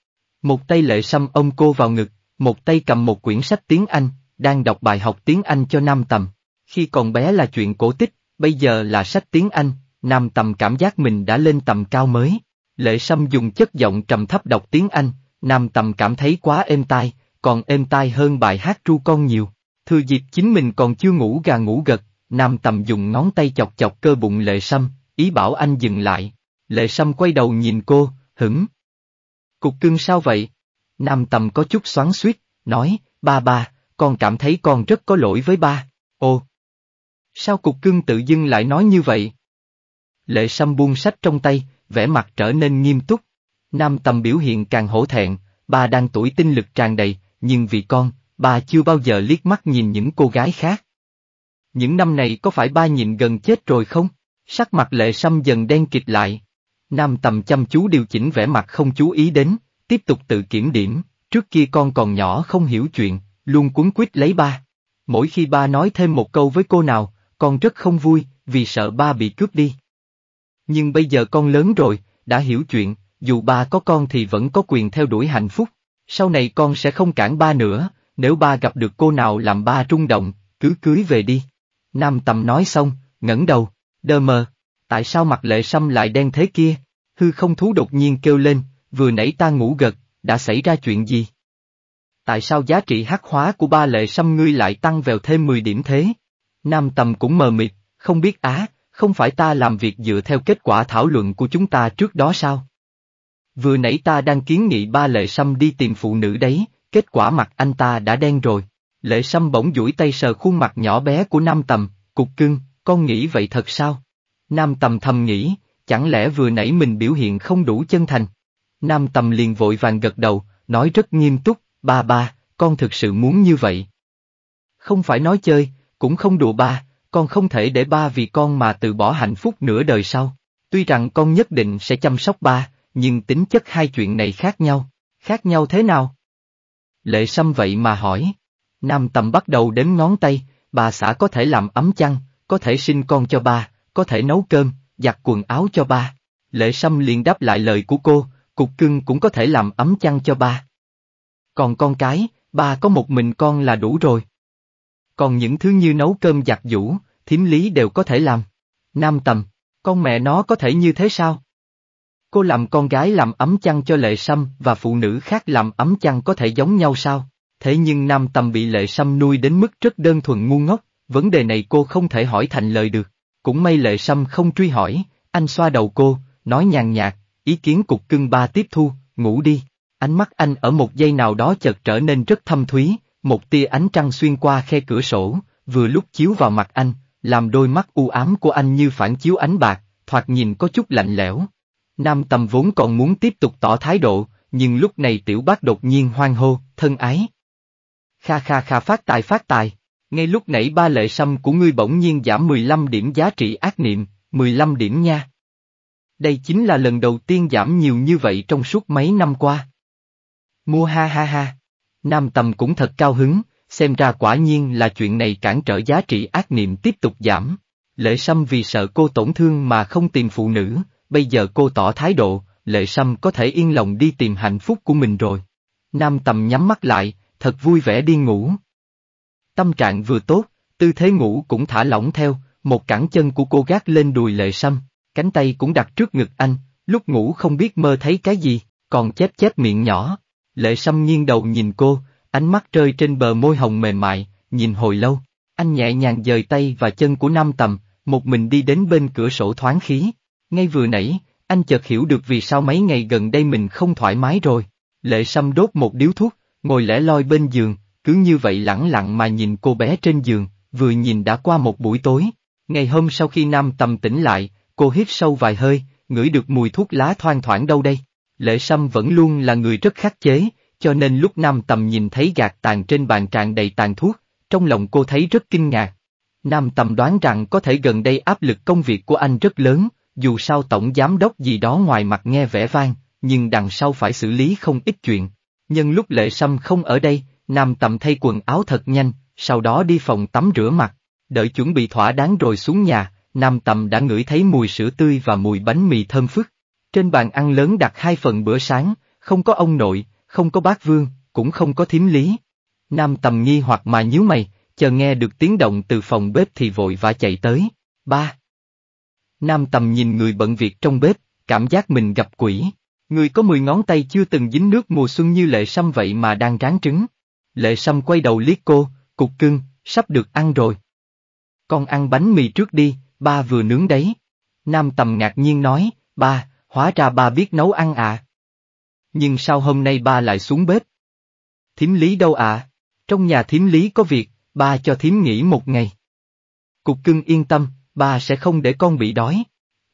S1: Một tay lệ sâm ông cô vào ngực, một tay cầm một quyển sách tiếng Anh, đang đọc bài học tiếng Anh cho Nam Tầm. Khi còn bé là chuyện cổ tích, bây giờ là sách tiếng Anh, Nam Tầm cảm giác mình đã lên tầm cao mới. Lệ Sâm dùng chất giọng trầm thấp đọc tiếng Anh, Nam Tầm cảm thấy quá êm tai, còn êm tai hơn bài hát tru con nhiều. Thừa dịp chính mình còn chưa ngủ gà ngủ gật, Nam Tầm dùng ngón tay chọc chọc cơ bụng Lệ Sâm, ý bảo anh dừng lại. Lệ Sâm quay đầu nhìn cô, hửng. Cục cưng sao vậy? Nam Tâm có chút xoắn suýt, nói, ba ba, con cảm thấy con rất có lỗi với ba, ô. Sao cục cưng tự dưng lại nói như vậy? Lệ Sâm buông sách trong tay, vẻ mặt trở nên nghiêm túc. Nam Tâm biểu hiện càng hổ thẹn, ba đang tuổi tinh lực tràn đầy, nhưng vì con, ba chưa bao giờ liếc mắt nhìn những cô gái khác. Những năm này có phải ba nhìn gần chết rồi không? Sắc mặt lệ sâm dần đen kịch lại. Nam Tâm chăm chú điều chỉnh vẻ mặt không chú ý đến, tiếp tục tự kiểm điểm, trước kia con còn nhỏ không hiểu chuyện, luôn cuốn quýt lấy ba. Mỗi khi ba nói thêm một câu với cô nào, con rất không vui, vì sợ ba bị cướp đi. Nhưng bây giờ con lớn rồi, đã hiểu chuyện, dù ba có con thì vẫn có quyền theo đuổi hạnh phúc. Sau này con sẽ không cản ba nữa, nếu ba gặp được cô nào làm ba rung động, cứ cưới về đi. Nam tầm nói xong, ngẩng đầu, đờ mờ, tại sao mặt lệ sâm lại đen thế kia? Hư không thú đột nhiên kêu lên, vừa nãy ta ngủ gật, đã xảy ra chuyện gì? Tại sao giá trị hắc hóa của ba lệ xăm ngươi lại tăng vèo thêm 10 điểm thế? Nam tầm cũng mờ mịt, không biết á, không phải ta làm việc dựa theo kết quả thảo luận của chúng ta trước đó sao? Vừa nãy ta đang kiến nghị ba lệ xăm đi tìm phụ nữ đấy, kết quả mặt anh ta đã đen rồi. Lệ sâm bỗng duỗi tay sờ khuôn mặt nhỏ bé của Nam Tầm, cục cưng, con nghĩ vậy thật sao? Nam Tầm thầm nghĩ, chẳng lẽ vừa nãy mình biểu hiện không đủ chân thành? Nam Tầm liền vội vàng gật đầu, nói rất nghiêm túc, ba ba, con thực sự muốn như vậy. Không phải nói chơi, cũng không đùa ba, con không thể để ba vì con mà từ bỏ hạnh phúc nửa đời sau. Tuy rằng con nhất định sẽ chăm sóc ba, nhưng tính chất hai chuyện này khác nhau. Khác nhau thế nào? Lệ Sâm vậy mà hỏi. Nam Tầm bắt đầu đến ngón tay, bà xã có thể làm ấm chăn, có thể sinh con cho ba, có thể nấu cơm, giặt quần áo cho ba. Lệ Sâm liền đáp lại lời của cô, cục cưng cũng có thể làm ấm chăn cho ba. Còn con cái, ba có một mình con là đủ rồi. Còn những thứ như nấu cơm giặt giũ, thím lý đều có thể làm. Nam tầm, con mẹ nó có thể như thế sao? Cô làm con gái làm ấm chăn cho lệ sâm và phụ nữ khác làm ấm chăn có thể giống nhau sao? Thế nhưng nam tầm bị lệ sâm nuôi đến mức rất đơn thuần ngu ngốc, vấn đề này cô không thể hỏi thành lời được. Cũng may lệ sâm không truy hỏi, anh xoa đầu cô, nói nhàn nhạt, ý kiến cục cưng ba tiếp thu, ngủ đi. Ánh mắt anh ở một giây nào đó chợt trở nên rất thâm thúy, một tia ánh trăng xuyên qua khe cửa sổ, vừa lúc chiếu vào mặt anh, làm đôi mắt u ám của anh như phản chiếu ánh bạc, thoạt nhìn có chút lạnh lẽo. Nam tầm vốn còn muốn tiếp tục tỏ thái độ, nhưng lúc này tiểu bác đột nhiên hoang hô, thân ái. Kha kha kha phát tài phát tài, ngay lúc nãy ba lệ sâm của ngươi bỗng nhiên giảm 15 điểm giá trị ác niệm, 15 điểm nha đây chính là lần đầu tiên giảm nhiều như vậy trong suốt mấy năm qua. Mua ha ha ha. Nam Tầm cũng thật cao hứng, xem ra quả nhiên là chuyện này cản trở giá trị ác niệm tiếp tục giảm. Lệ Sâm vì sợ cô tổn thương mà không tìm phụ nữ, bây giờ cô tỏ thái độ, Lệ Sâm có thể yên lòng đi tìm hạnh phúc của mình rồi. Nam Tầm nhắm mắt lại, thật vui vẻ đi ngủ. Tâm trạng vừa tốt, tư thế ngủ cũng thả lỏng theo, một cẳng chân của cô gác lên đùi Lệ Sâm, cánh tay cũng đặt trước ngực anh, lúc ngủ không biết mơ thấy cái gì, còn chép chép miệng nhỏ. Lệ Sâm nghiêng đầu nhìn cô, ánh mắt rơi trên bờ môi hồng mềm mại, nhìn hồi lâu, anh nhẹ nhàng dời tay và chân của Nam Tầm, một mình đi đến bên cửa sổ thoáng khí. Ngay vừa nãy, anh chợt hiểu được vì sao mấy ngày gần đây mình không thoải mái rồi. Lệ Sâm đốt một điếu thuốc, ngồi lẻ loi bên giường, cứ như vậy lặng lặng mà nhìn cô bé trên giường, vừa nhìn đã qua một buổi tối. Ngày hôm sau khi Nam Tầm tỉnh lại, Cô hít sâu vài hơi, ngửi được mùi thuốc lá thoang thoảng đâu đây. Lệ Sâm vẫn luôn là người rất khắc chế, cho nên lúc Nam Tầm nhìn thấy gạt tàn trên bàn tràn đầy tàn thuốc, trong lòng cô thấy rất kinh ngạc. Nam Tầm đoán rằng có thể gần đây áp lực công việc của anh rất lớn, dù sao tổng giám đốc gì đó ngoài mặt nghe vẻ vang, nhưng đằng sau phải xử lý không ít chuyện. Nhân lúc Lệ Sâm không ở đây, Nam Tầm thay quần áo thật nhanh, sau đó đi phòng tắm rửa mặt, đợi chuẩn bị thỏa đáng rồi xuống nhà, Nam Tầm đã ngửi thấy mùi sữa tươi và mùi bánh mì thơm phức. Trên bàn ăn lớn đặt hai phần bữa sáng, không có ông nội, không có bác vương, cũng không có thím lý. Nam Tầm nghi hoặc mà nhíu mày, chờ nghe được tiếng động từ phòng bếp thì vội và chạy tới. Ba. Nam Tầm nhìn người bận việc trong bếp, cảm giác mình gặp quỷ. Người có mười ngón tay chưa từng dính nước mùa xuân như lệ sâm vậy mà đang ráng trứng. Lệ sâm quay đầu liếc cô, cục cưng, sắp được ăn rồi. Con ăn bánh mì trước đi, ba vừa nướng đấy. Nam tầm ngạc nhiên nói, ba, hóa ra ba biết nấu ăn à. Nhưng sao hôm nay ba lại xuống bếp? Thím lý đâu ạ? Trong nhà thím lý có việc, ba cho thím nghỉ một ngày. Cục cưng yên tâm, ba sẽ không để con bị đói.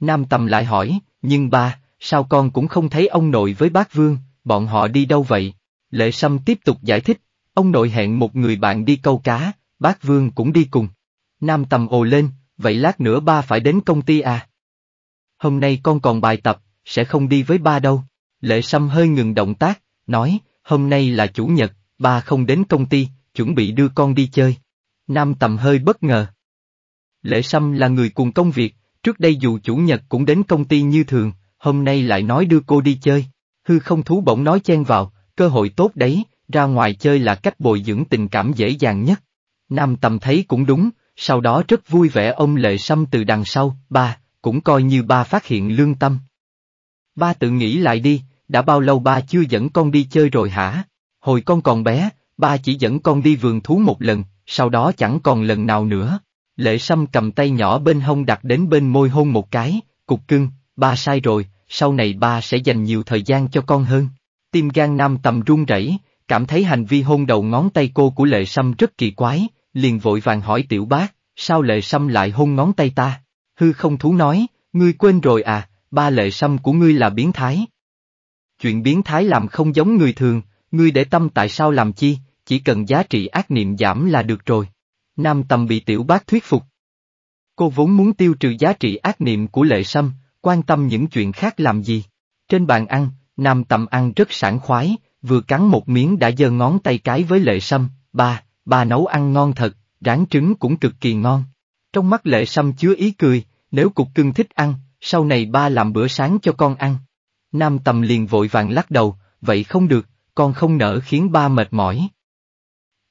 S1: Nam tầm lại hỏi, nhưng ba, sao con cũng không thấy ông nội với bác Vương, bọn họ đi đâu vậy? Lệ Sâm tiếp tục giải thích, ông nội hẹn một người bạn đi câu cá, bác Vương cũng đi cùng. Nam tầm ồ lên, vậy lát nữa ba phải đến công ty à? Hôm nay con còn bài tập, sẽ không đi với ba đâu. Lệ Sâm hơi ngừng động tác, nói, hôm nay là chủ nhật, ba không đến công ty, chuẩn bị đưa con đi chơi. Nam Tầm hơi bất ngờ. Lệ Sâm là người cùng công việc, trước đây dù chủ nhật cũng đến công ty như thường, hôm nay lại nói đưa cô đi chơi. Hư không thú bỗng nói chen vào, cơ hội tốt đấy, ra ngoài chơi là cách bồi dưỡng tình cảm dễ dàng nhất. Nam Tầm thấy cũng đúng, sau đó rất vui vẻ ông lệ sâm từ đằng sau, ba, cũng coi như ba phát hiện lương tâm. Ba tự nghĩ lại đi, đã bao lâu ba chưa dẫn con đi chơi rồi hả? Hồi con còn bé, ba chỉ dẫn con đi vườn thú một lần, sau đó chẳng còn lần nào nữa. Lệ sâm cầm tay nhỏ bên hông đặt đến bên môi hôn một cái, cục cưng, ba sai rồi, sau này ba sẽ dành nhiều thời gian cho con hơn. Tim gan nam tầm run rẩy, cảm thấy hành vi hôn đầu ngón tay cô của lệ sâm rất kỳ quái, liền vội vàng hỏi tiểu bác, sao lệ sâm lại hôn ngón tay ta? Hư không thú nói, ngươi quên rồi à, ba lệ sâm của ngươi là biến thái. Chuyện biến thái làm không giống người thường, ngươi để tâm tại sao làm chi, chỉ cần giá trị ác niệm giảm là được rồi. Nam tâm bị tiểu bác thuyết phục. Cô vốn muốn tiêu trừ giá trị ác niệm của lệ sâm, quan tâm những chuyện khác làm gì. Trên bàn ăn, nam tâm ăn rất sảng khoái, vừa cắn một miếng đã dơ ngón tay cái với lệ sâm, ba, bà nấu ăn ngon thật, rán trứng cũng cực kỳ ngon. Trong mắt lệ sâm chứa ý cười, nếu cục cưng thích ăn, sau này ba làm bữa sáng cho con ăn. Nam tầm liền vội vàng lắc đầu, vậy không được, con không nỡ khiến ba mệt mỏi.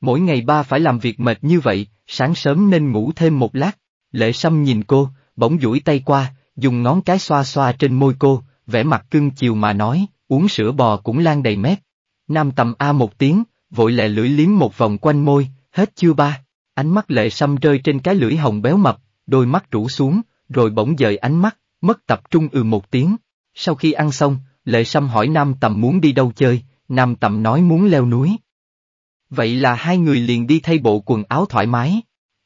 S1: Mỗi ngày ba phải làm việc mệt như vậy, sáng sớm nên ngủ thêm một lát. Lệ sâm nhìn cô, bỗng duỗi tay qua, dùng ngón cái xoa xoa trên môi cô, vẻ mặt cưng chiều mà nói, uống sữa bò cũng lan đầy mép. Nam tầm A một tiếng, vội lẹ lưỡi liếm một vòng quanh môi, hết chưa ba, ánh mắt lệ xăm rơi trên cái lưỡi hồng béo mập, đôi mắt rũ xuống, rồi bỗng dời ánh mắt, mất tập trung ừ một tiếng. Sau khi ăn xong, lệ xăm hỏi Nam Tầm muốn đi đâu chơi, Nam Tầm nói muốn leo núi. Vậy là hai người liền đi thay bộ quần áo thoải mái.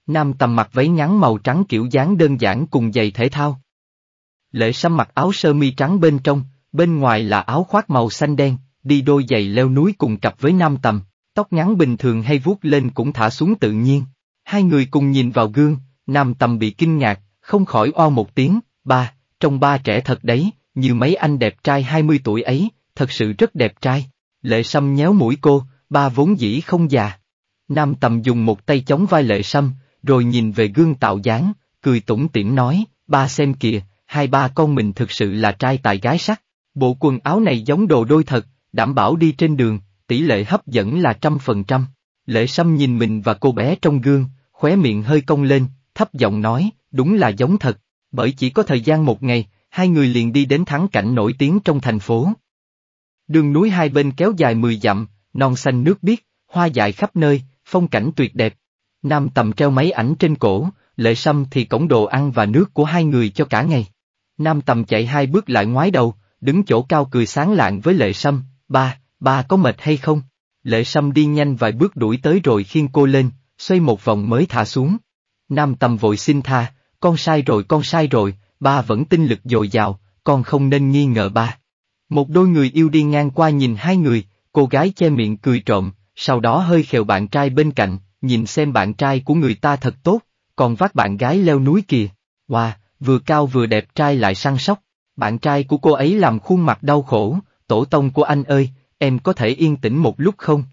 S1: Nam Tầm mặc váy ngắn màu trắng kiểu dáng đơn giản cùng giày thể thao. Lệ Sâm mặc áo sơ mi trắng bên trong, bên ngoài là áo khoác màu xanh đen, đi đôi giày leo núi cùng cặp với Nam Tầm, tóc ngắn bình thường hay vuốt lên cũng thả xuống tự nhiên. Hai người cùng nhìn vào gương, nam tầm bị kinh ngạc, không khỏi o một tiếng, ba, trong ba trẻ thật đấy, như mấy anh đẹp trai 20 tuổi ấy, thật sự rất đẹp trai. Lệ Sâm nhéo mũi cô, ba vốn dĩ không già. Nam tầm dùng một tay chống vai Lệ Sâm, rồi nhìn về gương tạo dáng, cười tủm tỉm nói, ba xem kìa, hai ba con mình thực sự là trai tài gái sắc. Bộ quần áo này giống đồ đôi thật, đảm bảo đi trên đường, tỷ lệ hấp dẫn là trăm phần trăm. Lệ Sâm nhìn mình và cô bé trong gương, khóe miệng hơi cong lên, thấp giọng nói, đúng là giống thật, bởi chỉ có thời gian một ngày, hai người liền đi đến thắng cảnh nổi tiếng trong thành phố. Đường núi hai bên kéo dài 10 dặm, non xanh nước biếc, hoa dại khắp nơi, phong cảnh tuyệt đẹp. Nam tầm treo máy ảnh trên cổ, lệ sâm thì cổng đồ ăn và nước của hai người cho cả ngày. Nam tầm chạy hai bước lại ngoái đầu, đứng chỗ cao cười sáng lạng với lệ sâm, ba, Bà có mệt hay không? Lệ Sâm đi nhanh vài bước đuổi tới rồi khiêng cô lên, xoay một vòng mới thả xuống. Nam tâm vội xin tha, con sai rồi con sai rồi, ba vẫn tinh lực dồi dào, con không nên nghi ngờ ba. Một đôi người yêu đi ngang qua nhìn hai người, cô gái che miệng cười trộm, sau đó hơi khều bạn trai bên cạnh, nhìn xem bạn trai của người ta thật tốt, còn vác bạn gái leo núi kìa. Wow, vừa cao vừa đẹp trai lại săn sóc, bạn trai của cô ấy làm khuôn mặt đau khổ, tổ tông của anh ơi, em có thể yên tĩnh một lúc không?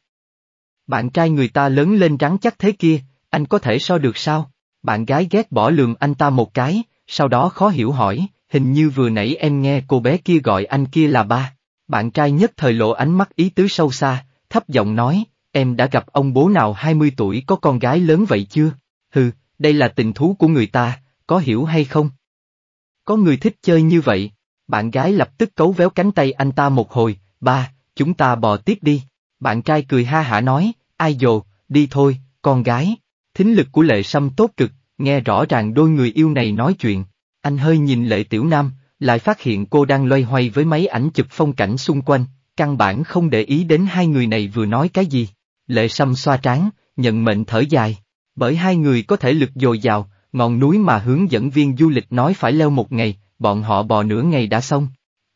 S1: Bạn trai người ta lớn lên rắn chắc thế kia, anh có thể so được sao? Bạn gái ghét bỏ lườm anh ta một cái, sau đó khó hiểu hỏi, hình như vừa nãy em nghe cô bé kia gọi anh kia là ba. Bạn trai nhất thời lộ ánh mắt ý tứ sâu xa, thấp giọng nói, em đã gặp ông bố nào 20 tuổi có con gái lớn vậy chưa? Hừ, đây là tình thú của người ta, có hiểu hay không? Có người thích chơi như vậy, bạn gái lập tức cấu véo cánh tay anh ta một hồi, ba, chúng ta bò tiếp đi. Bạn trai cười ha hả nói, ai dồ, đi thôi, con gái. Thính lực của lệ sâm tốt cực, nghe rõ ràng đôi người yêu này nói chuyện. Anh hơi nhìn lệ tiểu nam, lại phát hiện cô đang loay hoay với máy ảnh chụp phong cảnh xung quanh, căn bản không để ý đến hai người này vừa nói cái gì. Lệ sâm xoa trán, nhận mệnh thở dài. Bởi hai người có thể lực dồi dào, ngọn núi mà hướng dẫn viên du lịch nói phải leo một ngày, bọn họ bò nửa ngày đã xong.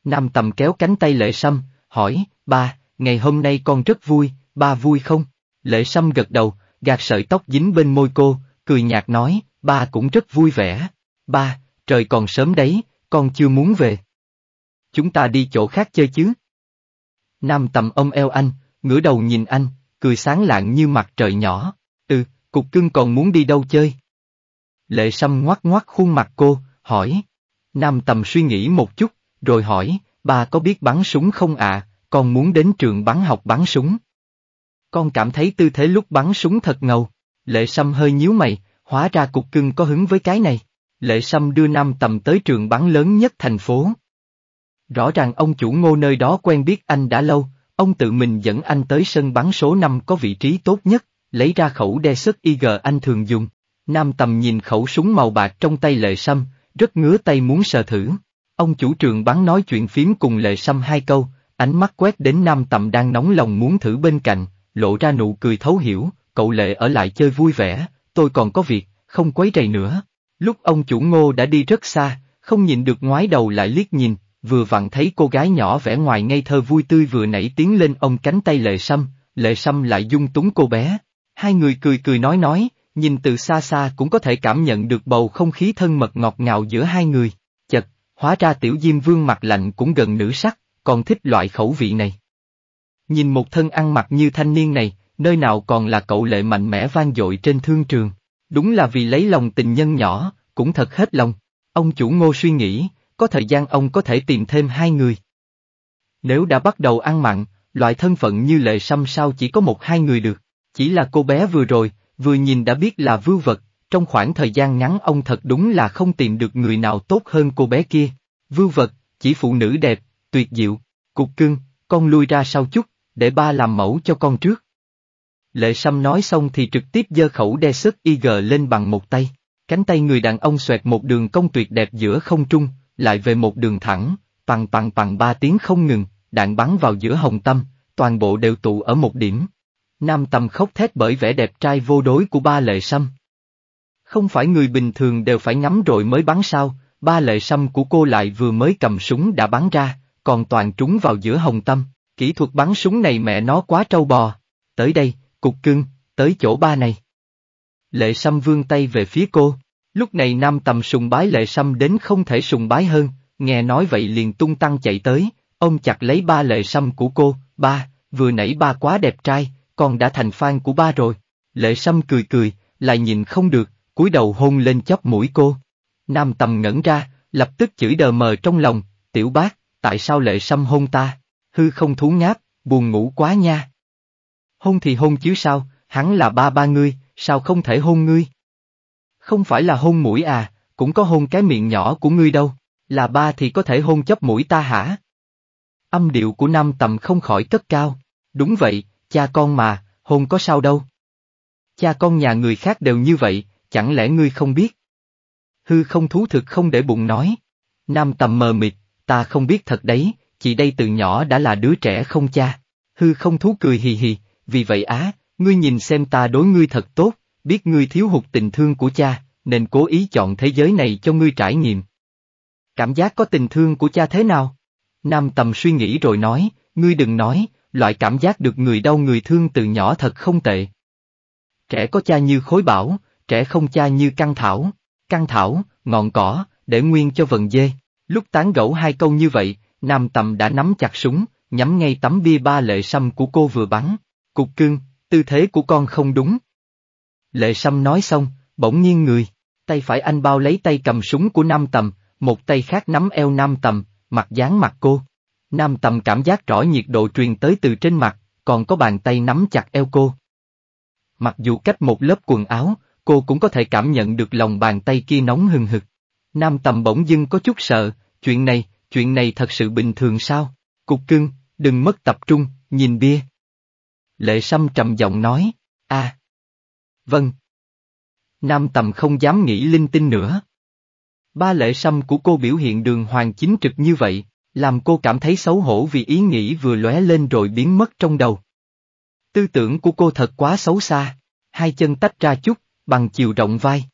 S1: Nam tầm kéo cánh tay lệ sâm, hỏi, ba, ngày hôm nay con rất vui, ba vui không? Lệ Sâm gật đầu, gạt sợi tóc dính bên môi cô, cười nhạt nói, ba cũng rất vui vẻ. Ba, trời còn sớm đấy, con chưa muốn về. Chúng ta đi chỗ khác chơi chứ. Nam tầm ông eo anh, ngửa đầu nhìn anh, cười sáng lạng như mặt trời nhỏ. Ừ, cục cưng còn muốn đi đâu chơi? Lệ Sâm ngoắc ngoắc khuôn mặt cô, hỏi. Nam tầm suy nghĩ một chút, rồi hỏi, bà có biết bắn súng không ạ, con muốn đến trường bắn học bắn súng. Con cảm thấy tư thế lúc bắn súng thật ngầu, lệ sâm hơi nhíu mày, hóa ra cục cưng có hứng với cái này. Lệ sâm đưa Nam Tầm tới trường bắn lớn nhất thành phố. Rõ ràng ông chủ ngô nơi đó quen biết anh đã lâu, ông tự mình dẫn anh tới sân bắn số năm có vị trí tốt nhất, lấy ra khẩu đe sức IG anh thường dùng. Nam Tầm nhìn khẩu súng màu bạc trong tay lệ sâm, rất ngứa tay muốn sờ thử. Ông chủ trường bắn nói chuyện phím cùng lệ sâm hai câu, ánh mắt quét đến nam tầm đang nóng lòng muốn thử bên cạnh, lộ ra nụ cười thấu hiểu, cậu lệ ở lại chơi vui vẻ, tôi còn có việc, không quấy rầy nữa. Lúc ông chủ ngô đã đi rất xa, không nhìn được ngoái đầu lại liếc nhìn, vừa vặn thấy cô gái nhỏ vẻ ngoài ngây thơ vui tươi vừa nảy tiếng lên ông cánh tay lệ sâm, lệ sâm lại dung túng cô bé. Hai người cười cười nói nói, nhìn từ xa xa cũng có thể cảm nhận được bầu không khí thân mật ngọt ngào giữa hai người hóa ra tiểu diêm vương mặt lạnh cũng gần nữ sắc, còn thích loại khẩu vị này. Nhìn một thân ăn mặc như thanh niên này, nơi nào còn là cậu lệ mạnh mẽ vang dội trên thương trường, đúng là vì lấy lòng tình nhân nhỏ, cũng thật hết lòng. Ông chủ ngô suy nghĩ, có thời gian ông có thể tìm thêm hai người. Nếu đã bắt đầu ăn mặn, loại thân phận như lệ xăm sao chỉ có một hai người được, chỉ là cô bé vừa rồi, vừa nhìn đã biết là vưu vật, trong khoảng thời gian ngắn ông thật đúng là không tìm được người nào tốt hơn cô bé kia. Vưu vật, chỉ phụ nữ đẹp, tuyệt diệu, cục cưng, con lui ra sau chút, để ba làm mẫu cho con trước. Lệ Sâm nói xong thì trực tiếp giơ khẩu đe sức IG lên bằng một tay, cánh tay người đàn ông xoẹt một đường cong tuyệt đẹp giữa không trung, lại về một đường thẳng, bằng bằng bằng ba tiếng không ngừng, đạn bắn vào giữa hồng tâm, toàn bộ đều tụ ở một điểm. Nam tầm khóc thét bởi vẻ đẹp trai vô đối của ba Lệ Sâm. Không phải người bình thường đều phải ngắm rồi mới bắn sao, ba lệ sâm của cô lại vừa mới cầm súng đã bắn ra, còn toàn trúng vào giữa hồng tâm, kỹ thuật bắn súng này mẹ nó quá trâu bò. Tới đây, cục cưng, tới chỗ ba này. Lệ sâm vươn tay về phía cô, lúc này nam tầm sùng bái lệ sâm đến không thể sùng bái hơn, nghe nói vậy liền tung tăng chạy tới, ông chặt lấy ba lệ sâm của cô, ba, vừa nãy ba quá đẹp trai, con đã thành fan của ba rồi. Lệ sâm cười cười, lại nhìn không được, cúi đầu hôn lên chóp mũi cô. Nam tầm ngẩn ra, lập tức chửi đờ mờ trong lòng, tiểu bác, tại sao lệ xâm hôn ta, hư không thú ngáp, buồn ngủ quá nha. Hôn thì hôn chứ sao, hắn là ba ba ngươi, sao không thể hôn ngươi? Không phải là hôn mũi à, cũng có hôn cái miệng nhỏ của ngươi đâu, là ba thì có thể hôn chóp mũi ta hả? Âm điệu của nam tầm không khỏi cất cao, đúng vậy, cha con mà, hôn có sao đâu. Cha con nhà người khác đều như vậy, chẳng lẽ ngươi không biết? Hư không thú thực không để bụng nói. Nam tầm mờ mịt, ta không biết thật đấy, chỉ đây từ nhỏ đã là đứa trẻ không cha. Hư không thú cười hì hì, vì vậy á, ngươi nhìn xem ta đối ngươi thật tốt, biết ngươi thiếu hụt tình thương của cha, nên cố ý chọn thế giới này cho ngươi trải nghiệm. Cảm giác có tình thương của cha thế nào? Nam tầm suy nghĩ rồi nói, ngươi đừng nói, loại cảm giác được người đau người thương từ nhỏ thật không tệ. Trẻ có cha như khối bảo, Trẻ không cha như căng thảo, căng thảo, ngọn cỏ, để nguyên cho vần dê. Lúc tán gẫu hai câu như vậy, Nam Tầm đã nắm chặt súng, nhắm ngay tấm bia ba lệ sâm của cô vừa bắn. Cục cưng, tư thế của con không đúng. Lệ sâm nói xong, bỗng nhiên người, tay phải anh bao lấy tay cầm súng của Nam Tầm, một tay khác nắm eo Nam Tầm, mặt dán mặt cô. Nam Tầm cảm giác rõ nhiệt độ truyền tới từ trên mặt, còn có bàn tay nắm chặt eo cô. Mặc dù cách một lớp quần áo, cô cũng có thể cảm nhận được lòng bàn tay kia nóng hừng hực. Nam tầm bỗng dưng có chút sợ, chuyện này, chuyện này thật sự bình thường sao? Cục cưng, đừng mất tập trung, nhìn bia. Lệ Sâm trầm giọng nói, a à, Vâng. Nam tầm không dám nghĩ linh tinh nữa. Ba lệ Sâm của cô biểu hiện đường hoàng chính trực như vậy, làm cô cảm thấy xấu hổ vì ý nghĩ vừa lóe lên rồi biến mất trong đầu. Tư tưởng của cô thật quá xấu xa, hai chân tách ra chút, bằng chiều rộng vai.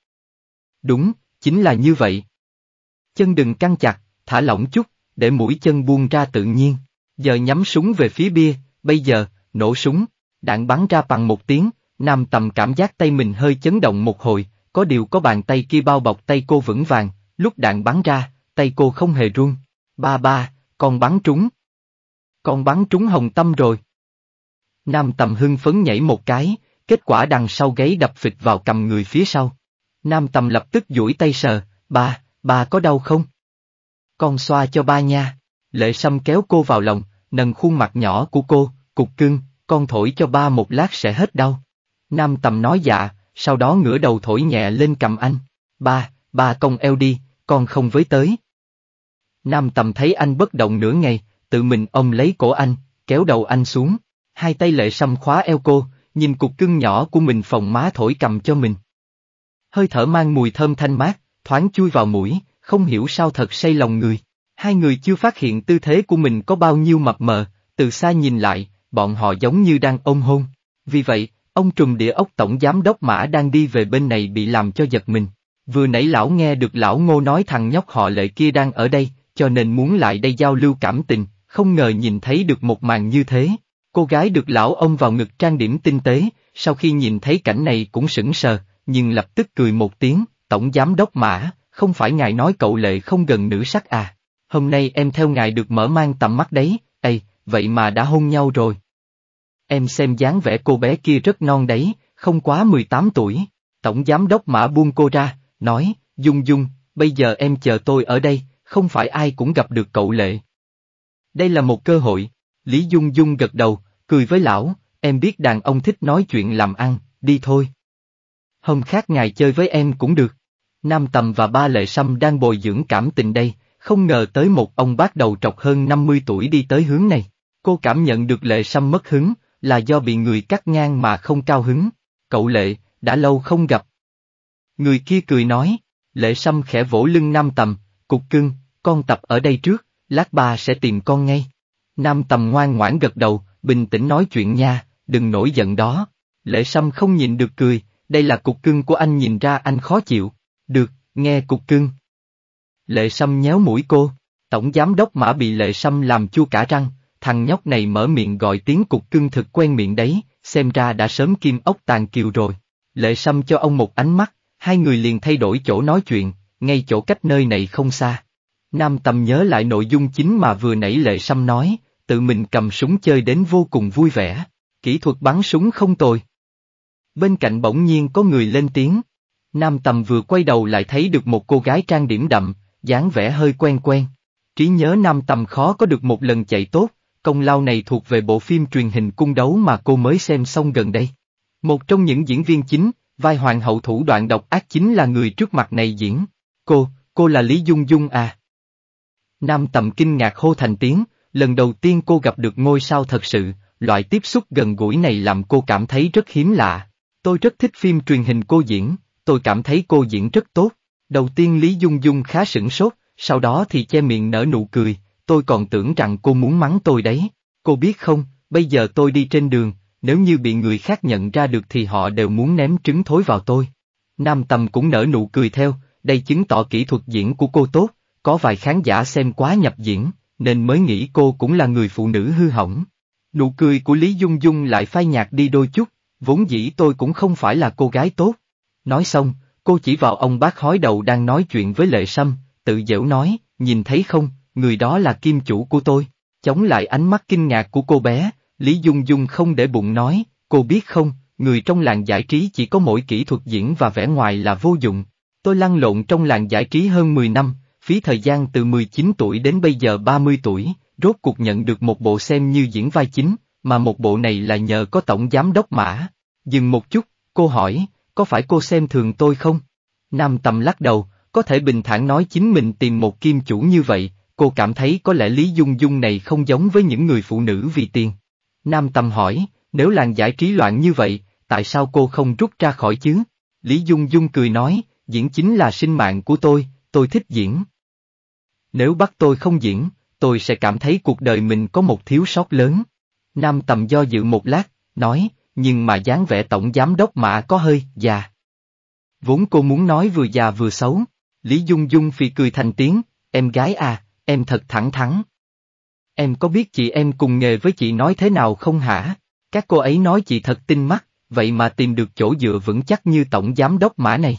S1: Đúng, chính là như vậy. Chân đừng căng chặt, thả lỏng chút, để mũi chân buông ra tự nhiên. Giờ nhắm súng về phía bia, bây giờ, nổ súng, đạn bắn ra bằng một tiếng, nam tầm cảm giác tay mình hơi chấn động một hồi, có điều có bàn tay kia bao bọc tay cô vững vàng, lúc đạn bắn ra, tay cô không hề run. Ba ba, con bắn trúng. Con bắn trúng hồng tâm rồi. Nam tầm hưng phấn nhảy một cái, kết quả đằng sau gáy đập phịch vào cầm người phía sau. Nam tầm lập tức duỗi tay sờ, ba, ba có đau không? Con xoa cho ba nha. Lệ sâm kéo cô vào lòng, nâng khuôn mặt nhỏ của cô, cục cưng, con thổi cho ba một lát sẽ hết đau. Nam tầm nói dạ, sau đó ngửa đầu thổi nhẹ lên cầm anh. Ba, ba cong eo đi, con không với tới. Nam tầm thấy anh bất động nửa ngày, tự mình ôm lấy cổ anh, kéo đầu anh xuống. Hai tay lệ sâm khóa eo cô, nhìn cục cưng nhỏ của mình phòng má thổi cầm cho mình. Hơi thở mang mùi thơm thanh mát, thoáng chui vào mũi, không hiểu sao thật say lòng người. Hai người chưa phát hiện tư thế của mình có bao nhiêu mập mờ, từ xa nhìn lại, bọn họ giống như đang ôm hôn. Vì vậy, ông trùm địa ốc tổng giám đốc mã đang đi về bên này bị làm cho giật mình. Vừa nãy lão nghe được lão ngô nói thằng nhóc họ lệ kia đang ở đây, cho nên muốn lại đây giao lưu cảm tình, không ngờ nhìn thấy được một màn như thế, Cô gái được lão ông vào ngực trang điểm tinh tế, sau khi nhìn thấy cảnh này cũng sững sờ, nhưng lập tức cười một tiếng, tổng giám đốc mã, không phải ngài nói cậu lệ không gần nữ sắc à. Hôm nay em theo ngài được mở mang tầm mắt đấy, ây, vậy mà đã hôn nhau rồi. Em xem dáng vẻ cô bé kia rất non đấy, không quá 18 tuổi. Tổng giám đốc mã buông cô ra, nói, Dung Dung, bây giờ em chờ tôi ở đây, không phải ai cũng gặp được cậu lệ. Đây là một cơ hội. Lý Dung Dung gật đầu, Cười với lão, em biết đàn ông thích nói chuyện làm ăn, đi thôi. Hôm khác ngày chơi với em cũng được. Nam Tầm và ba Lệ Sâm đang bồi dưỡng cảm tình đây, không ngờ tới một ông bác đầu trọc hơn 50 tuổi đi tới hướng này. Cô cảm nhận được Lệ Sâm mất hứng, là do bị người cắt ngang mà không cao hứng. Cậu Lệ, đã lâu không gặp. Người kia cười nói, Lệ Sâm khẽ vỗ lưng Nam Tầm, cục cưng, con tập ở đây trước, lát ba sẽ tìm con ngay. Nam Tầm ngoan ngoãn gật đầu, bình tĩnh nói chuyện nha, đừng nổi giận đó. Lệ Sâm không nhìn được cười, đây là cục cưng của anh nhìn ra anh khó chịu. Được, nghe cục cưng. Lệ Sâm nhéo mũi cô, tổng giám đốc mã bị Lệ Sâm làm chua cả răng, thằng nhóc này mở miệng gọi tiếng cục cưng thực quen miệng đấy, xem ra đã sớm kim ốc tàn kiều rồi. Lệ Sâm cho ông một ánh mắt, hai người liền thay đổi chỗ nói chuyện, ngay chỗ cách nơi này không xa. Nam Tâm nhớ lại nội dung chính mà vừa nãy Lệ Sâm nói, tự mình cầm súng chơi đến vô cùng vui vẻ, kỹ thuật bắn súng không tồi. Bên cạnh bỗng nhiên có người lên tiếng. Nam tầm vừa quay đầu lại thấy được một cô gái trang điểm đậm, dáng vẻ hơi quen quen. Trí nhớ nam tầm khó có được một lần chạy tốt, công lao này thuộc về bộ phim truyền hình cung đấu mà cô mới xem xong gần đây. Một trong những diễn viên chính, vai hoàng hậu thủ đoạn độc ác chính là người trước mặt này diễn. Cô, cô là Lý Dung Dung à? Nam tầm kinh ngạc hô thành tiếng, lần đầu tiên cô gặp được ngôi sao thật sự, loại tiếp xúc gần gũi này làm cô cảm thấy rất hiếm lạ. Tôi rất thích phim truyền hình cô diễn, tôi cảm thấy cô diễn rất tốt. Đầu tiên Lý Dung Dung khá sửng sốt, sau đó thì che miệng nở nụ cười, tôi còn tưởng rằng cô muốn mắng tôi đấy. Cô biết không, bây giờ tôi đi trên đường, nếu như bị người khác nhận ra được thì họ đều muốn ném trứng thối vào tôi. Nam Tâm cũng nở nụ cười theo, đây chứng tỏ kỹ thuật diễn của cô tốt, có vài khán giả xem quá nhập diễn nên mới nghĩ cô cũng là người phụ nữ hư hỏng. Nụ cười của Lý Dung Dung lại phai nhạt đi đôi chút, vốn dĩ tôi cũng không phải là cô gái tốt. Nói xong, cô chỉ vào ông bác hói đầu đang nói chuyện với Lệ Sâm, tự dễu nói, nhìn thấy không, người đó là kim chủ của tôi. Chống lại ánh mắt kinh ngạc của cô bé, Lý Dung Dung không để bụng nói, cô biết không, người trong làng giải trí chỉ có mỗi kỹ thuật diễn và vẻ ngoài là vô dụng. Tôi lăn lộn trong làng giải trí hơn 10 năm, phí thời gian từ 19 tuổi đến bây giờ 30 tuổi, rốt cuộc nhận được một bộ xem như diễn vai chính, mà một bộ này là nhờ có tổng giám đốc mã. Dừng một chút, cô hỏi, có phải cô xem thường tôi không? Nam Tầm lắc đầu, có thể bình thản nói chính mình tìm một kim chủ như vậy, cô cảm thấy có lẽ Lý Dung Dung này không giống với những người phụ nữ vì tiền. Nam Tầm hỏi, nếu làng giải trí loạn như vậy, tại sao cô không rút ra khỏi chứ? Lý Dung Dung cười nói, diễn chính là sinh mạng của tôi, tôi thích diễn. Nếu bắt tôi không diễn, tôi sẽ cảm thấy cuộc đời mình có một thiếu sót lớn. Nam tầm do dự một lát, nói, nhưng mà dáng vẻ tổng giám đốc mã có hơi già. Vốn cô muốn nói vừa già vừa xấu, Lý Dung Dung phì cười thành tiếng, em gái à, em thật thẳng thắn. Em có biết chị em cùng nghề với chị nói thế nào không hả? Các cô ấy nói chị thật tinh mắt, vậy mà tìm được chỗ dựa vững chắc như tổng giám đốc mã này.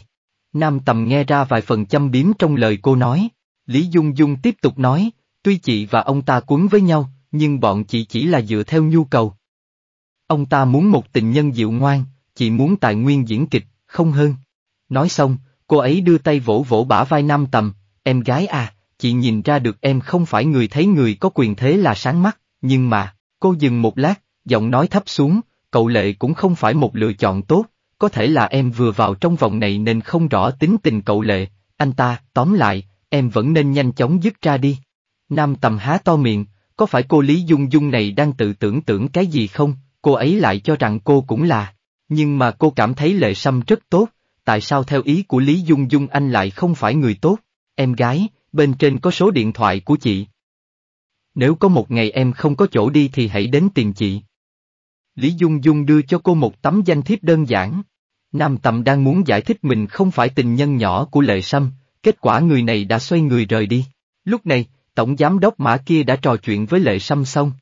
S1: Nam tầm nghe ra vài phần châm biếm trong lời cô nói, Lý Dung Dung tiếp tục nói, tuy chị và ông ta cuốn với nhau, nhưng bọn chị chỉ là dựa theo nhu cầu. Ông ta muốn một tình nhân dịu ngoan, chị muốn tài nguyên diễn kịch, không hơn. Nói xong, cô ấy đưa tay vỗ vỗ bả vai nam tầm, em gái à, chị nhìn ra được em không phải người thấy người có quyền thế là sáng mắt, nhưng mà, cô dừng một lát, giọng nói thấp xuống, cậu lệ cũng không phải một lựa chọn tốt, có thể là em vừa vào trong vòng này nên không rõ tính tình cậu lệ, anh ta, tóm lại, em vẫn nên nhanh chóng dứt ra đi. Nam tầm há to miệng, có phải cô Lý Dung Dung này đang tự tưởng tưởng cái gì không, cô ấy lại cho rằng cô cũng là. Nhưng mà cô cảm thấy lệ sâm rất tốt, tại sao theo ý của Lý Dung Dung anh lại không phải người tốt? Em gái, bên trên có số điện thoại của chị. Nếu có một ngày em không có chỗ đi thì hãy đến tìm chị. Lý Dung Dung đưa cho cô một tấm danh thiếp đơn giản. Nam Tầm đang muốn giải thích mình không phải tình nhân nhỏ của Lệ Sâm, Kết quả người này đã xoay người rời đi. Lúc này, tổng giám đốc mã kia đã trò chuyện với Lệ Sâm xong.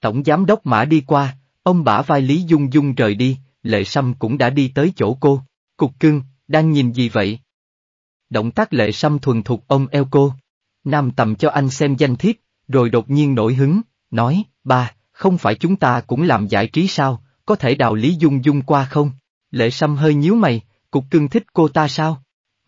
S1: Tổng giám đốc mã đi qua, ông bả vai Lý Dung Dung rời đi, Lệ Sâm cũng đã đi tới chỗ cô. Cục cưng, đang nhìn gì vậy? Động tác Lệ Sâm thuần thục ông eo cô. Nam tầm cho anh xem danh thiếp, rồi đột nhiên nổi hứng, nói, ba, không phải chúng ta cũng làm giải trí sao, có thể đào Lý Dung Dung qua không? Lệ Sâm hơi nhíu mày, cục cưng thích cô ta sao?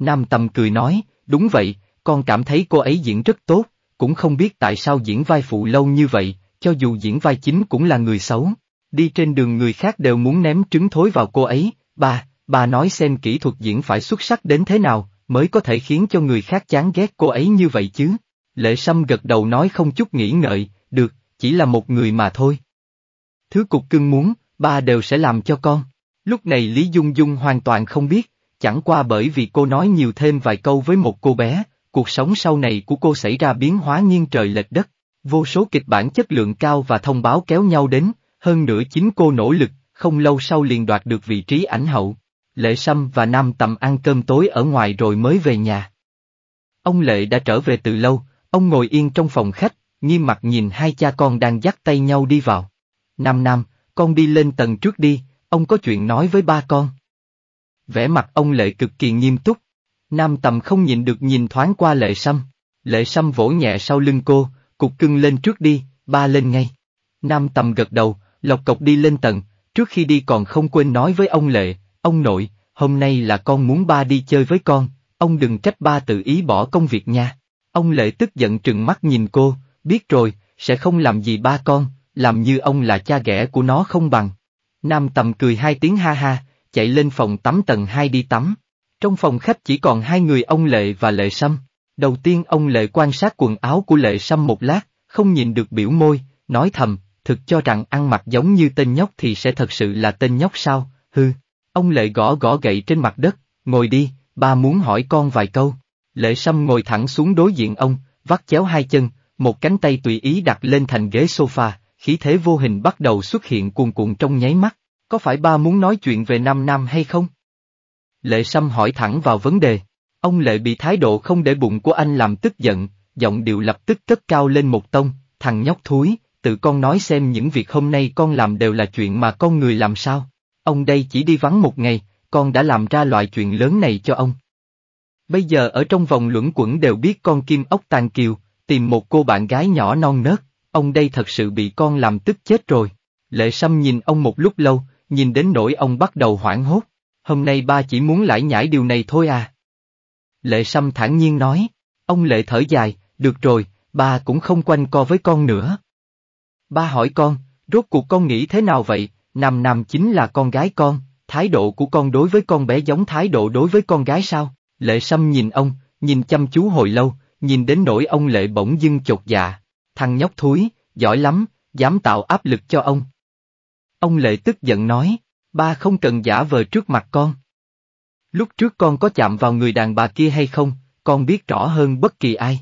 S1: Nam Tâm cười nói, đúng vậy, con cảm thấy cô ấy diễn rất tốt, cũng không biết tại sao diễn vai phụ lâu như vậy, cho dù diễn vai chính cũng là người xấu. Đi trên đường người khác đều muốn ném trứng thối vào cô ấy, bà, bà nói xem kỹ thuật diễn phải xuất sắc đến thế nào, mới có thể khiến cho người khác chán ghét cô ấy như vậy chứ. Lệ Sâm gật đầu nói không chút nghĩ ngợi, được, chỉ là một người mà thôi. Thứ cục cưng muốn, ba đều sẽ làm cho con. Lúc này Lý Dung Dung hoàn toàn không biết, Chẳng qua bởi vì cô nói nhiều thêm vài câu với một cô bé, cuộc sống sau này của cô xảy ra biến hóa nghiêng trời lệch đất, vô số kịch bản chất lượng cao và thông báo kéo nhau đến, hơn nữa chính cô nỗ lực, không lâu sau liền đoạt được vị trí ảnh hậu. Lệ Sâm và Nam Tầm ăn cơm tối ở ngoài rồi mới về nhà. Ông Lệ đã trở về từ lâu, ông ngồi yên trong phòng khách, nghiêm mặt nhìn hai cha con đang dắt tay nhau đi vào. Nam Nam, con đi lên tầng trước đi, ông có chuyện nói với ba con vẻ mặt ông Lệ cực kỳ nghiêm túc. Nam tầm không nhìn được nhìn thoáng qua Lệ Sâm. Lệ Sâm vỗ nhẹ sau lưng cô, cục cưng lên trước đi, ba lên ngay. Nam tầm gật đầu, lộc cộc đi lên tầng, trước khi đi còn không quên nói với ông Lệ, ông nội, hôm nay là con muốn ba đi chơi với con, ông đừng trách ba tự ý bỏ công việc nha. Ông Lệ tức giận trừng mắt nhìn cô, biết rồi, sẽ không làm gì ba con, làm như ông là cha ghẻ của nó không bằng. Nam tầm cười hai tiếng ha ha, chạy lên phòng tắm tầng 2 đi tắm. Trong phòng khách chỉ còn hai người ông Lệ và Lệ Sâm. Đầu tiên ông Lệ quan sát quần áo của Lệ Sâm một lát, không nhìn được biểu môi, nói thầm, thực cho rằng ăn mặc giống như tên nhóc thì sẽ thật sự là tên nhóc sao, hư. Ông Lệ gõ gõ gậy trên mặt đất, ngồi đi, ba muốn hỏi con vài câu. Lệ Sâm ngồi thẳng xuống đối diện ông, vắt chéo hai chân, một cánh tay tùy ý đặt lên thành ghế sofa, khí thế vô hình bắt đầu xuất hiện cuồn cuộn trong nháy mắt có phải ba muốn nói chuyện về Nam Nam hay không? Lệ Sâm hỏi thẳng vào vấn đề. Ông Lệ bị thái độ không để bụng của anh làm tức giận, giọng điệu lập tức cất cao lên một tông, thằng nhóc thúi, tự con nói xem những việc hôm nay con làm đều là chuyện mà con người làm sao. Ông đây chỉ đi vắng một ngày, con đã làm ra loại chuyện lớn này cho ông. Bây giờ ở trong vòng luẩn quẩn đều biết con kim ốc tàn kiều, tìm một cô bạn gái nhỏ non nớt, ông đây thật sự bị con làm tức chết rồi. Lệ Sâm nhìn ông một lúc lâu, nhìn đến nỗi ông bắt đầu hoảng hốt, hôm nay ba chỉ muốn lải nhải điều này thôi à. Lệ Sâm thản nhiên nói, ông Lệ thở dài, được rồi, ba cũng không quanh co với con nữa. Ba hỏi con, rốt cuộc con nghĩ thế nào vậy, Nam Nam chính là con gái con, thái độ của con đối với con bé giống thái độ đối với con gái sao? Lệ Sâm nhìn ông, nhìn chăm chú hồi lâu, nhìn đến nỗi ông Lệ bỗng dưng chột dạ. Thằng nhóc thúi, giỏi lắm, dám tạo áp lực cho ông, Ông Lệ tức giận nói, ba không cần giả vờ trước mặt con. Lúc trước con có chạm vào người đàn bà kia hay không, con biết rõ hơn bất kỳ ai.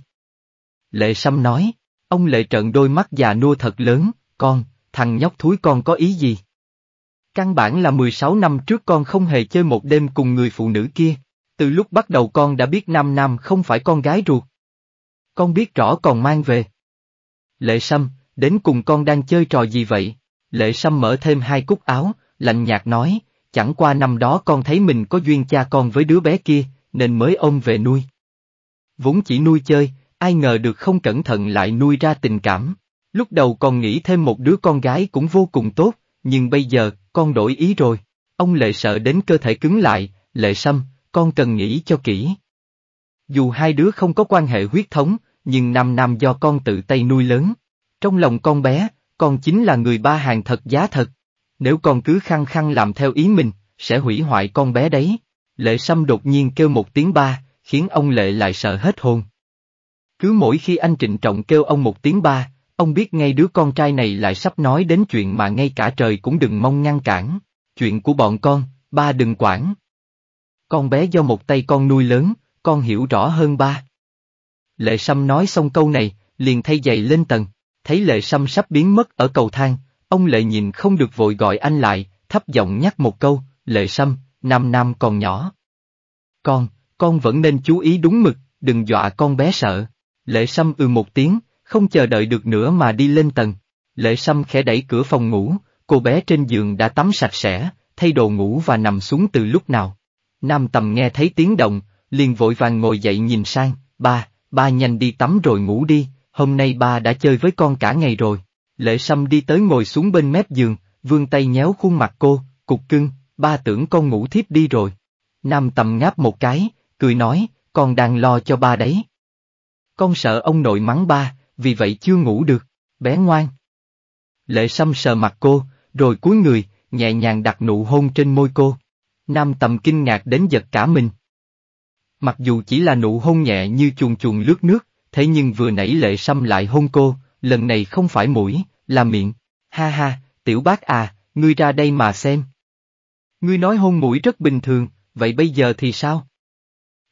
S1: Lệ Sâm nói, ông Lệ trợn đôi mắt già nua thật lớn, con, thằng nhóc thúi con có ý gì? Căn bản là 16 năm trước con không hề chơi một đêm cùng người phụ nữ kia, từ lúc bắt đầu con đã biết Nam Nam không phải con gái ruột. Con biết rõ còn mang về. Lệ Sâm, đến cùng con đang chơi trò gì vậy? Lệ Sâm mở thêm hai cúc áo, lạnh nhạt nói, chẳng qua năm đó con thấy mình có duyên cha con với đứa bé kia, nên mới ôm về nuôi. Vốn chỉ nuôi chơi, ai ngờ được không cẩn thận lại nuôi ra tình cảm. Lúc đầu con nghĩ thêm một đứa con gái cũng vô cùng tốt, nhưng bây giờ, con đổi ý rồi. Ông Lệ sợ đến cơ thể cứng lại, Lệ Sâm, con cần nghĩ cho kỹ. Dù hai đứa không có quan hệ huyết thống, nhưng năm năm do con tự tay nuôi lớn. Trong lòng con bé, con chính là người ba hàng thật giá thật. Nếu con cứ khăng khăng làm theo ý mình, sẽ hủy hoại con bé đấy. Lệ Sâm đột nhiên kêu một tiếng ba, khiến ông Lệ lại sợ hết hồn. Cứ mỗi khi anh trịnh trọng kêu ông một tiếng ba, ông biết ngay đứa con trai này lại sắp nói đến chuyện mà ngay cả trời cũng đừng mong ngăn cản. Chuyện của bọn con, ba đừng quản. Con bé do một tay con nuôi lớn, con hiểu rõ hơn ba. Lệ Sâm nói xong câu này, liền thay giày lên tầng. Thấy lệ sâm sắp biến mất ở cầu thang, ông lệ nhìn không được vội gọi anh lại, thấp giọng nhắc một câu, lệ sâm, nam nam còn nhỏ. Con, con vẫn nên chú ý đúng mực, đừng dọa con bé sợ. Lệ sâm ừ một tiếng, không chờ đợi được nữa mà đi lên tầng. Lệ sâm khẽ đẩy cửa phòng ngủ, cô bé trên giường đã tắm sạch sẽ, thay đồ ngủ và nằm xuống từ lúc nào. Nam tầm nghe thấy tiếng động, liền vội vàng ngồi dậy nhìn sang, ba, ba nhanh đi tắm rồi ngủ đi, hôm nay ba đã chơi với con cả ngày rồi. Lệ Sâm đi tới ngồi xuống bên mép giường, vươn tay nhéo khuôn mặt cô, cục cưng, ba tưởng con ngủ thiếp đi rồi. Nam tầm ngáp một cái, cười nói, con đang lo cho ba đấy. Con sợ ông nội mắng ba, vì vậy chưa ngủ được, bé ngoan. Lệ Sâm sờ mặt cô, rồi cúi người, nhẹ nhàng đặt nụ hôn trên môi cô. Nam tầm kinh ngạc đến giật cả mình. Mặc dù chỉ là nụ hôn nhẹ như chuồng chuồng lướt nước, thế nhưng vừa nãy lệ sâm lại hôn cô, lần này không phải mũi, là miệng. Ha ha, tiểu bác à, ngươi ra đây mà xem. Ngươi nói hôn mũi rất bình thường, vậy bây giờ thì sao?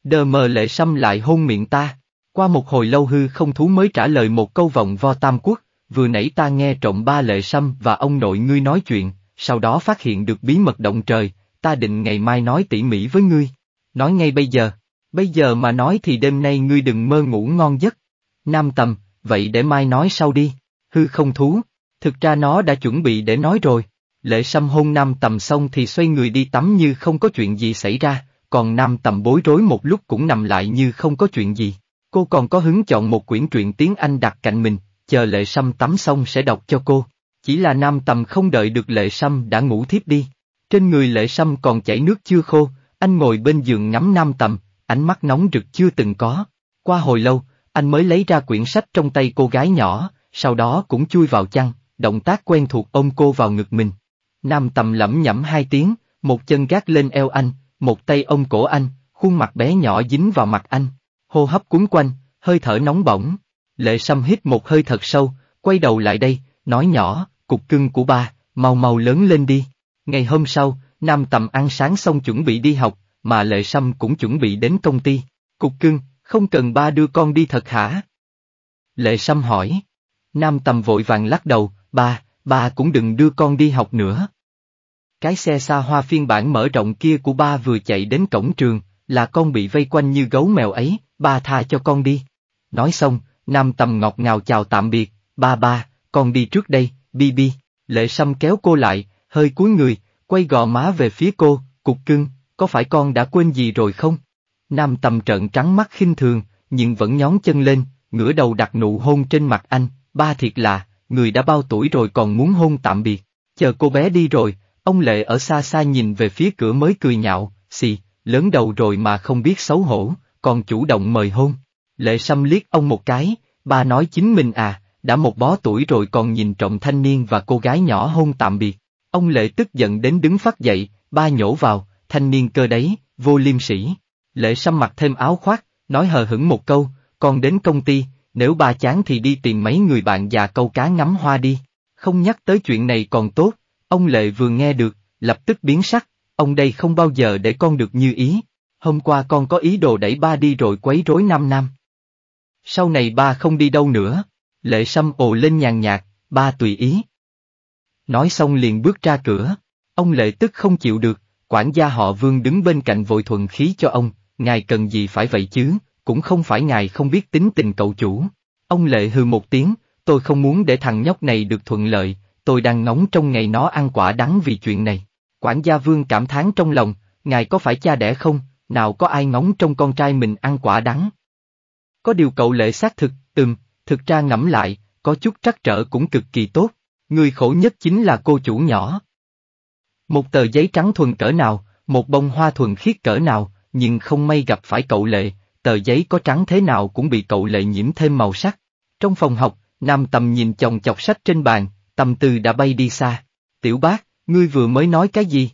S1: Đờ mờ lệ sâm lại hôn miệng ta. Qua một hồi lâu hư không thú mới trả lời một câu vọng vo tam quốc, vừa nãy ta nghe trộm ba lệ sâm và ông nội ngươi nói chuyện, sau đó phát hiện được bí mật động trời, ta định ngày mai nói tỉ mỉ với ngươi. Nói ngay bây giờ. Bây giờ mà nói thì đêm nay ngươi đừng mơ ngủ ngon giấc. Nam tầm, vậy để mai nói sau đi. Hư không thú, thực ra nó đã chuẩn bị để nói rồi. Lệ sâm hôn nam tầm xong thì xoay người đi tắm như không có chuyện gì xảy ra, còn nam tầm bối rối một lúc cũng nằm lại như không có chuyện gì. Cô còn có hứng chọn một quyển truyện tiếng Anh đặt cạnh mình, chờ lệ sâm tắm xong sẽ đọc cho cô. Chỉ là nam tầm không đợi được lệ sâm đã ngủ thiếp đi. Trên người lệ sâm còn chảy nước chưa khô, anh ngồi bên giường ngắm nam tầm, ánh mắt nóng rực chưa từng có. Qua hồi lâu, anh mới lấy ra quyển sách trong tay cô gái nhỏ, sau đó cũng chui vào chăn, động tác quen thuộc ôm cô vào ngực mình. Nam tầm lẩm nhẩm hai tiếng, một chân gác lên eo anh, một tay ôm cổ anh, khuôn mặt bé nhỏ dính vào mặt anh, hô hấp cuốn quanh, hơi thở nóng bỏng. Lệ Sâm hít một hơi thật sâu, quay đầu lại đây, nói nhỏ, cục cưng của ba, mau mau lớn lên đi. Ngày hôm sau, Nam Tầm ăn sáng xong chuẩn bị đi học, mà Lệ Sâm cũng chuẩn bị đến công ty. Cục cưng, không cần ba đưa con đi thật hả? Lệ Sâm hỏi. Nam Tầm vội vàng lắc đầu, ba, ba cũng đừng đưa con đi học nữa. Cái xe xa hoa phiên bản mở rộng kia của ba vừa chạy đến cổng trường, là con bị vây quanh như gấu mèo ấy, ba tha cho con đi. Nói xong, Nam Tầm ngọt ngào chào tạm biệt, ba ba, con đi trước đây, bi bi. Lệ Sâm kéo cô lại, hơi cúi người, quay gò má về phía cô, cục cưng, có phải con đã quên gì rồi không? Nam tầm trợn trắng mắt khinh thường, nhưng vẫn nhón chân lên, ngửa đầu đặt nụ hôn trên mặt anh, ba thiệt là, người đã bao tuổi rồi còn muốn hôn tạm biệt, chờ cô bé đi rồi, ông Lệ ở xa xa nhìn về phía cửa mới cười nhạo, xì, lớn đầu rồi mà không biết xấu hổ, còn chủ động mời hôn. Lệ Sâm liếc ông một cái, ba nói chính mình à, đã một bó tuổi rồi còn nhìn trọng thanh niên và cô gái nhỏ hôn tạm biệt. Ông Lệ tức giận đến đứng phát dậy, ba nhổ vào, thanh niên cơ đấy, vô liêm sĩ. Lễ sâm mặc thêm áo khoác, nói hờ hững một câu, còn đến công ty, nếu bà chán thì đi tìm mấy người bạn già câu cá ngắm hoa đi. Không nhắc tới chuyện này còn tốt, ông Lệ vừa nghe được, lập tức biến sắc, ông đây không bao giờ để con được như ý. Hôm qua con có ý đồ đẩy ba đi rồi quấy rối năm năm. Sau này ba không đi đâu nữa. Lệ sâm ồ lên nhàn nhạt, ba tùy ý. Nói xong liền bước ra cửa, ông Lệ tức không chịu được, Quản gia họ Vương đứng bên cạnh vội thuần khí cho ông, ngài cần gì phải vậy chứ, cũng không phải ngài không biết tính tình cậu chủ. Ông Lệ hư một tiếng, tôi không muốn để thằng nhóc này được thuận lợi, tôi đang ngóng trong ngày nó ăn quả đắng vì chuyện này. Quản gia Vương cảm thán trong lòng, ngài có phải cha đẻ không, nào có ai ngóng trong con trai mình ăn quả đắng. Có điều cậu Lệ xác thực, từng, thực ra ngẫm lại, có chút trắc trở cũng cực kỳ tốt, người khổ nhất chính là cô chủ nhỏ. Một tờ giấy trắng thuần cỡ nào, một bông hoa thuần khiết cỡ nào, nhưng không may gặp phải cậu lệ, tờ giấy có trắng thế nào cũng bị cậu lệ nhiễm thêm màu sắc. Trong phòng học, Nam Tầm nhìn chồng chọc sách trên bàn, tâm tư đã bay đi xa. Tiểu bác, ngươi vừa mới nói cái gì?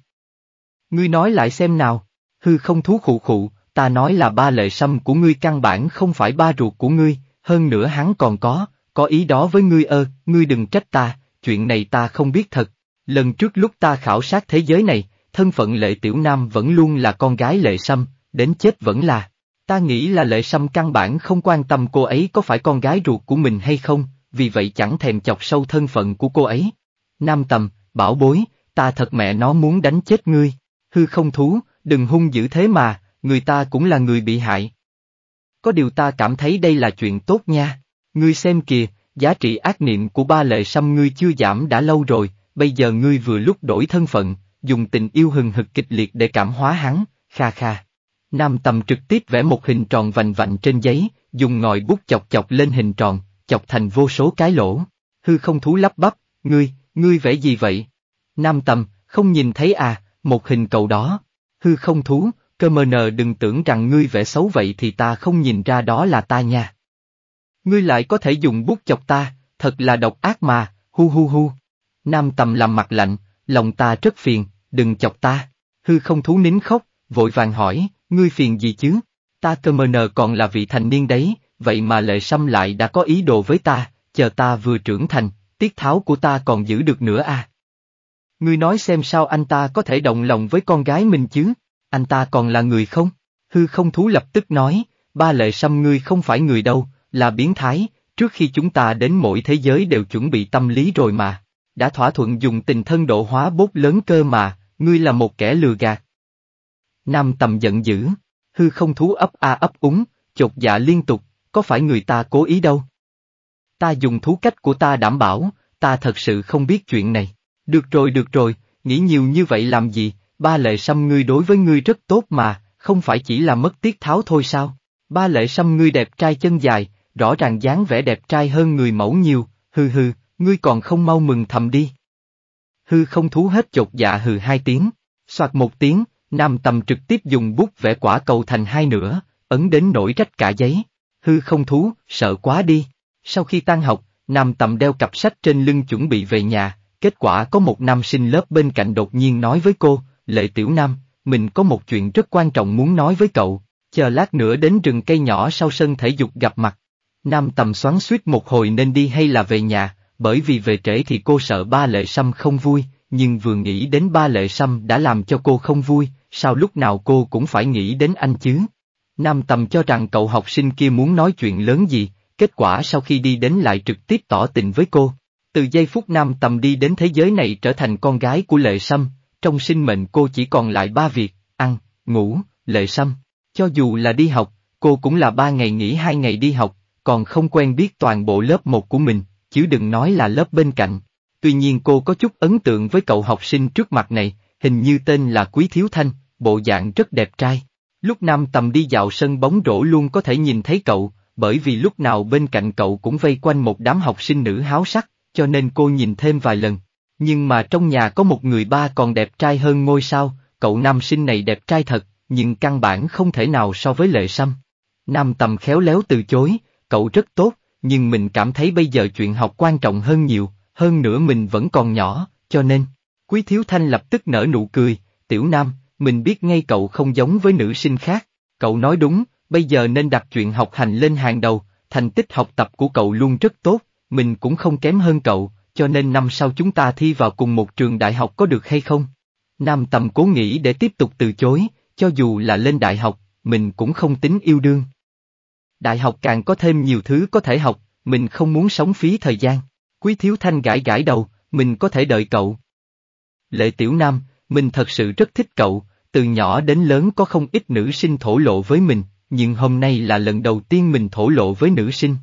S1: Ngươi nói lại xem nào, hư không thú khụ khụ, ta nói là ba lệ sâm của ngươi căn bản không phải ba ruột của ngươi, hơn nữa hắn còn có, có ý đó với ngươi ơ, ngươi đừng trách ta, chuyện này ta không biết thật, Lần trước lúc ta khảo sát thế giới này, thân phận Lệ Tiểu Nam vẫn luôn là con gái Lệ Sâm, đến chết vẫn là. Ta nghĩ là Lệ Sâm căn bản không quan tâm cô ấy có phải con gái ruột của mình hay không, vì vậy chẳng thèm chọc sâu thân phận của cô ấy. Nam Tầm, bảo bối, ta thật mẹ nó muốn đánh chết ngươi. Hư không thú, đừng hung dữ thế mà, người ta cũng là người bị hại. Có điều ta cảm thấy đây là chuyện tốt nha. Ngươi xem kìa, giá trị ác niệm của ba lệ sâm ngươi chưa giảm đã lâu rồi, bây giờ ngươi vừa lúc đổi thân phận, dùng tình yêu hừng hực kịch liệt để cảm hóa hắn, kha kha. Nam tầm trực tiếp vẽ một hình tròn vành vạnh trên giấy, dùng ngòi bút chọc chọc lên hình tròn, chọc thành vô số cái lỗ. Hư không thú lắp bắp, ngươi, ngươi vẽ gì vậy? Nam tầm, không nhìn thấy à, một hình cầu đó. Hư không thú, cơ mờ nờ đừng tưởng rằng ngươi vẽ xấu vậy thì ta không nhìn ra đó là ta nha. Ngươi lại có thể dùng bút chọc ta, thật là độc ác mà, hu hu hu. Nam tầm làm mặt lạnh, lòng ta rất phiền, đừng chọc ta. Hư không thú nín khóc, vội vàng hỏi, ngươi phiền gì chứ? Ta cơ mờ nờ còn là vị thành niên đấy, vậy mà lệ sâm lại đã có ý đồ với ta, chờ ta vừa trưởng thành, tiết tháo của ta còn giữ được nữa à? Ngươi nói xem sao anh ta có thể động lòng với con gái mình chứ? Anh ta còn là người không? Hư không thú lập tức nói, ba lệ sâm ngươi không phải người đâu, là biến thái, trước khi chúng ta đến mỗi thế giới đều chuẩn bị tâm lý rồi mà đã thỏa thuận dùng tình thân độ hóa bốt lớn cơ mà, ngươi là một kẻ lừa gạt. Nam tầm giận dữ, hư không thú ấp a ấp úng, chột dạ liên tục, có phải người ta cố ý đâu. Ta dùng thú cách của ta đảm bảo, ta thật sự không biết chuyện này. Được rồi được rồi, nghĩ nhiều như vậy làm gì, ba lệ sâm ngươi đối với ngươi rất tốt mà, không phải chỉ là mất tiết tháo thôi sao. Ba lệ sâm ngươi đẹp trai chân dài, rõ ràng dáng vẻ đẹp trai hơn người mẫu nhiều, hư hư, ngươi còn không mau mừng thầm đi. Hư không thú hết chột dạ hừ hai tiếng, soạt một tiếng, nam tầm trực tiếp dùng bút vẽ quả cầu thành hai nửa, ấn đến nổi rách cả giấy. Hư không thú, sợ quá đi. Sau khi tan học, nam tầm đeo cặp sách trên lưng chuẩn bị về nhà, kết quả có một nam sinh lớp bên cạnh đột nhiên nói với cô, lệ tiểu nam, mình có một chuyện rất quan trọng muốn nói với cậu, chờ lát nữa đến rừng cây nhỏ sau sân thể dục gặp mặt. Nam tầm xoắn suýt một hồi nên đi hay là về nhà, bởi vì về trễ thì cô sợ ba lệ sâm không vui, nhưng vừa nghĩ đến ba lệ sâm đã làm cho cô không vui, sao lúc nào cô cũng phải nghĩ đến anh chứ? Nam Tầm cho rằng cậu học sinh kia muốn nói chuyện lớn gì, kết quả sau khi đi đến lại trực tiếp tỏ tình với cô. Từ giây phút Nam Tầm đi đến thế giới này trở thành con gái của Lệ Sâm, trong sinh mệnh cô chỉ còn lại ba việc, ăn, ngủ, Lệ Sâm. Cho dù là đi học, cô cũng là ba ngày nghỉ hai ngày đi học, còn không quen biết toàn bộ lớp một của mình, chứ đừng nói là lớp bên cạnh. Tuy nhiên cô có chút ấn tượng với cậu học sinh trước mặt này, hình như tên là Quý Thiếu Thanh, bộ dạng rất đẹp trai. Lúc Nam Tầm đi dạo sân bóng rổ luôn có thể nhìn thấy cậu, bởi vì lúc nào bên cạnh cậu cũng vây quanh một đám học sinh nữ háo sắc, cho nên cô nhìn thêm vài lần. Nhưng mà trong nhà có một người ba còn đẹp trai hơn ngôi sao, cậu nam sinh này đẹp trai thật, nhưng căn bản không thể nào so với lệ sâm. Nam Tầm khéo léo từ chối, cậu rất tốt, nhưng mình cảm thấy bây giờ chuyện học quan trọng hơn nhiều, hơn nữa mình vẫn còn nhỏ, cho nên, Quý Thiếu Thanh lập tức nở nụ cười, tiểu nam, mình biết ngay cậu không giống với nữ sinh khác, cậu nói đúng, bây giờ nên đặt chuyện học hành lên hàng đầu, thành tích học tập của cậu luôn rất tốt, mình cũng không kém hơn cậu, cho nên năm sau chúng ta thi vào cùng một trường đại học có được hay không? Nam Tầm cố nghĩ để tiếp tục từ chối, cho dù là lên đại học, mình cũng không tính yêu đương đại học càng có thêm nhiều thứ có thể học, mình không muốn sống phí thời gian. Quý Thiếu Thanh gãi gãi đầu, mình có thể đợi cậu. Lệ Tiểu Nam, mình thật sự rất thích cậu, từ nhỏ đến lớn có không ít nữ sinh thổ lộ với mình, nhưng hôm nay là lần đầu tiên mình thổ lộ với nữ sinh.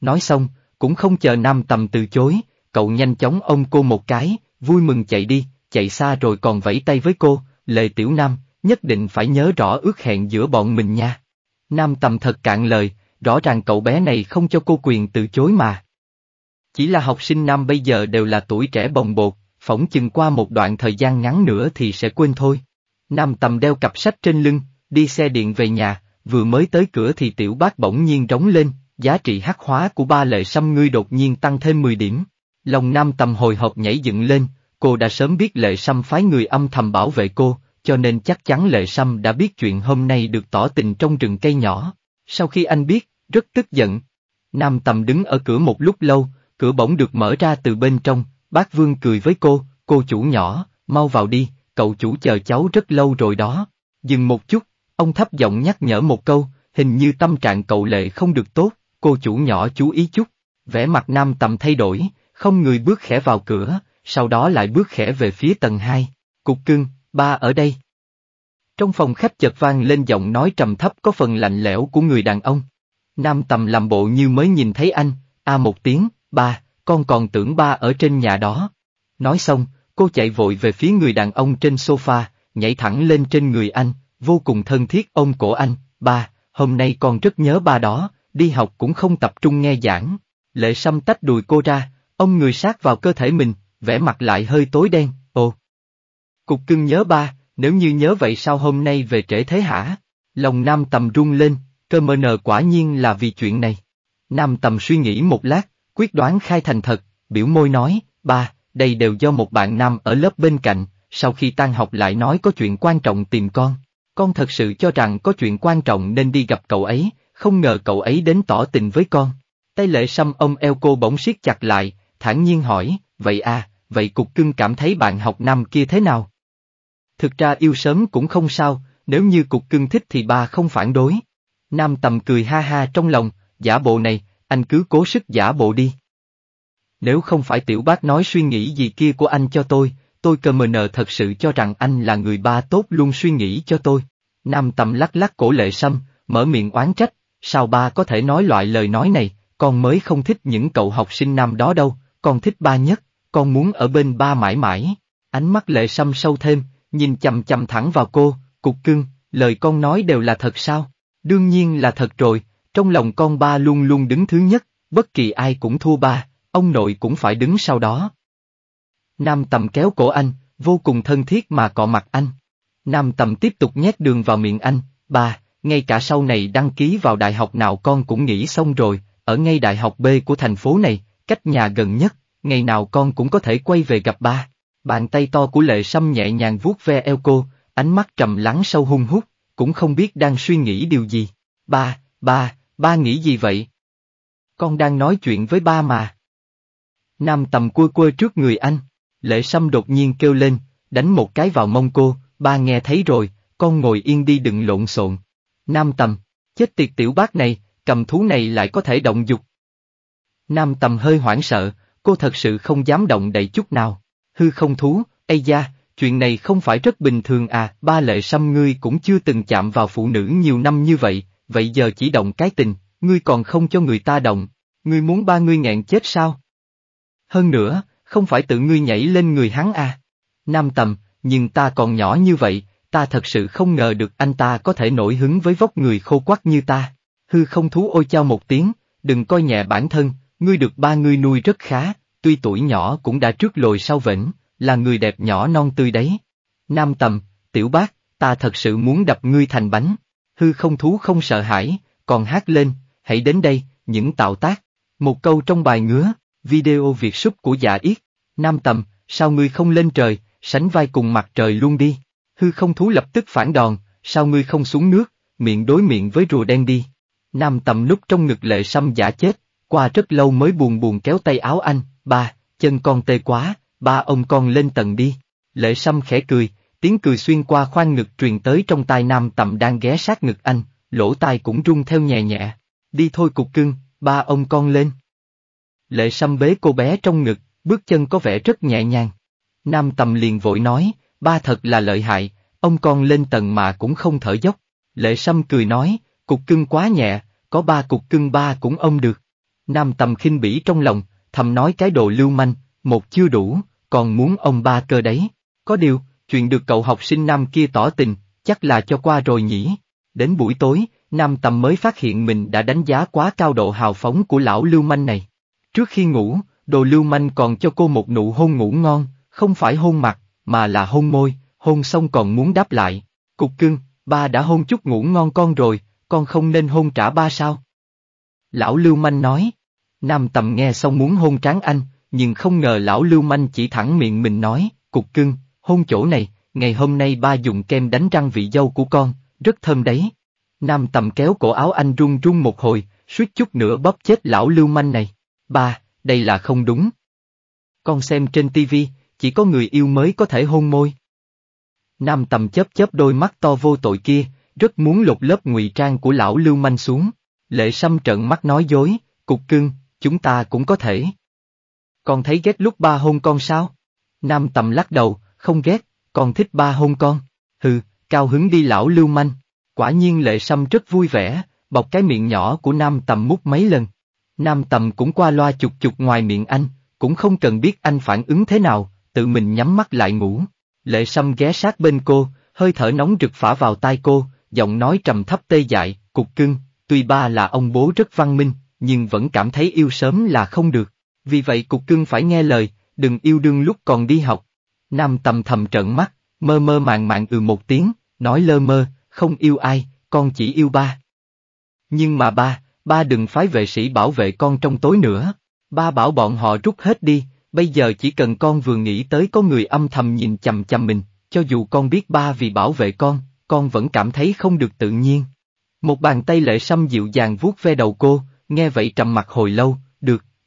S1: Nói xong, cũng không chờ Nam Tầm từ chối, cậu nhanh chóng ôm cô một cái, vui mừng chạy đi, chạy xa rồi còn vẫy tay với cô, Lệ Tiểu Nam, nhất định phải nhớ rõ ước hẹn giữa bọn mình nha. Nam Tầm thật cạn lời, rõ ràng cậu bé này không cho cô quyền từ chối mà. Chỉ là học sinh nam bây giờ đều là tuổi trẻ bồng bột, phỏng chừng qua một đoạn thời gian ngắn nữa thì sẽ quên thôi. Nam tầm đeo cặp sách trên lưng, đi xe điện về nhà, vừa mới tới cửa thì tiểu bác bỗng nhiên rống lên, giá trị hắc hóa của ba lệ sâm ngươi đột nhiên tăng thêm 10 điểm. Lòng nam tầm hồi hộp nhảy dựng lên, cô đã sớm biết lệ sâm phái người âm thầm bảo vệ cô, cho nên chắc chắn lệ sâm đã biết chuyện hôm nay được tỏ tình trong rừng cây nhỏ. Sau khi anh biết, rất tức giận. Nam tầm đứng ở cửa một lúc lâu, cửa bỗng được mở ra từ bên trong, bác Vương cười với cô, cô chủ nhỏ, mau vào đi, cậu chủ chờ cháu rất lâu rồi đó. Dừng một chút, ông thấp giọng nhắc nhở một câu, hình như tâm trạng cậu lệ không được tốt, cô chủ nhỏ chú ý chút. Vẻ mặt nam tầm thay đổi, không người bước khẽ vào cửa, sau đó lại bước khẽ về phía tầng 2. Cục cưng, ba ở đây. Trong phòng khách chợt vang lên giọng nói trầm thấp có phần lạnh lẽo của người đàn ông. Nam tầm làm bộ như mới nhìn thấy anh, a một tiếng, ba, con còn tưởng ba ở trên nhà đó. Nói xong, cô chạy vội về phía người đàn ông trên sofa, nhảy thẳng lên trên người anh, vô cùng thân thiết ôm cổ anh, ba, hôm nay con rất nhớ ba đó, đi học cũng không tập trung nghe giảng. Lệ Sâm tách đùi cô ra, ông người sát vào cơ thể mình, vẻ mặt lại hơi tối đen, ồ. Cục cưng nhớ ba, nếu như nhớ vậy sao hôm nay về trễ thế hả? Lòng nam tầm rung lên, cơ mơ nờ quả nhiên là vì chuyện này. Nam tầm suy nghĩ một lát, quyết đoán khai thành thật, biểu môi nói, ba, đây đều do một bạn nam ở lớp bên cạnh, sau khi tan học lại nói có chuyện quan trọng tìm con. Con thật sự cho rằng có chuyện quan trọng nên đi gặp cậu ấy, không ngờ cậu ấy đến tỏ tình với con. Tay lệ xăm ông eo cô bỗng siết chặt lại, thản nhiên hỏi, vậy à, vậy cục cưng cảm thấy bạn học nam kia thế nào? Thực ra yêu sớm cũng không sao, nếu như cục cưng thích thì ba không phản đối. Nam tầm cười ha ha trong lòng, giả bộ này, anh cứ cố sức giả bộ đi. Nếu không phải tiểu bác nói suy nghĩ gì kia của anh cho tôi, tôi cơ mờ nờ thật sự cho rằng anh là người ba tốt luôn suy nghĩ cho tôi. Nam tầm lắc lắc cổ lệ sâm, mở miệng oán trách, sao ba có thể nói loại lời nói này, con mới không thích những cậu học sinh nam đó đâu, con thích ba nhất, con muốn ở bên ba mãi mãi. Ánh mắt lệ sâm sâu thêm, nhìn chầm chầm thẳng vào cô, cục cưng, lời con nói đều là thật sao? Đương nhiên là thật rồi, trong lòng con ba luôn luôn đứng thứ nhất, bất kỳ ai cũng thua ba, ông nội cũng phải đứng sau đó. Nam tầm kéo cổ anh, vô cùng thân thiết mà cọ mặt anh. Nam tầm tiếp tục nhét đường vào miệng anh, ba, ngay cả sau này đăng ký vào đại học nào con cũng nghĩ xong rồi, ở ngay đại học B của thành phố này, cách nhà gần nhất, ngày nào con cũng có thể quay về gặp ba. Bàn tay to của lệ sâm nhẹ nhàng vuốt ve eo cô, ánh mắt trầm lắng sâu hung hút cũng không biết đang suy nghĩ điều gì. Ba, ba, ba nghĩ gì vậy? Con đang nói chuyện với ba mà. Nam tầm quơ quơ trước người anh, lệ sâm đột nhiên kêu lên, đánh một cái vào mông cô, ba nghe thấy rồi, con ngồi yên đi đừng lộn xộn. Nam tầm, chết tiệt tiểu bác này, cầm thú này lại có thể động dục. Nam tầm hơi hoảng sợ, cô thật sự không dám động đậy chút nào. Hư không thú, ây da, chuyện này không phải rất bình thường à, ba lệ xăm ngươi cũng chưa từng chạm vào phụ nữ nhiều năm như vậy, vậy giờ chỉ động cái tình, ngươi còn không cho người ta động, ngươi muốn ba ngươi nghẹn chết sao? Hơn nữa, không phải tự ngươi nhảy lên người hắn à? Nam tầm, nhưng ta còn nhỏ như vậy, ta thật sự không ngờ được anh ta có thể nổi hứng với vóc người khô quắc như ta. Hư không thú ôi chao một tiếng, đừng coi nhẹ bản thân, ngươi được ba ngươi nuôi rất khá, tuy tuổi nhỏ cũng đã trước lồi sau vĩnh, là người đẹp nhỏ non tươi đấy. Nam tầm, tiểu bác, ta thật sự muốn đập ngươi thành bánh. Hư không thú không sợ hãi, còn hát lên, hãy đến đây, những tạo tác. Một câu trong bài ngứa, video việt súp của giả dạ yết. Nam tầm, sao ngươi không lên trời, sánh vai cùng mặt trời luôn đi. Hư không thú lập tức phản đòn, sao ngươi không xuống nước, miệng đối miệng với rùa đen đi. Nam tầm lúc trong ngực lệ xăm giả chết, qua rất lâu mới buồn buồn kéo tay áo anh, ba, chân con tê quá, ba ông con lên tầng đi. Lệ Sâm khẽ cười, tiếng cười xuyên qua khoang ngực truyền tới trong tai nam tầm đang ghé sát ngực anh, lỗ tai cũng rung theo nhẹ nhẹ. Đi thôi cục cưng, ba ông con lên. Lệ Sâm bế cô bé trong ngực, bước chân có vẻ rất nhẹ nhàng. Nam tầm liền vội nói, ba thật là lợi hại, ông con lên tầng mà cũng không thở dốc. Lệ Sâm cười nói, cục cưng quá nhẹ, có ba cục cưng ba cũng ông được. Nam tầm khinh bỉ trong lòng, thầm nói cái đồ lưu manh, một chưa đủ, còn muốn ông ba cơ đấy. Có điều, chuyện được cậu học sinh nam kia tỏ tình, chắc là cho qua rồi nhỉ. Đến buổi tối, Nam Tầm mới phát hiện mình đã đánh giá quá cao độ hào phóng của lão Lưu Manh này. Trước khi ngủ, đồ Lưu Manh còn cho cô một nụ hôn ngủ ngon, không phải hôn mặt, mà là hôn môi, hôn xong còn muốn đáp lại. Cục cưng, ba đã hôn chút ngủ ngon con rồi, con không nên hôn trả ba sao? Lão Lưu Manh nói. Nam Tầm nghe xong muốn hôn tráng anh, nhưng không ngờ lão lưu manh chỉ thẳng miệng mình nói, cục cưng, hôn chỗ này, ngày hôm nay ba dùng kem đánh răng vị dâu của con, rất thơm đấy. Nam tầm kéo cổ áo anh run run một hồi, suýt chút nữa bóp chết lão lưu manh này. Ba, đây là không đúng. Con xem trên tivi, chỉ có người yêu mới có thể hôn môi. Nam tầm chớp chớp đôi mắt to vô tội kia, rất muốn lột lớp ngụy trang của lão lưu manh xuống. Lệ Sâm trận mắt nói dối, cục cưng, chúng ta cũng có thể. Con thấy ghét lúc ba hôn con sao? Nam tầm lắc đầu, không ghét, con thích ba hôn con. Hừ, cao hứng đi lão lưu manh. Quả nhiên lệ sâm rất vui vẻ, bọc cái miệng nhỏ của nam tầm mút mấy lần. Nam tầm cũng qua loa chục chục ngoài miệng anh, cũng không cần biết anh phản ứng thế nào, tự mình nhắm mắt lại ngủ. Lệ sâm ghé sát bên cô, hơi thở nóng rực phả vào tai cô, giọng nói trầm thấp tê dại, cục cưng, tuy ba là ông bố rất văn minh, nhưng vẫn cảm thấy yêu sớm là không được. Vì vậy cục cưng phải nghe lời, đừng yêu đương lúc còn đi học. Nam tầm thầm trợn mắt, mơ mơ màng màng ừ một tiếng, nói lơ mơ, không yêu ai, con chỉ yêu ba. Nhưng mà ba, ba đừng phái vệ sĩ bảo vệ con trong tối nữa. Ba bảo bọn họ rút hết đi, bây giờ chỉ cần con vừa nghĩ tới có người âm thầm nhìn chằm chằm mình, cho dù con biết ba vì bảo vệ con, con vẫn cảm thấy không được tự nhiên. Một bàn tay lệ sâm dịu dàng vuốt ve đầu cô, nghe vậy trầm mặt hồi lâu,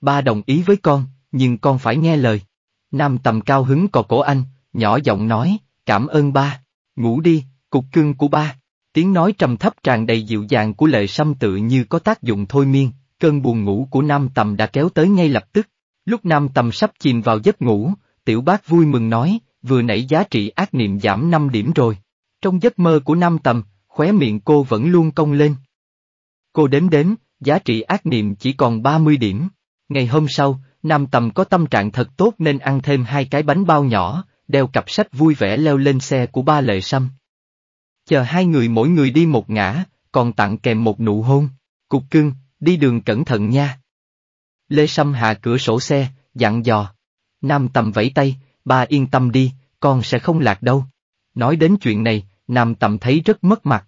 S1: Ba đồng ý với con, nhưng con phải nghe lời. Nam tầm cao hứng cò cổ anh, nhỏ giọng nói, cảm ơn ba. Ngủ đi, cục cưng của ba. Tiếng nói trầm thấp tràn đầy dịu dàng của lệ sâm tự như có tác dụng thôi miên, cơn buồn ngủ của nam tầm đã kéo tới ngay lập tức. Lúc nam tầm sắp chìm vào giấc ngủ, tiểu bác vui mừng nói, vừa nãy giá trị ác niệm giảm 5 điểm rồi. Trong giấc mơ của nam tầm, khóe miệng cô vẫn luôn cong lên. Cô đếm đếm, giá trị ác niệm chỉ còn 30 điểm. Ngày hôm sau, Nam Tầm có tâm trạng thật tốt nên ăn thêm hai cái bánh bao nhỏ, đeo cặp sách vui vẻ leo lên xe của ba lệ sâm. Chờ hai người mỗi người đi một ngã, còn tặng kèm một nụ hôn. Cục cưng, đi đường cẩn thận nha. Lê Sâm hạ cửa sổ xe, dặn dò. Nam Tầm vẫy tay, ba yên tâm đi, con sẽ không lạc đâu. Nói đến chuyện này, Nam Tầm thấy rất mất mặt.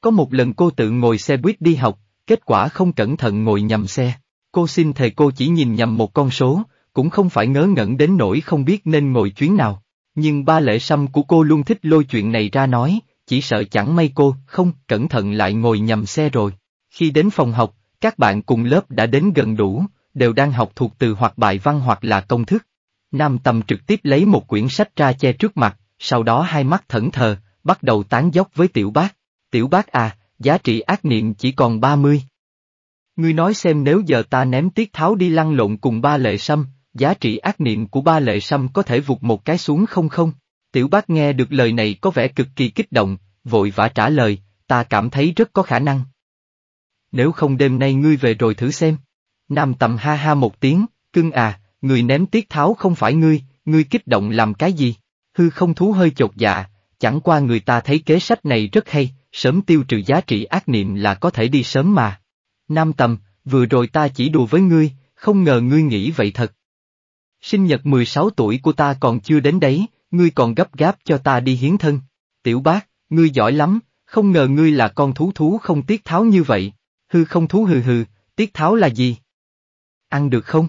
S1: Có một lần cô tự ngồi xe buýt đi học, kết quả không cẩn thận ngồi nhầm xe cô xin thề cô chỉ nhìn nhầm một con số, cũng không phải ngớ ngẩn đến nỗi không biết nên ngồi chuyến nào. Nhưng ba lệ sâm của cô luôn thích lôi chuyện này ra nói, chỉ sợ chẳng may cô, không, cẩn thận lại ngồi nhầm xe rồi. Khi đến phòng học, các bạn cùng lớp đã đến gần đủ, đều đang học thuộc từ hoặc bài văn hoặc là công thức. Nam Tầm trực tiếp lấy một quyển sách ra che trước mặt, sau đó hai mắt thẫn thờ, bắt đầu tán dốc với tiểu bác. Tiểu bác à, giá trị ác niệm chỉ còn 30. Ngươi nói xem nếu giờ ta ném tiết tháo đi lăn lộn cùng ba lệ sâm, giá trị ác niệm của ba lệ sâm có thể vụt một cái xuống không không? Tiểu bác nghe được lời này có vẻ cực kỳ kích động, vội vã trả lời, ta cảm thấy rất có khả năng. Nếu không đêm nay ngươi về rồi thử xem. Nam tầm ha ha một tiếng, cưng à, người ném tiết tháo không phải ngươi, ngươi kích động làm cái gì? Hư không thú hơi chột dạ, chẳng qua người ta thấy kế sách này rất hay, sớm tiêu trừ giá trị ác niệm là có thể đi sớm mà. Nam Tầm, vừa rồi ta chỉ đùa với ngươi, không ngờ ngươi nghĩ vậy thật. Sinh nhật 16 tuổi của ta còn chưa đến đấy, ngươi còn gấp gáp cho ta đi hiến thân. Tiểu bác, ngươi giỏi lắm, không ngờ ngươi là con thú thú không tiết tháo như vậy. Hư không thú hừ hừ, tiết tháo là gì? Ăn được không?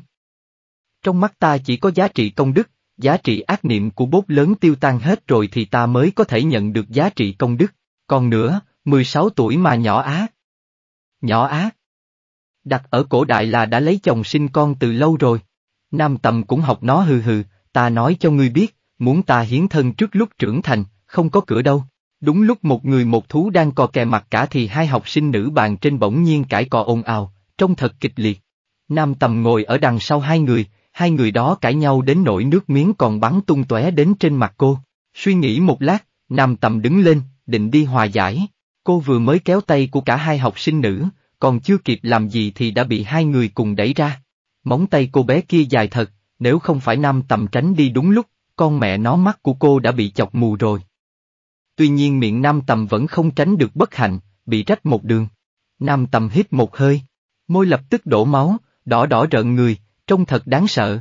S1: Trong mắt ta chỉ có giá trị công đức, giá trị ác niệm của bốt lớn tiêu tan hết rồi thì ta mới có thể nhận được giá trị công đức. Còn nữa, 16 tuổi mà nhỏ á. Nhỏ á, Đặt ở cổ đại là đã lấy chồng sinh con từ lâu rồi. Nam tầm cũng học nó hừ hừ, ta nói cho ngươi biết, muốn ta hiến thân trước lúc trưởng thành, không có cửa đâu. Đúng lúc một người một thú đang cò kè mặt cả thì hai học sinh nữ bàn trên bỗng nhiên cãi cò ồn ào, trông thật kịch liệt. Nam tầm ngồi ở đằng sau hai người, hai người đó cãi nhau đến nỗi nước miếng còn bắn tung tóe đến trên mặt cô. Suy nghĩ một lát, nam tầm đứng lên, định đi hòa giải. Cô vừa mới kéo tay của cả hai học sinh nữ, còn chưa kịp làm gì thì đã bị hai người cùng đẩy ra. Móng tay cô bé kia dài thật, nếu không phải nam tầm tránh đi đúng lúc, con mẹ nó mắt của cô đã bị chọc mù rồi. Tuy nhiên miệng nam tầm vẫn không tránh được bất hạnh, bị rách một đường. Nam tầm hít một hơi, môi lập tức đổ máu, đỏ đỏ rợn người, trông thật đáng sợ.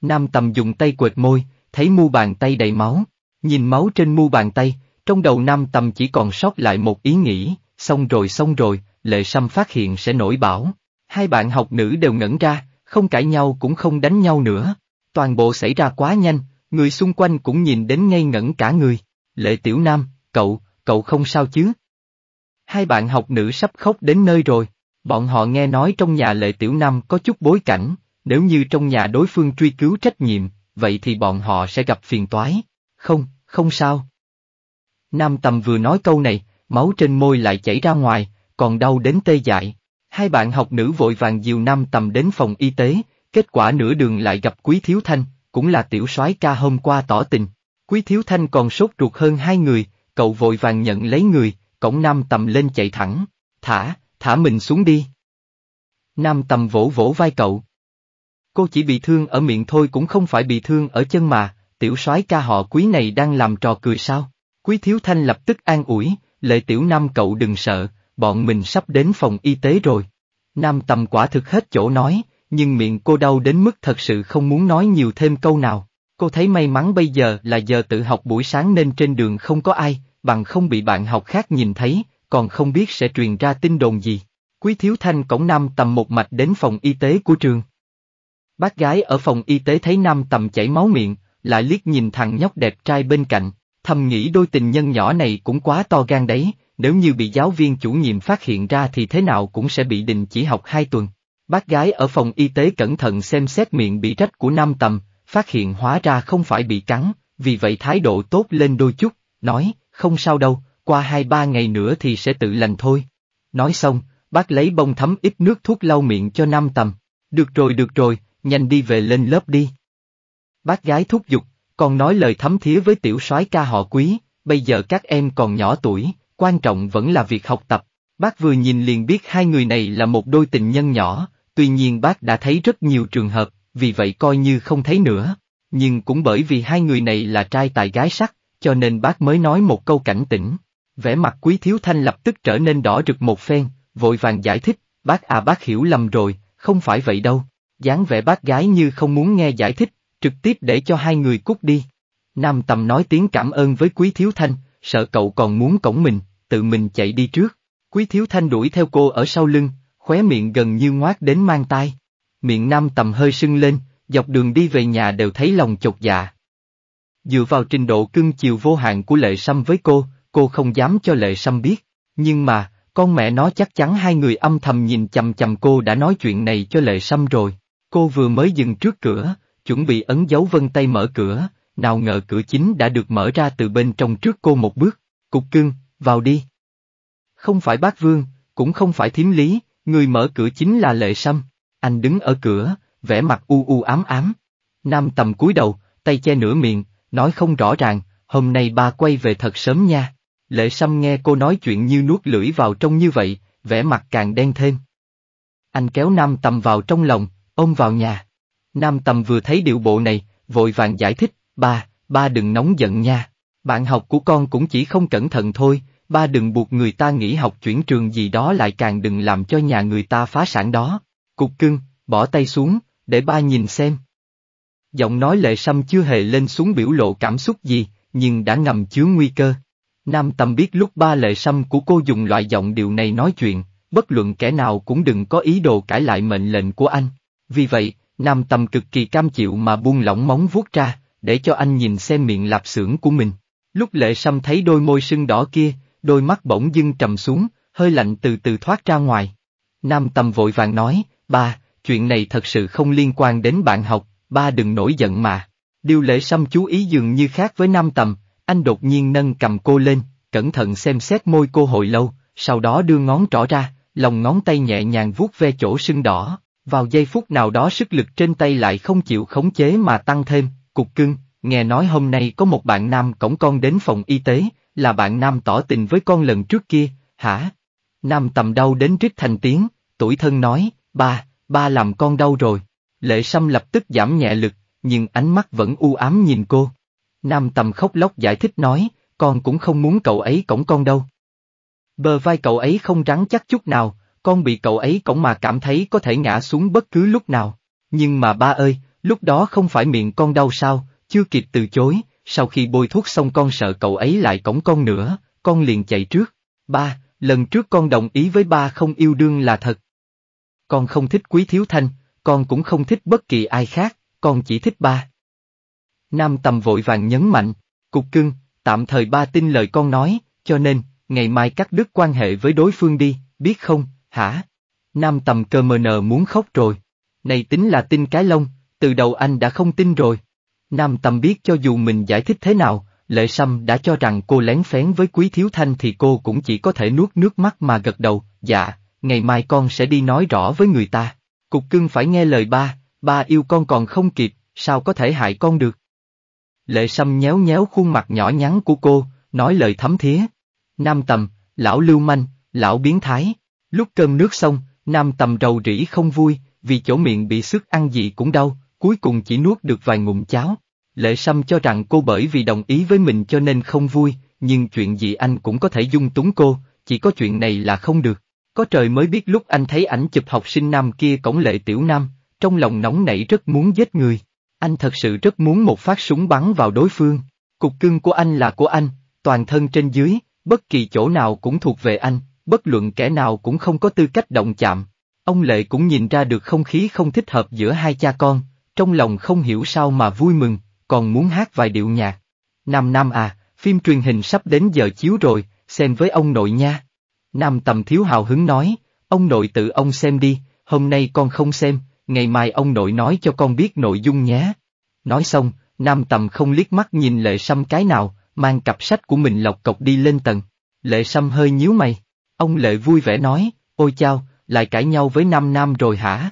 S1: Nam tầm dùng tay quệt môi, thấy mu bàn tay đầy máu, nhìn máu trên mu bàn tay, trong đầu nam tầm chỉ còn sót lại một ý nghĩ, xong rồi xong rồi, lệ sâm phát hiện sẽ nổi bảo. Hai bạn học nữ đều ngẩn ra, không cãi nhau cũng không đánh nhau nữa. Toàn bộ xảy ra quá nhanh, người xung quanh cũng nhìn đến ngây ngẩn cả người. Lệ tiểu nam, cậu, cậu không sao chứ? Hai bạn học nữ sắp khóc đến nơi rồi, bọn họ nghe nói trong nhà lệ tiểu nam có chút bối cảnh, nếu như trong nhà đối phương truy cứu trách nhiệm, vậy thì bọn họ sẽ gặp phiền toái. Không, không sao. Nam Tầm vừa nói câu này, máu trên môi lại chảy ra ngoài, còn đau đến tê dại. Hai bạn học nữ vội vàng dìu nam tầm đến phòng y tế, kết quả nửa đường lại gặp Quý Thiếu Thanh, cũng là tiểu soái ca hôm qua tỏ tình. Quý Thiếu Thanh còn sốt ruột hơn hai người, cậu vội vàng nhận lấy người, cổng nam tầm lên chạy thẳng, thả, thả mình xuống đi. Nam tầm vỗ vỗ vai cậu. Cô chỉ bị thương ở miệng thôi cũng không phải bị thương ở chân mà, tiểu soái ca họ quý này đang làm trò cười sao. Quý Thiếu Thanh lập tức an ủi, Lệ Tiểu Nam cậu đừng sợ, bọn mình sắp đến phòng y tế rồi. Nam tầm quả thực hết chỗ nói, nhưng miệng cô đau đến mức thật sự không muốn nói nhiều thêm câu nào. Cô thấy may mắn bây giờ là giờ tự học buổi sáng nên trên đường không có ai, bằng không bị bạn học khác nhìn thấy, còn không biết sẽ truyền ra tin đồn gì. Quý Thiếu Thanh cổng Nam tầm một mạch đến phòng y tế của trường. Bác gái ở phòng y tế thấy Nam tầm chảy máu miệng, lại liếc nhìn thằng nhóc đẹp trai bên cạnh, thầm nghĩ đôi tình nhân nhỏ này cũng quá to gan đấy, nếu như bị giáo viên chủ nhiệm phát hiện ra thì thế nào cũng sẽ bị đình chỉ học hai tuần. Bác gái ở phòng y tế cẩn thận xem xét miệng bị rách của Nam Tầm, phát hiện hóa ra không phải bị cắn, vì vậy thái độ tốt lên đôi chút, nói, không sao đâu, qua hai ba ngày nữa thì sẽ tự lành thôi. Nói xong, bác lấy bông thấm ít nước thuốc lau miệng cho Nam Tầm. Được rồi được rồi, nhanh đi về lên lớp đi. Bác gái thúc giục, còn nói lời thấm thía với tiểu soái ca họ quý, bây giờ các em còn nhỏ tuổi, quan trọng vẫn là việc học tập. Bác vừa nhìn liền biết hai người này là một đôi tình nhân nhỏ, tuy nhiên bác đã thấy rất nhiều trường hợp, vì vậy coi như không thấy nữa. Nhưng cũng bởi vì hai người này là trai tài gái sắc, cho nên bác mới nói một câu cảnh tỉnh. Vẻ mặt quý thiếu thanh lập tức trở nên đỏ rực một phen, vội vàng giải thích, bác à bác hiểu lầm rồi, không phải vậy đâu. dáng vẻ bác gái như không muốn nghe giải thích, trực tiếp để cho hai người cút đi. Nam Tầm nói tiếng cảm ơn với Quý Thiếu Thanh, sợ cậu còn muốn cổng mình, tự mình chạy đi trước. Quý Thiếu Thanh đuổi theo cô ở sau lưng, khóe miệng gần như ngoác đến mang tai. Miệng Nam Tầm hơi sưng lên, dọc đường đi về nhà đều thấy lòng chột dạ. Dựa vào trình độ cưng chiều vô hạn của Lệ Sâm với cô, cô không dám cho Lệ Sâm biết, nhưng mà, con mẹ nó chắc chắn hai người âm thầm nhìn chầm chầm cô đã nói chuyện này cho Lệ Sâm rồi. Cô vừa mới dừng trước cửa, chuẩn bị ấn dấu vân tay mở cửa, nào ngờ cửa chính đã được mở ra từ bên trong trước cô một bước, cục cưng, vào đi. Không phải bác Vương, cũng không phải thím lý, người mở cửa chính là Lệ Sâm, anh đứng ở cửa, vẻ mặt u u ám ám. Nam tầm cúi đầu, tay che nửa miệng, nói không rõ ràng, hôm nay ba quay về thật sớm nha. Lệ Sâm nghe cô nói chuyện như nuốt lưỡi vào trong như vậy, vẻ mặt càng đen thêm. Anh kéo Nam tầm vào trong lòng, ôm vào nhà. Nam Tâm vừa thấy điệu bộ này, vội vàng giải thích, ba, ba đừng nóng giận nha. Bạn học của con cũng chỉ không cẩn thận thôi, ba đừng buộc người ta nghỉ học chuyển trường gì đó lại càng đừng làm cho nhà người ta phá sản đó. Cục cưng, bỏ tay xuống, để ba nhìn xem. Giọng nói lệ sâm chưa hề lên xuống biểu lộ cảm xúc gì, nhưng đã ngầm chứa nguy cơ. Nam Tâm biết lúc ba lệ sâm của cô dùng loại giọng điều này nói chuyện, bất luận kẻ nào cũng đừng có ý đồ cãi lại mệnh lệnh của anh. Vì vậy, Nam Tâm cực kỳ cam chịu mà buông lỏng móng vuốt ra, để cho anh nhìn xem miệng lạp xưởng của mình. Lúc lệ sâm thấy đôi môi sưng đỏ kia, đôi mắt bỗng dưng trầm xuống, hơi lạnh từ từ thoát ra ngoài. Nam Tâm vội vàng nói, ba, chuyện này thật sự không liên quan đến bạn học, ba đừng nổi giận mà. Điều lệ sâm chú ý dường như khác với Nam Tâm, anh đột nhiên nâng cầm cô lên, cẩn thận xem xét môi cô hồi lâu, sau đó đưa ngón trỏ ra, lòng ngón tay nhẹ nhàng vuốt ve chỗ sưng đỏ. Vào giây phút nào đó sức lực trên tay lại không chịu khống chế mà tăng thêm, cục cưng, nghe nói hôm nay có một bạn nam cổng con đến phòng y tế, là bạn nam tỏ tình với con lần trước kia, hả? Nam tầm đau đến rít thành tiếng, tuổi thân nói, ba, ba làm con đau rồi. Lệ Sâm lập tức giảm nhẹ lực, nhưng ánh mắt vẫn u ám nhìn cô. Nam tầm khóc lóc giải thích nói, con cũng không muốn cậu ấy cổng con đâu. Bờ vai cậu ấy không rắn chắc chút nào, con bị cậu ấy cõng mà cảm thấy có thể ngã xuống bất cứ lúc nào. Nhưng mà ba ơi, lúc đó không phải miệng con đau sao, chưa kịp từ chối, sau khi bôi thuốc xong con sợ cậu ấy lại cõng con nữa, con liền chạy trước. Ba, lần trước con đồng ý với ba không yêu đương là thật. Con không thích quý thiếu thanh, con cũng không thích bất kỳ ai khác, con chỉ thích ba. Nam tầm vội vàng nhấn mạnh, cục cưng, tạm thời ba tin lời con nói, cho nên, ngày mai cắt đứt quan hệ với đối phương đi, biết không? hả? Nam tầm cơ mờ nờ muốn khóc rồi. Này tính là tin cái lông, từ đầu anh đã không tin rồi. Nam tầm biết cho dù mình giải thích thế nào, Lệ Sâm đã cho rằng cô lén phén với Quý Thiếu Thanh thì cô cũng chỉ có thể nuốt nước mắt mà gật đầu, dạ, ngày mai con sẽ đi nói rõ với người ta. Cục cưng phải nghe lời ba, ba yêu con còn không kịp, sao có thể hại con được. Lệ Sâm nhéo nhéo khuôn mặt nhỏ nhắn của cô, nói lời thấm thía. Nam tầm, lão lưu manh, lão biến thái. Lúc cơm nước xong, nam tầm rầu rĩ không vui, vì chỗ miệng bị sức ăn gì cũng đau, cuối cùng chỉ nuốt được vài ngụm cháo. Lệ Sâm cho rằng cô bởi vì đồng ý với mình cho nên không vui, nhưng chuyện gì anh cũng có thể dung túng cô, chỉ có chuyện này là không được. Có trời mới biết lúc anh thấy ảnh chụp học sinh nam kia cổng lệ tiểu nam, trong lòng nóng nảy rất muốn giết người. Anh thật sự rất muốn một phát súng bắn vào đối phương. Cục cưng của anh là của anh, toàn thân trên dưới, bất kỳ chỗ nào cũng thuộc về anh, bất luận kẻ nào cũng không có tư cách động chạm. Ông Lệ cũng nhìn ra được không khí không thích hợp giữa hai cha con, trong lòng không hiểu sao mà vui mừng, còn muốn hát vài điệu nhạc. Nam Nam à, phim truyền hình sắp đến giờ chiếu rồi, xem với ông nội nha. Nam Tầm Thiếu hào hứng nói, ông nội tự ông xem đi, hôm nay con không xem, ngày mai ông nội nói cho con biết nội dung nhé. Nói xong, Nam Tầm không liếc mắt nhìn Lệ Sâm cái nào, mang cặp sách của mình lọc cọc đi lên tầng. Lệ Sâm hơi nhíu mày. Ông Lệ vui vẻ nói, ôi chao, lại cãi nhau với Nam Nam rồi hả?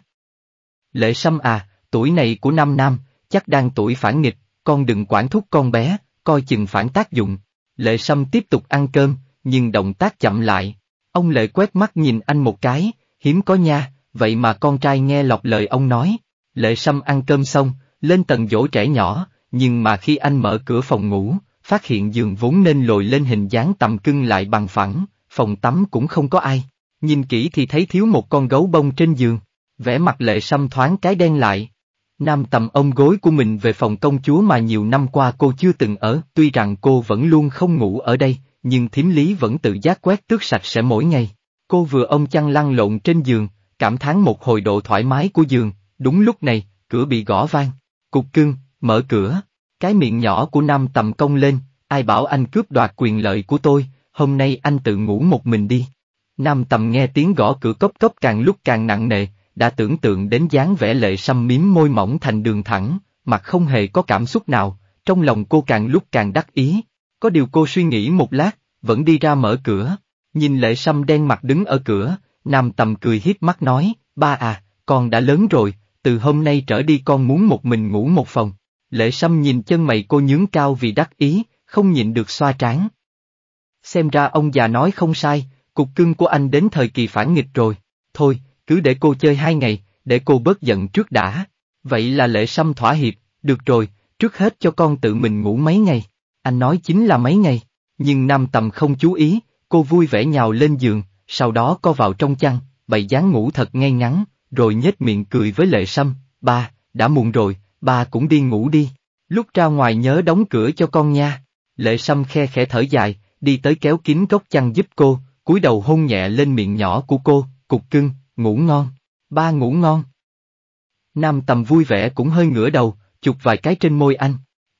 S1: Lệ Sâm à, tuổi này của Nam Nam, chắc đang tuổi phản nghịch, con đừng quản thúc con bé, coi chừng phản tác dụng. Lệ Sâm tiếp tục ăn cơm, nhưng động tác chậm lại. Ông Lệ quét mắt nhìn anh một cái, hiếm có nha, vậy mà con trai nghe lọc lời ông nói. Lệ Sâm ăn cơm xong, lên tầng dỗ trẻ nhỏ, nhưng mà khi anh mở cửa phòng ngủ, phát hiện giường vốn nên lồi lên hình dáng tầm cưng lại bằng phẳng, phòng tắm cũng không có ai. Nhìn kỹ thì thấy thiếu một con gấu bông trên giường, vẻ mặt lệ sâm thoáng cái đen lại. Nam tầm ông gối của mình về phòng công chúa mà nhiều năm qua cô chưa từng ở, tuy rằng cô vẫn luôn không ngủ ở đây, nhưng thím lý vẫn tự giác quét tước sạch sẽ mỗi ngày. Cô vừa ông chăn lăn lộn trên giường, cảm thán một hồi độ thoải mái của giường, đúng lúc này, cửa bị gõ vang. Cục cưng, mở cửa, cái miệng nhỏ của nam tầm công lên, ai bảo anh cướp đoạt quyền lợi của tôi, hôm nay anh tự ngủ một mình đi. Nam tầm nghe tiếng gõ cửa cốc cốc càng lúc càng nặng nề, đã tưởng tượng đến dáng vẻ lệ xăm miếm môi mỏng thành đường thẳng, mặt không hề có cảm xúc nào, trong lòng cô càng lúc càng đắc ý. Có điều cô suy nghĩ một lát, vẫn đi ra mở cửa, nhìn lệ sâm đen mặt đứng ở cửa, nam tầm cười hiếp mắt nói, ba à, con đã lớn rồi, từ hôm nay trở đi con muốn một mình ngủ một phòng. Lệ sâm nhìn chân mày cô nhướng cao vì đắc ý, không nhịn được xoa trán xem ra ông già nói không sai, cục cưng của anh đến thời kỳ phản nghịch rồi, thôi, cứ để cô chơi hai ngày, để cô bớt giận trước đã. Vậy là lệ sâm thỏa hiệp, được rồi, trước hết cho con tự mình ngủ mấy ngày. Anh nói chính là mấy ngày, nhưng Nam Tầm không chú ý, cô vui vẻ nhào lên giường, sau đó co vào trong chăn, bày dáng ngủ thật ngay ngắn, rồi nhếch miệng cười với lệ sâm, ba, đã muộn rồi, ba cũng đi ngủ đi. Lúc ra ngoài nhớ đóng cửa cho con nha. Lệ sâm khe khẽ thở dài, đi tới kéo kín góc chăn giúp cô, cúi đầu hôn nhẹ lên miệng nhỏ của cô, cục cưng, ngủ ngon, ba ngủ ngon. Nam tầm vui vẻ cũng hơi ngửa đầu, chụp vài cái trên môi anh.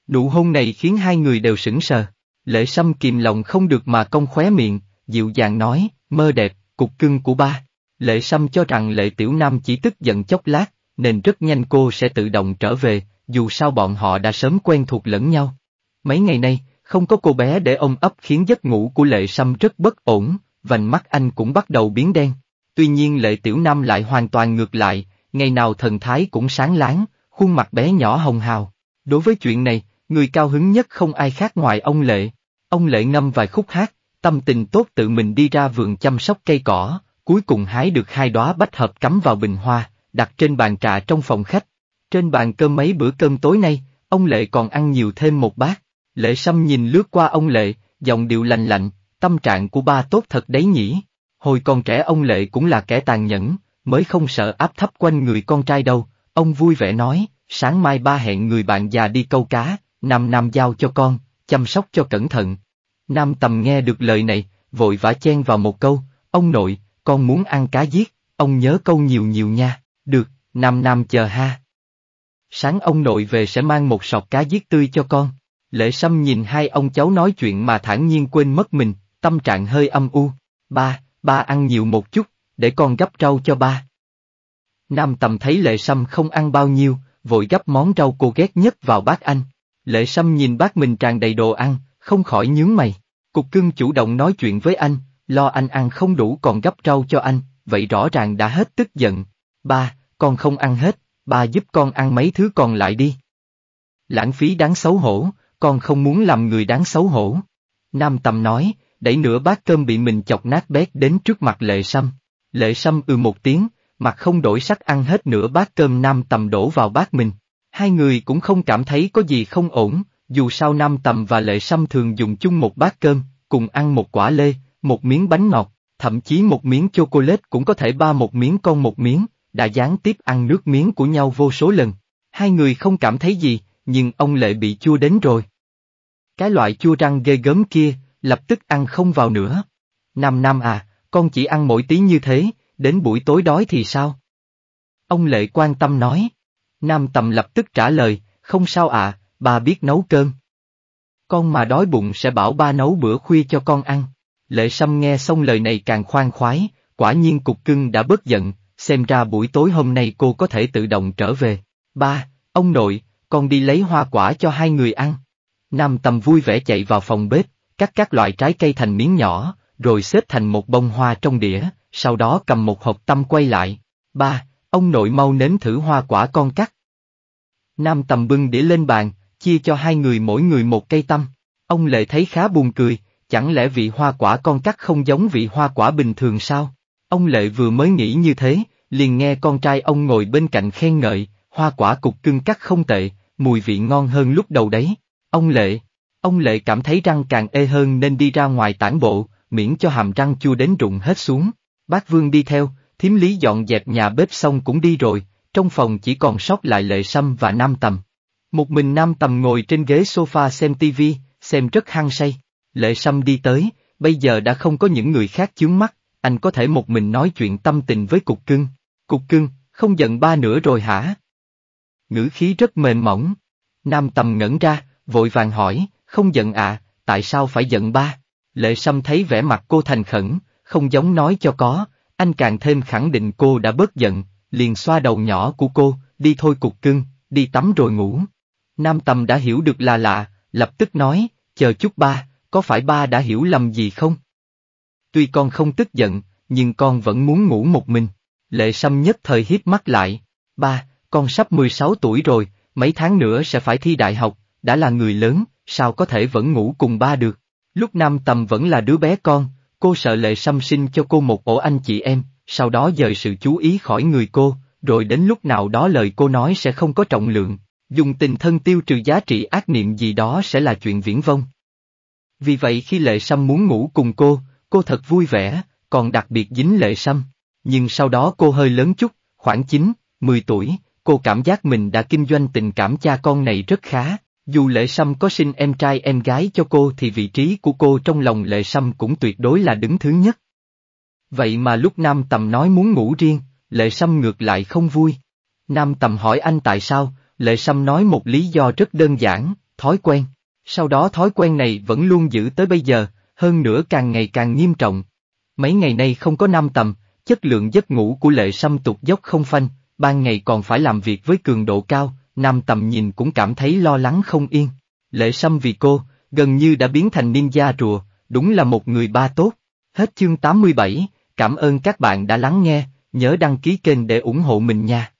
S1: Nụ hôn này khiến hai người đều sững sờ. Lễ Sâm kìm lòng không được mà cong khóe miệng, dịu dàng nói, mơ đẹp, cục cưng của ba. Lệ Sâm cho rằng Lệ Tiểu Nam chỉ tức giận chốc lát, nên rất nhanh cô sẽ tự động trở về, dù sao bọn họ đã sớm quen thuộc lẫn nhau. Mấy ngày nay, không có cô bé để ông ấp khiến giấc ngủ của Lệ Sâm rất bất ổn, vành mắt anh cũng bắt đầu biến đen. Tuy nhiên Lệ Tiểu Nam lại hoàn toàn ngược lại, ngày nào thần thái cũng sáng láng, khuôn mặt bé nhỏ hồng hào. Đối với chuyện này, người cao hứng nhất không ai khác ngoài ông Lệ. Ông Lệ ngâm vài khúc hát, tâm tình tốt tự mình đi ra vườn chăm sóc cây cỏ, cuối cùng hái được hai đóa bách hợp cắm vào bình hoa, đặt trên bàn trà trong phòng khách. Trên bàn cơm mấy bữa cơm tối nay, ông Lệ còn ăn nhiều thêm một bát. Lệ Sâm nhìn lướt qua ông Lệ, giọng điệu lành lạnh, tâm trạng của ba tốt thật đấy nhỉ. Hồi còn trẻ ông Lệ cũng là kẻ tàn nhẫn, mới không sợ áp thấp quanh người con trai đâu, ông vui vẻ nói, sáng mai ba hẹn người bạn già đi câu cá, Nam Nam giao cho con, chăm sóc cho cẩn thận. Nam Tầm nghe được lời này, vội vã chen vào một câu, ông nội, con muốn ăn cá giết, ông nhớ câu nhiều nhiều nha, được, Nam Nam chờ ha. Sáng ông nội về sẽ mang một sọt cá giết tươi cho con. Lệ Sâm nhìn hai ông cháu nói chuyện mà thản nhiên quên mất mình, tâm trạng hơi âm u. Ba, ba ăn nhiều một chút, để con gấp rau cho ba. Nam Tầm thấy Lệ Sâm không ăn bao nhiêu, vội gấp món rau cô ghét nhất vào bát anh. Lệ Sâm nhìn bát mình tràn đầy đồ ăn, không khỏi nhướng mày. Cục cưng chủ động nói chuyện với anh, lo anh ăn không đủ còn gấp rau cho anh, vậy rõ ràng đã hết tức giận. Ba, con không ăn hết, ba giúp con ăn mấy thứ còn lại đi. Lãng phí đáng xấu hổ, con không muốn làm người đáng xấu hổ. Nam Tâm nói, đẩy nửa bát cơm bị mình chọc nát bét đến trước mặt Lệ Sâm. Lệ Sâm ư ừ một tiếng, mặt không đổi sắc ăn hết nửa bát cơm Nam Tâm đổ vào bát mình. Hai người cũng không cảm thấy có gì không ổn, dù sao Nam Tâm và Lệ Sâm thường dùng chung một bát cơm, cùng ăn một quả lê, một miếng bánh ngọt, thậm chí một miếng chocolate cũng có thể ba một miếng con một miếng, đã gián tiếp ăn nước miếng của nhau vô số lần. Hai người không cảm thấy gì, nhưng ông Lệ bị chua đến rồi. Cái loại chua răng ghê gớm kia, lập tức ăn không vào nữa. Năm năm à, con chỉ ăn mỗi tí như thế, đến buổi tối đói thì sao? Ông Lệ quan tâm nói. Nam Tầm lập tức trả lời, không sao ạ, à, bà biết nấu cơm. Con mà đói bụng sẽ bảo ba nấu bữa khuya cho con ăn. Lệ Sâm nghe xong lời này càng khoan khoái, quả nhiên cục cưng đã bớt giận, xem ra buổi tối hôm nay cô có thể tự động trở về. Ba, ông nội, con đi lấy hoa quả cho hai người ăn. Nam Tâm vui vẻ chạy vào phòng bếp, cắt các loại trái cây thành miếng nhỏ, rồi xếp thành một bông hoa trong đĩa, sau đó cầm một hộp tâm quay lại. Ba, ông nội mau nếm thử hoa quả con cắt. Nam Tâm bưng đĩa lên bàn, chia cho hai người mỗi người một cây tâm. Ông Lệ thấy khá buồn cười, chẳng lẽ vị hoa quả con cắt không giống vị hoa quả bình thường sao? Ông Lệ vừa mới nghĩ như thế, liền nghe con trai ông ngồi bên cạnh khen ngợi, hoa quả cục cưng cắt không tệ, mùi vị ngon hơn lúc đầu đấy. Ông Lệ, ông Lệ cảm thấy răng càng ê hơn nên đi ra ngoài tản bộ, miễn cho hàm răng chua đến rụng hết xuống. Bác Vương đi theo, thiếm lý dọn dẹp nhà bếp xong cũng đi rồi, trong phòng chỉ còn sót lại Lệ Sâm và Nam Tầm. Một mình Nam Tầm ngồi trên ghế sofa xem tivi, xem rất hăng say. Lệ Sâm đi tới, bây giờ đã không có những người khác chướng mắt, anh có thể một mình nói chuyện tâm tình với cục cưng. Cục cưng, không giận ba nữa rồi hả? Ngữ khí rất mềm mỏng. Nam Tầm ngẩn ra, vội vàng hỏi, không giận ạ, à, tại sao phải giận ba? Lệ Sâm thấy vẻ mặt cô thành khẩn, không giống nói cho có, anh càng thêm khẳng định cô đã bớt giận, liền xoa đầu nhỏ của cô, đi thôi cục cưng, đi tắm rồi ngủ. Nam Tâm đã hiểu được là lạ, lập tức nói, chờ chút ba, có phải ba đã hiểu lầm gì không? Tuy con không tức giận, nhưng con vẫn muốn ngủ một mình. Lệ Sâm nhất thời hiếp mắt lại, ba, con sắp 16 tuổi rồi, mấy tháng nữa sẽ phải thi đại học, đã là người lớn, sao có thể vẫn ngủ cùng ba được. Lúc Nam Tầm vẫn là đứa bé con, cô sợ lệ xăm sinh cho cô một ổ anh chị em, sau đó dời sự chú ý khỏi người cô, rồi đến lúc nào đó lời cô nói sẽ không có trọng lượng, dùng tình thân tiêu trừ giá trị ác niệm gì đó sẽ là chuyện viễn vông. Vì vậy khi lệ sâm muốn ngủ cùng cô, cô thật vui vẻ, còn đặc biệt dính lệ sâm. Nhưng sau đó cô hơi lớn chút, khoảng 9, 10 tuổi, cô cảm giác mình đã kinh doanh tình cảm cha con này rất khá, dù Lệ Sâm có sinh em trai em gái cho cô thì vị trí của cô trong lòng Lệ Sâm cũng tuyệt đối là đứng thứ nhất. Vậy mà lúc Nam Tầm nói muốn ngủ riêng, Lệ Sâm ngược lại không vui. Nam Tầm hỏi anh tại sao, Lệ Sâm nói một lý do rất đơn giản, thói quen. Sau đó thói quen này vẫn luôn giữ tới bây giờ, hơn nữa càng ngày càng nghiêm trọng. Mấy ngày nay không có Nam Tầm, chất lượng giấc ngủ của Lệ Sâm tụt dốc không phanh, ban ngày còn phải làm việc với cường độ cao, nam tầm nhìn cũng cảm thấy lo lắng không yên. Lệ Sâm vì cô, gần như đã biến thành niên gia rùa, đúng là một người ba tốt. Hết chương 87, cảm ơn các bạn đã lắng nghe, nhớ đăng ký kênh để ủng hộ mình nha.